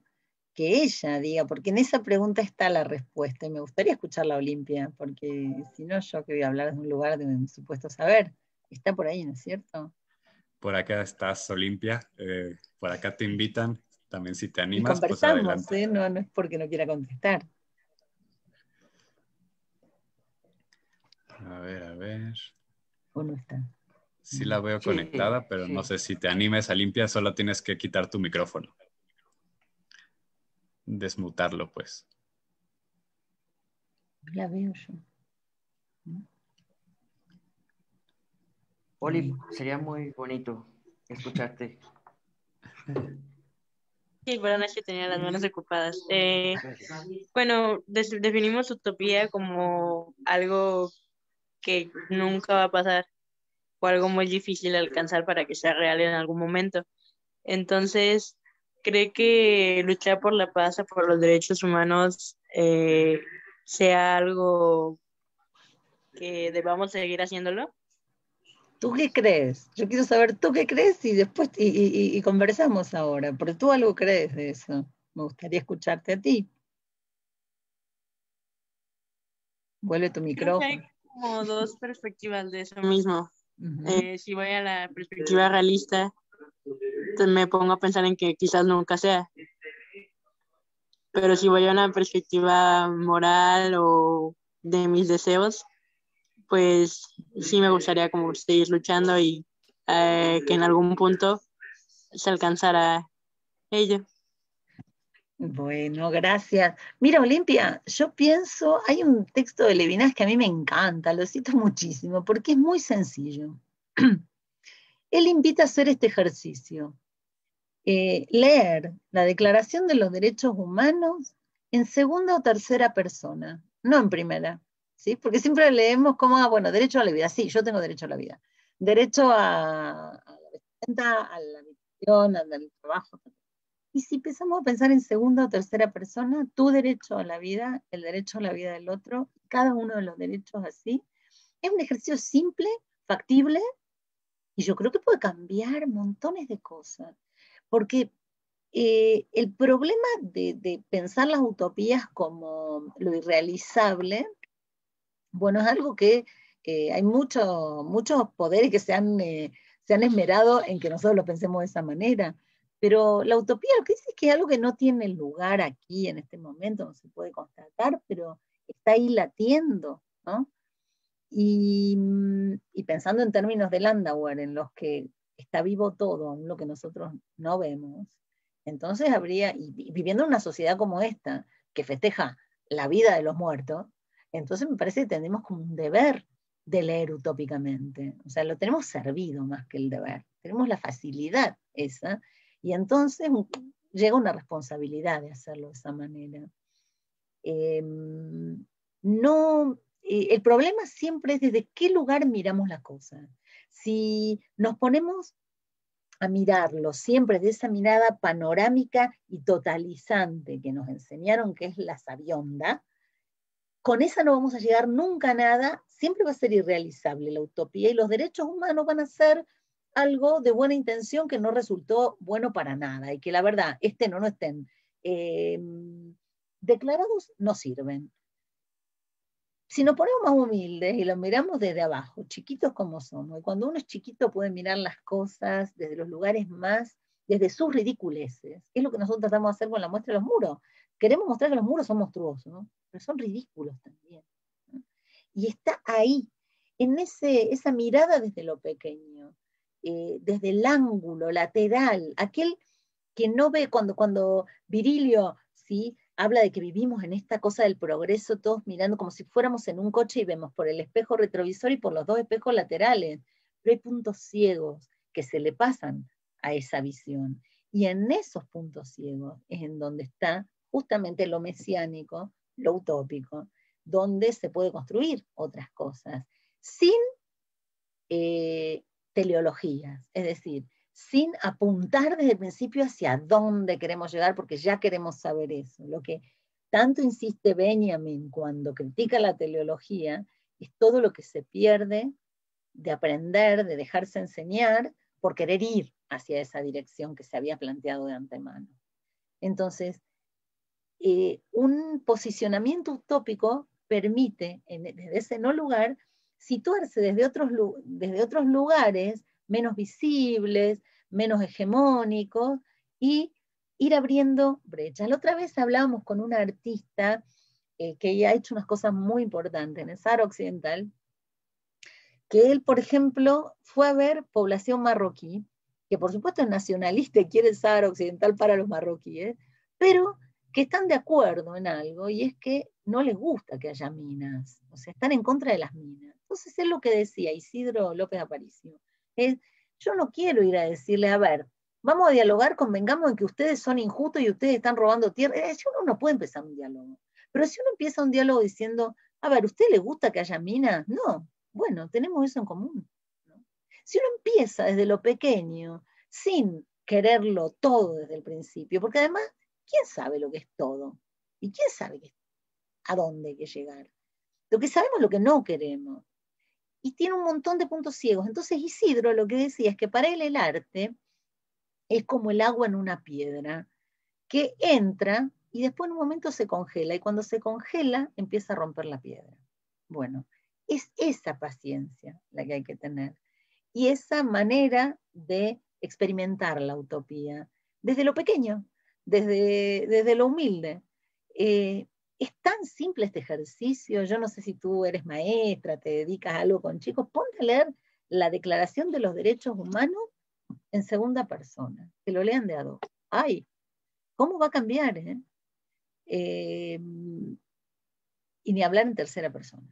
S2: que ella diga, porque en esa pregunta está la respuesta y me gustaría escucharla, Olimpia, porque si no, yo que voy a hablar de un lugar de un supuesto saber. Está por ahí, ¿no es cierto?
S1: Por acá estás, Olimpia. Eh, por acá te invitan. También si te animas. pues ¿eh?
S2: no, no es porque no quiera contestar.
S1: A ver, a ver. ¿O no está? sí la veo conectada, pero no sé si te animes a limpiar, solo tienes que quitar tu micrófono. Desmutarlo, pues.
S2: La veo Oli, mm. sería
S3: muy bonito escucharte.
S4: Sí, bueno, es que tenía las manos ocupadas. Eh, bueno, definimos utopía como algo que nunca va a pasar algo muy difícil de alcanzar para que sea real en algún momento. Entonces, cree que luchar por la paz, por los derechos humanos, eh, sea algo que debamos seguir haciéndolo?
S2: ¿Tú qué crees? Yo quiero saber tú qué crees y después y, conversamos ahora, pero tú algo crees de eso. Me gustaría escucharte a ti. Vuelve tu micrófono. hay
S4: como dos perspectivas de eso mismo. Eh, si voy a la perspectiva eh, realista, me pongo a pensar en que quizás nunca sea. Pero si voy a una perspectiva moral o de mis deseos, pues sí me gustaría como seguir luchando y
S2: eh, que en algún punto se alcanzara ello. Bueno, gracias. Mira, Olimpia, yo pienso, hay un texto de Levinas que a mí me encanta, lo cito muchísimo, porque es muy sencillo. Él invita a hacer este ejercicio. Eh, leer la Declaración de los Derechos Humanos en segunda o tercera persona, no en primera, ¿sí? Porque siempre leemos como, ah, bueno, derecho a la vida, sí, yo tengo derecho a la vida, derecho a, la vestimenta, a la
S1: habitación,
S2: al trabajo, y si empezamos a pensar en segunda o tercera persona, tu derecho a la vida, el derecho a la vida del otro, cada uno de los derechos así, es un ejercicio simple, factible, y yo creo que puede cambiar montones de cosas. Porque eh, el problema de, pensar las utopías como lo irrealizable, bueno, es algo que hay muchos poderes que se han, eh, se han esmerado en que nosotros lo pensemos de esa manera pero la utopía lo que dice es que es algo que no tiene lugar aquí en este momento, no se puede constatar, pero está ahí latiendo, ¿no? Mm, y, pensando en términos de Landauer, en los que está vivo todo, aún lo que nosotros no vemos, entonces habría, y viviendo en una sociedad como esta, que festeja la vida de los muertos, entonces me parece que tenemos como un deber de leer utópicamente. O sea, lo tenemos servido más que el deber. Tenemos la facilidad esa y entonces llega una responsabilidad de hacerlo de esa manera. Em, no, eh, el problema siempre es desde qué lugar miramos las cosas. Si nos ponemos a mirarlo siempre de esa mirada panorámica y totalizante que nos enseñaron que es la sabionda, con esa no vamos a llegar nunca a nada, siempre va a ser irrealizable la utopía y los derechos humanos van a ser algo de buena intención que no resultó bueno para nada y que la verdad, estén o no estén eh, declarados, no sirven. Si nos ponemos más humildes y los miramos desde abajo, chiquitos como somos, y cuando uno es chiquito puede mirar las cosas desde los lugares más, desde sus ridiculeces, es lo que nosotros tratamos de hacer con la muestra de los muros. Queremos mostrar que los muros son monstruosos, pero son ridículos también. Y está ahí, en ese, esa mirada desde lo pequeño, eh, desde el ángulo lateral, aquel que no ve cuando, cuando Virilio ¿sí? habla de que vivimos en esta cosa del progreso, todos mirando como si fuéramos en un coche y vemos por el espejo retrovisor y por los dos espejos laterales, pero hay puntos ciegos que se le pasan a esa visión. Y en esos puntos ciegos es en donde está justamente lo mesiánico, lo utópico, donde se puede construir otras cosas, sin eh, teleologías, es decir, sin apuntar desde el principio hacia dónde queremos llegar, porque ya queremos saber eso. Lo que tanto insiste Benjamin cuando critica la teleología es todo lo que se pierde de aprender, de dejarse enseñar, por querer ir hacia esa dirección que se había planteado de antemano. Entonces, eh, un posicionamiento utópico permite, desde ese no lugar, situarse desde otros, desde otros lugares menos visibles, menos hegemónicos y ir abriendo brechas. La otra vez hablábamos con un artista eh, que ha hecho unas cosas muy importantes en el Sahara Occidental, que él, por ejemplo, fue a ver población marroquí, que por supuesto es nacionalista y quiere el Sahara Occidental para los marroquíes, pero que están de acuerdo en algo y es que no les gusta que haya minas, o sea, están en contra de las minas. Entonces es lo que decía Isidro López Aparicio. yo no quiero ir a decirle, a ver, vamos a dialogar, convengamos en que ustedes son injustos y ustedes están robando tierra. Eh, si uno no puede empezar un diálogo. Pero si uno empieza un diálogo diciendo, a ver, ¿usted le gusta que haya minas? No. Bueno, tenemos eso en común. Si uno empieza desde lo pequeño, sin quererlo todo desde el principio, porque además, ¿quién sabe lo que es todo? ¿Y quién sabe a dónde hay que llegar? Lo que sabemos es lo que no queremos y tiene un montón de puntos ciegos. Entonces Isidro lo que decía es que para él el arte es como el agua en una piedra, que entra y después en un momento se congela y cuando se congela empieza a romper la piedra. Bueno, es esa paciencia la que hay que tener y esa manera de experimentar la utopía desde lo pequeño, desde, desde lo humilde. Eh, es tan simple este ejercicio. Yo no sé si tú eres maestra, te dedicas a algo con chicos. Ponte a leer la Declaración de los Derechos Humanos en segunda persona, que lo lean de a ¡Ay! ¿Cómo va a cambiar? Eh? Em, y ni hablar en tercera persona.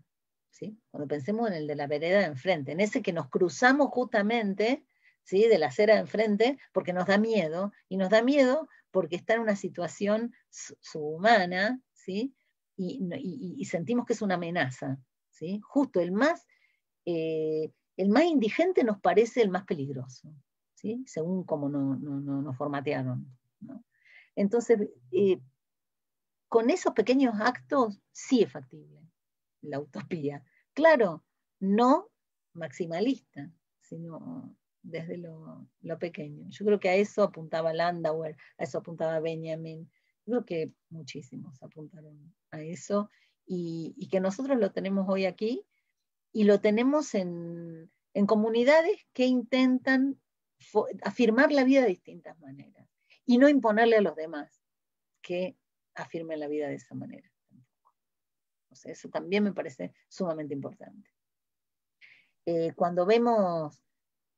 S2: ¿sí? Cuando pensemos en el de la vereda de enfrente, en ese que nos cruzamos justamente ¿sí? de la acera de enfrente porque nos da miedo, y nos da miedo porque está en una situación subhumana, ¿sí? y, sentimos que es una amenaza. ¿sí? Justo el más, eh, el más indigente nos parece el más peligroso, ¿sí? según como nos no, no, formatearon. Entonces, eh, con esos pequeños actos sí es factible la utopía. Claro, no maximalista, sino desde lo, lo, pequeño. Yo creo que a eso apuntaba Landauer, a eso apuntaba Benjamin, que muchísimos apuntaron a eso y, que nosotros lo tenemos hoy aquí y lo tenemos en, comunidades que intentan afirmar la vida de distintas maneras y no imponerle a los demás que afirmen la vida de esa manera. eso también me parece sumamente importante. Eh, cuando vemos,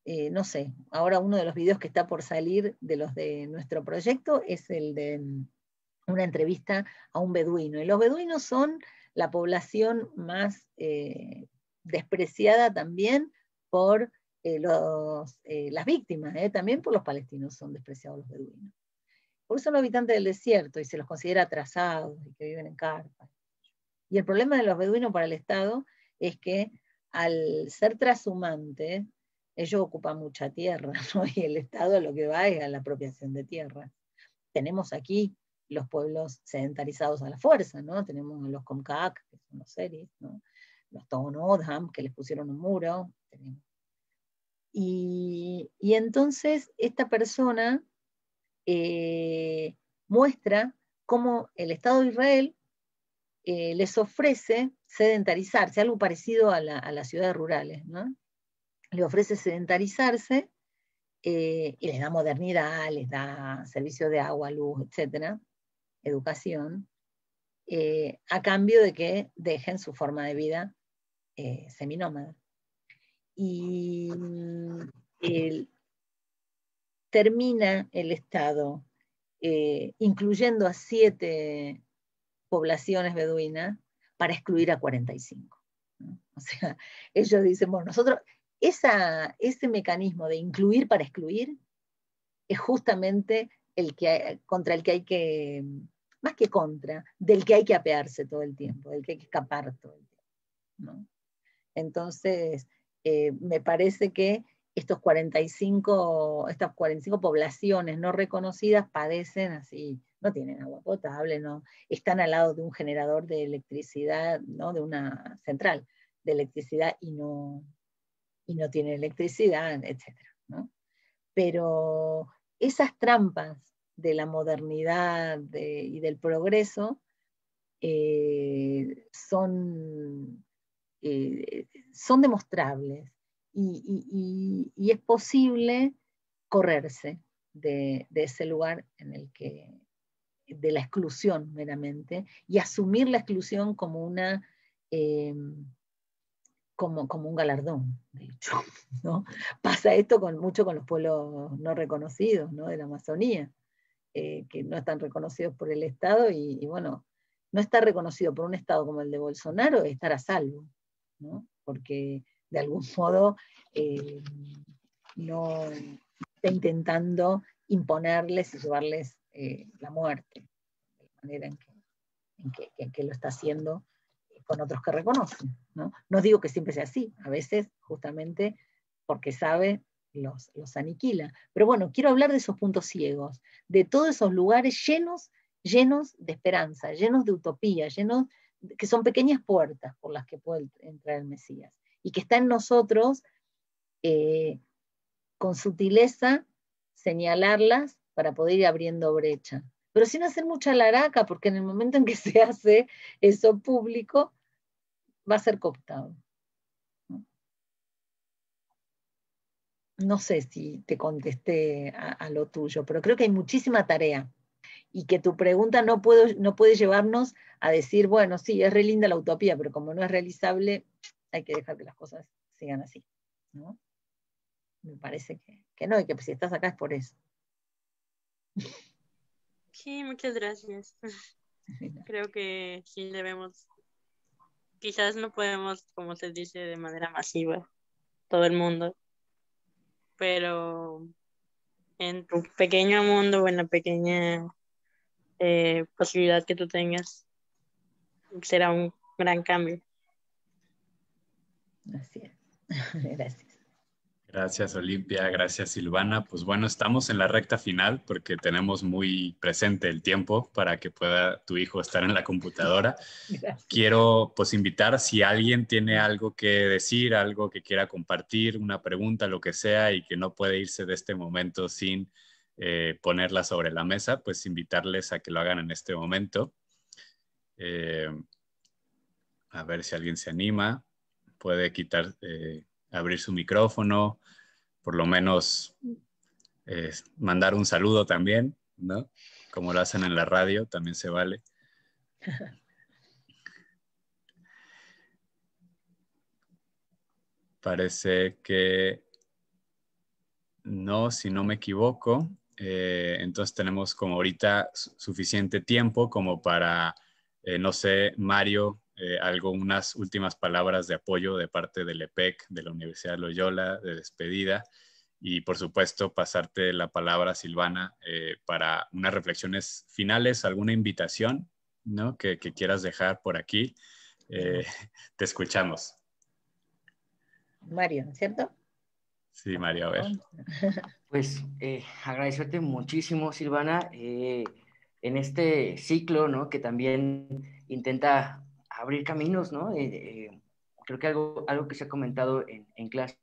S2: eh, no sé, ahora uno de los videos que está por salir de los de nuestro proyecto es el de una entrevista a un beduino. Y los beduinos son la población más eh, despreciada también por eh, los, eh, las víctimas, también por los palestinos son despreciados los beduinos. Por eso son los habitantes del desierto y se los considera atrasados y que viven en carpas. Y el problema de los beduinos para el Estado es que al ser trashumante, ellos ocupan mucha tierra, y el Estado lo que va es a la apropiación de tierra. Tenemos aquí los pueblos sedentarizados a la fuerza, ¿no? Tenemos a los Comcac, que son los seris, ¿no? Los Tonodham, que les pusieron un muro. Y, entonces esta persona eh, muestra cómo el Estado de Israel eh, les ofrece sedentarizarse, algo parecido a, las ciudades rurales, ¿no? Le ofrece sedentarizarse eh, y les da modernidad, les da servicio de agua, luz, etc educación, eh, a cambio de que dejen su forma de vida eh, seminómada. Y termina el Estado eh, incluyendo a siete poblaciones beduinas para excluir a 45. O sea, ellos dicen, bueno, nosotros, ese mecanismo de incluir para excluir es justamente el que, contra el que hay que, más que contra, del que hay que apearse todo el tiempo, del que hay que escapar todo el tiempo. Entonces, eh, me parece que estos 45, estas 45 poblaciones no reconocidas padecen así, no tienen agua potable, no, están al lado de un generador de electricidad, ¿no? de una central de electricidad y no, y no tienen electricidad, etc. ¿no? Pero esas trampas de la modernidad y del progreso eh, son, eh, son demostrables y, es posible correrse de, ese lugar en el que de la exclusión meramente y asumir la exclusión como una eh, como, un galardón, de hecho. ¿no? Pasa esto con, mucho con los pueblos no reconocidos de la Amazonía, eh, que no están reconocidos por el Estado y, bueno, no estar reconocido por un Estado como el de Bolsonaro es estar a salvo, ¿no? porque de algún modo eh, no está intentando imponerles y llevarles eh, la muerte, de la manera en que lo está haciendo con otros que reconocen. ¿no? digo que siempre sea así, a veces justamente porque sabe los, los aniquila. Pero bueno, quiero hablar de esos puntos ciegos, de todos esos lugares llenos, llenos de esperanza, llenos de utopía, llenos que son pequeñas puertas por las que puede entrar el Mesías y que está en nosotros eh, con sutileza señalarlas para poder ir abriendo brecha pero sin hacer mucha laraca, porque en el momento en que se hace eso público, va a ser cooptado. No sé si te contesté a, lo tuyo, pero creo que hay muchísima tarea y que tu pregunta no, puedo, no puede llevarnos a decir, bueno, sí, es re linda la utopía, pero como no es realizable, hay que dejar que las cosas sigan así. Me parece que, que no, y que si estás acá es por eso.
S4: Sí, muchas gracias. Creo que sí debemos, quizás no podemos, como se dice, de manera masiva, todo el mundo, pero en tu pequeño mundo o en la pequeña eh, posibilidad que tú tengas, será un gran cambio.
S2: Gracias.
S1: Gracias, Olimpia. Gracias, Silvana. Pues bueno, estamos en la recta final porque tenemos muy presente el tiempo para que pueda tu hijo estar en la computadora. Quiero pues invitar si alguien tiene algo que decir, algo que quiera compartir, una pregunta, lo que sea, y que no puede irse de este momento sin eh, ponerla sobre la mesa, pues invitarles a que lo hagan en este momento. Eh, a ver si alguien se anima. Puede quitar, eh, abrir su micrófono por lo menos eh, mandar un saludo también, ¿no? Como lo hacen en la radio, también se vale. Parece que no, si no me equivoco. Eh, entonces tenemos como ahorita suficiente tiempo como para, eh, no sé, Mario, eh, algo, unas últimas palabras de apoyo de parte del EPEC, de la Universidad de Loyola, de despedida, y por supuesto pasarte la palabra, Silvana, eh, para unas reflexiones finales, alguna invitación ¿no? que, quieras dejar por aquí. Eh, te escuchamos.
S2: Mario, ¿cierto?
S1: Sí, Mario, a ver.
S3: Pues eh, agradecerte muchísimo, Silvana, en este ciclo ¿no? que también intenta abrir caminos, ¿no? Eh, eh, creo que algo, algo que se ha comentado en, clase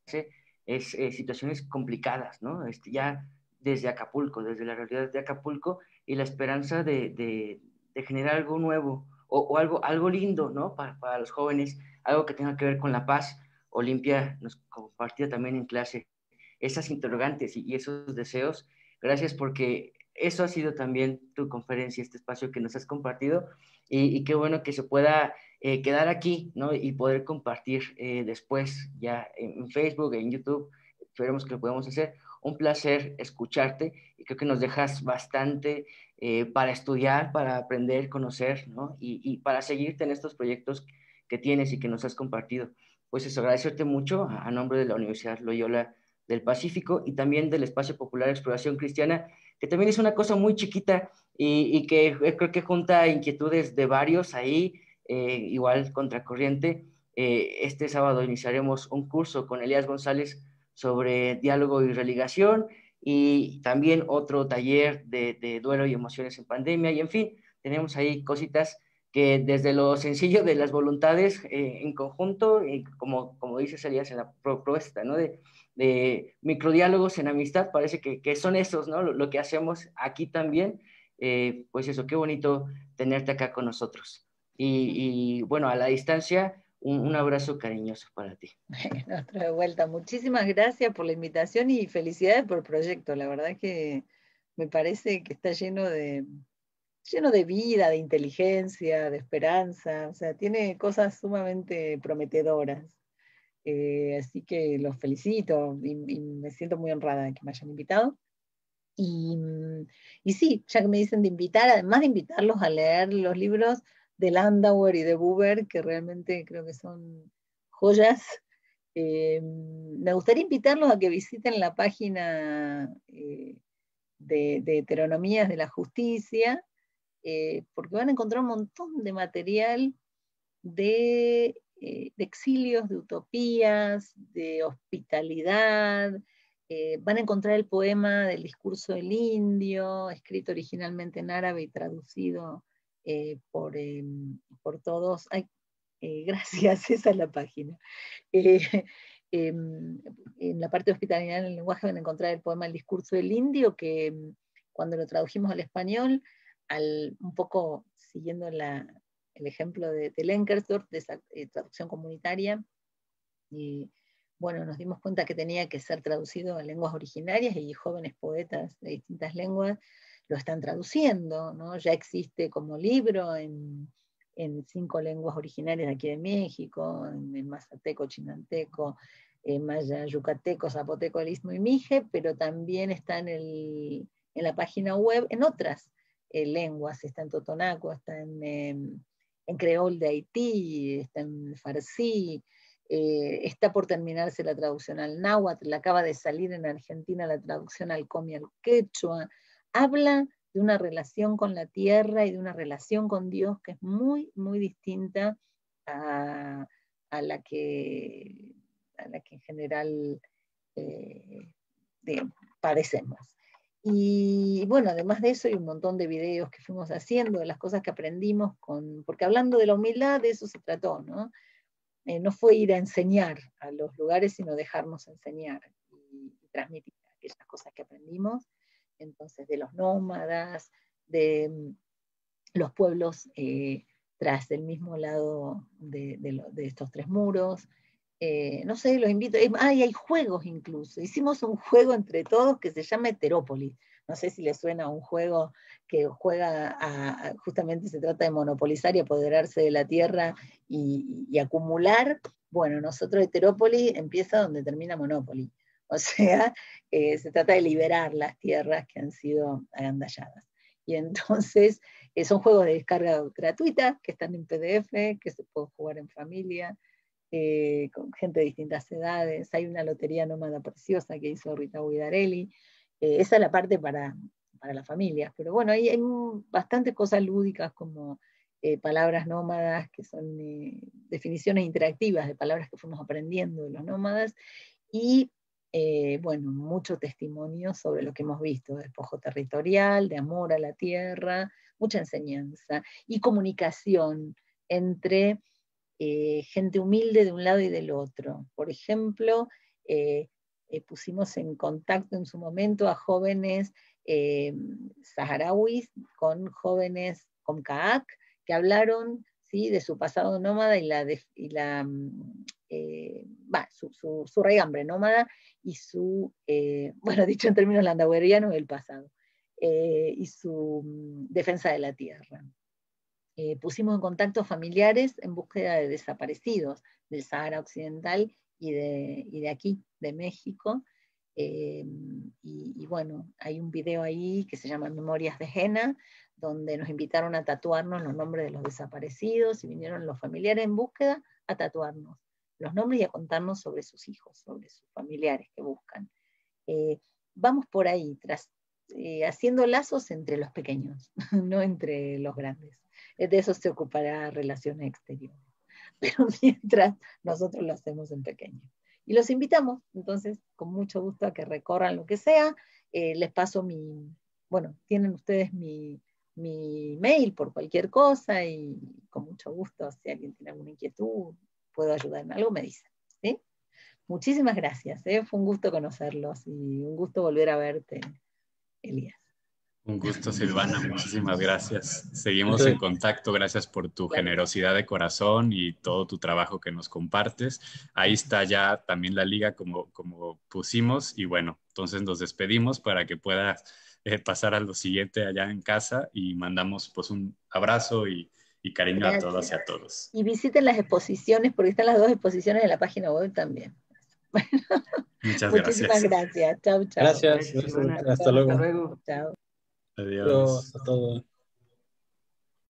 S3: es eh, situaciones complicadas, ¿no? Este, ya desde Acapulco, desde la realidad de Acapulco y la esperanza de, generar algo nuevo o, algo, algo lindo, ¿no? Para, los jóvenes, algo que tenga que ver con la paz. Olimpia nos compartía también en clase esas interrogantes y, esos deseos. Gracias porque eso ha sido también tu conferencia, este espacio que nos has compartido y, y qué bueno que se pueda eh, quedar aquí, Y poder compartir eh, después ya en, Facebook, en YouTube, esperemos que lo podamos hacer. Un placer escucharte y creo que nos dejas bastante eh, para estudiar, para aprender, conocer, Y, para seguirte en estos proyectos que tienes y que nos has compartido. Pues eso, agradecerte mucho a, nombre de la Universidad Loyola del Pacífico y también del Espacio Popular de Exploración Cristiana, que también es una cosa muy chiquita y, y que creo que junta inquietudes de varios ahí, eh, igual contracorriente. Eh, este sábado iniciaremos un curso con Elías González sobre diálogo y religación y también otro taller de, duelo y emociones en pandemia. Y en fin, tenemos ahí cositas que desde lo sencillo de las voluntades eh, en conjunto, y como, como dice Elías en la propuesta, ¿no? de, micro microdiálogos en amistad, parece que, que son esos, ¿no? lo, lo que hacemos aquí también. pues eso, qué bonito tenerte acá con nosotros y, bueno, a la distancia, un, abrazo cariñoso para ti.
S2: Bueno, otra vuelta. Muchísimas gracias por la invitación y felicidades por el proyecto. La verdad es que me parece que está lleno de, lleno de vida, de inteligencia, de esperanza, o sea, tiene cosas sumamente prometedoras. Eh, así que los felicito y, me siento muy honrada de que me hayan invitado. Y, y sí, ya que me dicen de invitar, además de invitarlos a leer los libros, de Landauer y de Buber, que realmente creo que son joyas. Eh, me gustaría invitarlos a que visiten la página eh, de, Heteronomías de la Justicia, eh, porque van a encontrar un montón de material de exilios, de utopías, de hospitalidad. van a encontrar el poema del discurso del indio, escrito originalmente en árabe y traducido eh, em, por, todos. Eh, gracias, esa es la página. Eh, em, en la parte hospitalaria en el lenguaje van a encontrar el poema El discurso del indio, que em, cuando lo tradujimos al español, un poco siguiendo el ejemplo de, de de esa traducción comunitaria, y, bueno, nos dimos cuenta que tenía que ser traducido a lenguas originarias y jóvenes poetas de distintas lenguas lo están traduciendo, ya existe como libro en, cinco lenguas originarias de aquí de México, en, mazateco, chinanteco, maya, yucateco, zapoteco, el y mije, pero también está en, la página web en otras eh, lenguas, está en totonaco, está em, en, creol de Haití, está en farsi, eh, está por terminarse la traducción al náhuatl, acaba de salir en Argentina la traducción al comi al quechua, habla de una relación con la tierra y de una relación con Dios que es muy, muy distinta a, la, que, a la que en general eh, parecemos. Y bueno, además de eso hay un montón de videos que fuimos haciendo, de las cosas que aprendimos, con, porque hablando de la humildad, de eso se trató, ¿no? Eh, no fue ir a enseñar a los lugares, sino dejarnos enseñar y, y transmitir aquellas cosas que aprendimos entonces de los nómadas, de mm, los pueblos eh, tras el mismo lado de, estos tres muros. Eh, no sé, los invito. hay juegos incluso. Hicimos un juego entre todos que se llama Heterópolis. No sé si le suena a un juego que juega a, justamente se trata de monopolizar y apoderarse de la tierra y, acumular. Bueno, nosotros Heterópolis empieza donde termina Monopoly. O sea, eh, se trata de liberar las tierras que han sido agandalladas. Y entonces eh, son juegos de descarga gratuita que están en PDF, que se puede jugar en familia, eh, con gente de distintas edades. Hay una lotería nómada preciosa que hizo Rita Guidarelli. esa es la parte para, para las familias. Pero bueno, hay, hay bastantes cosas lúdicas como palabras nómadas, que son definiciones interactivas de palabras que fuimos aprendiendo de los nómadas, y eh, bueno, mucho testimonio sobre lo que hemos visto, despojo territorial, de amor a la tierra, mucha enseñanza y comunicación entre eh, gente humilde de un lado y del otro. Por ejemplo, eh, pusimos en contacto en su momento a jóvenes saharauis con jóvenes con CAAC que hablaron de su pasado nómada y la, la mm, eh, su, su, regambre nómada y su, eh, bueno, dicho en términos landauerianos, el pasado, eh, y su mm, defensa de la tierra. pusimos en contacto familiares en búsqueda de desaparecidos del Sahara Occidental y de, y de aquí, de México. y, y, bueno, hay un video ahí que se llama Memorias de Jena, donde nos invitaron a tatuarnos los nombres de los desaparecidos y vinieron los familiares en búsqueda a tatuarnos los nombres y a contarnos sobre sus hijos, sobre sus familiares que buscan. Eh, vamos por ahí, tras, eh, haciendo lazos entre los pequeños, no entre los grandes. Eh, de eso se ocupará Relaciones Exteriores. Pero mientras nosotros lo hacemos en pequeño. Y los invitamos, entonces, con mucho gusto a que recorran lo que sea. les paso mi, bueno, tienen ustedes mi, mi mail por cualquier cosa y con mucho gusto, si alguien tiene alguna inquietud, puedo ayudar en algo, me dice. ¿sí? Muchísimas gracias, ¿eh? fue un gusto conocerlos y un gusto volver a verte, Elías.
S1: Un gusto, Silvana, muchísimas gracias. Seguimos en contacto, gracias por tu generosidad de corazón y todo tu trabajo que nos compartes. Ahí está ya también la liga como, como pusimos y bueno, entonces nos despedimos para que puedas eh, pasar a lo siguiente allá en casa y mandamos pues un abrazo y, cariño a todas y a todos.
S2: Y visiten las exposiciones, porque están las dos exposiciones en la página web también. Bueno,
S1: Muchas muchísimas gracias.
S2: gracias. Chao, chao. Gracias. Hasta, luego. Hasta luego. Chao.
S1: Adiós. Adiós a todos.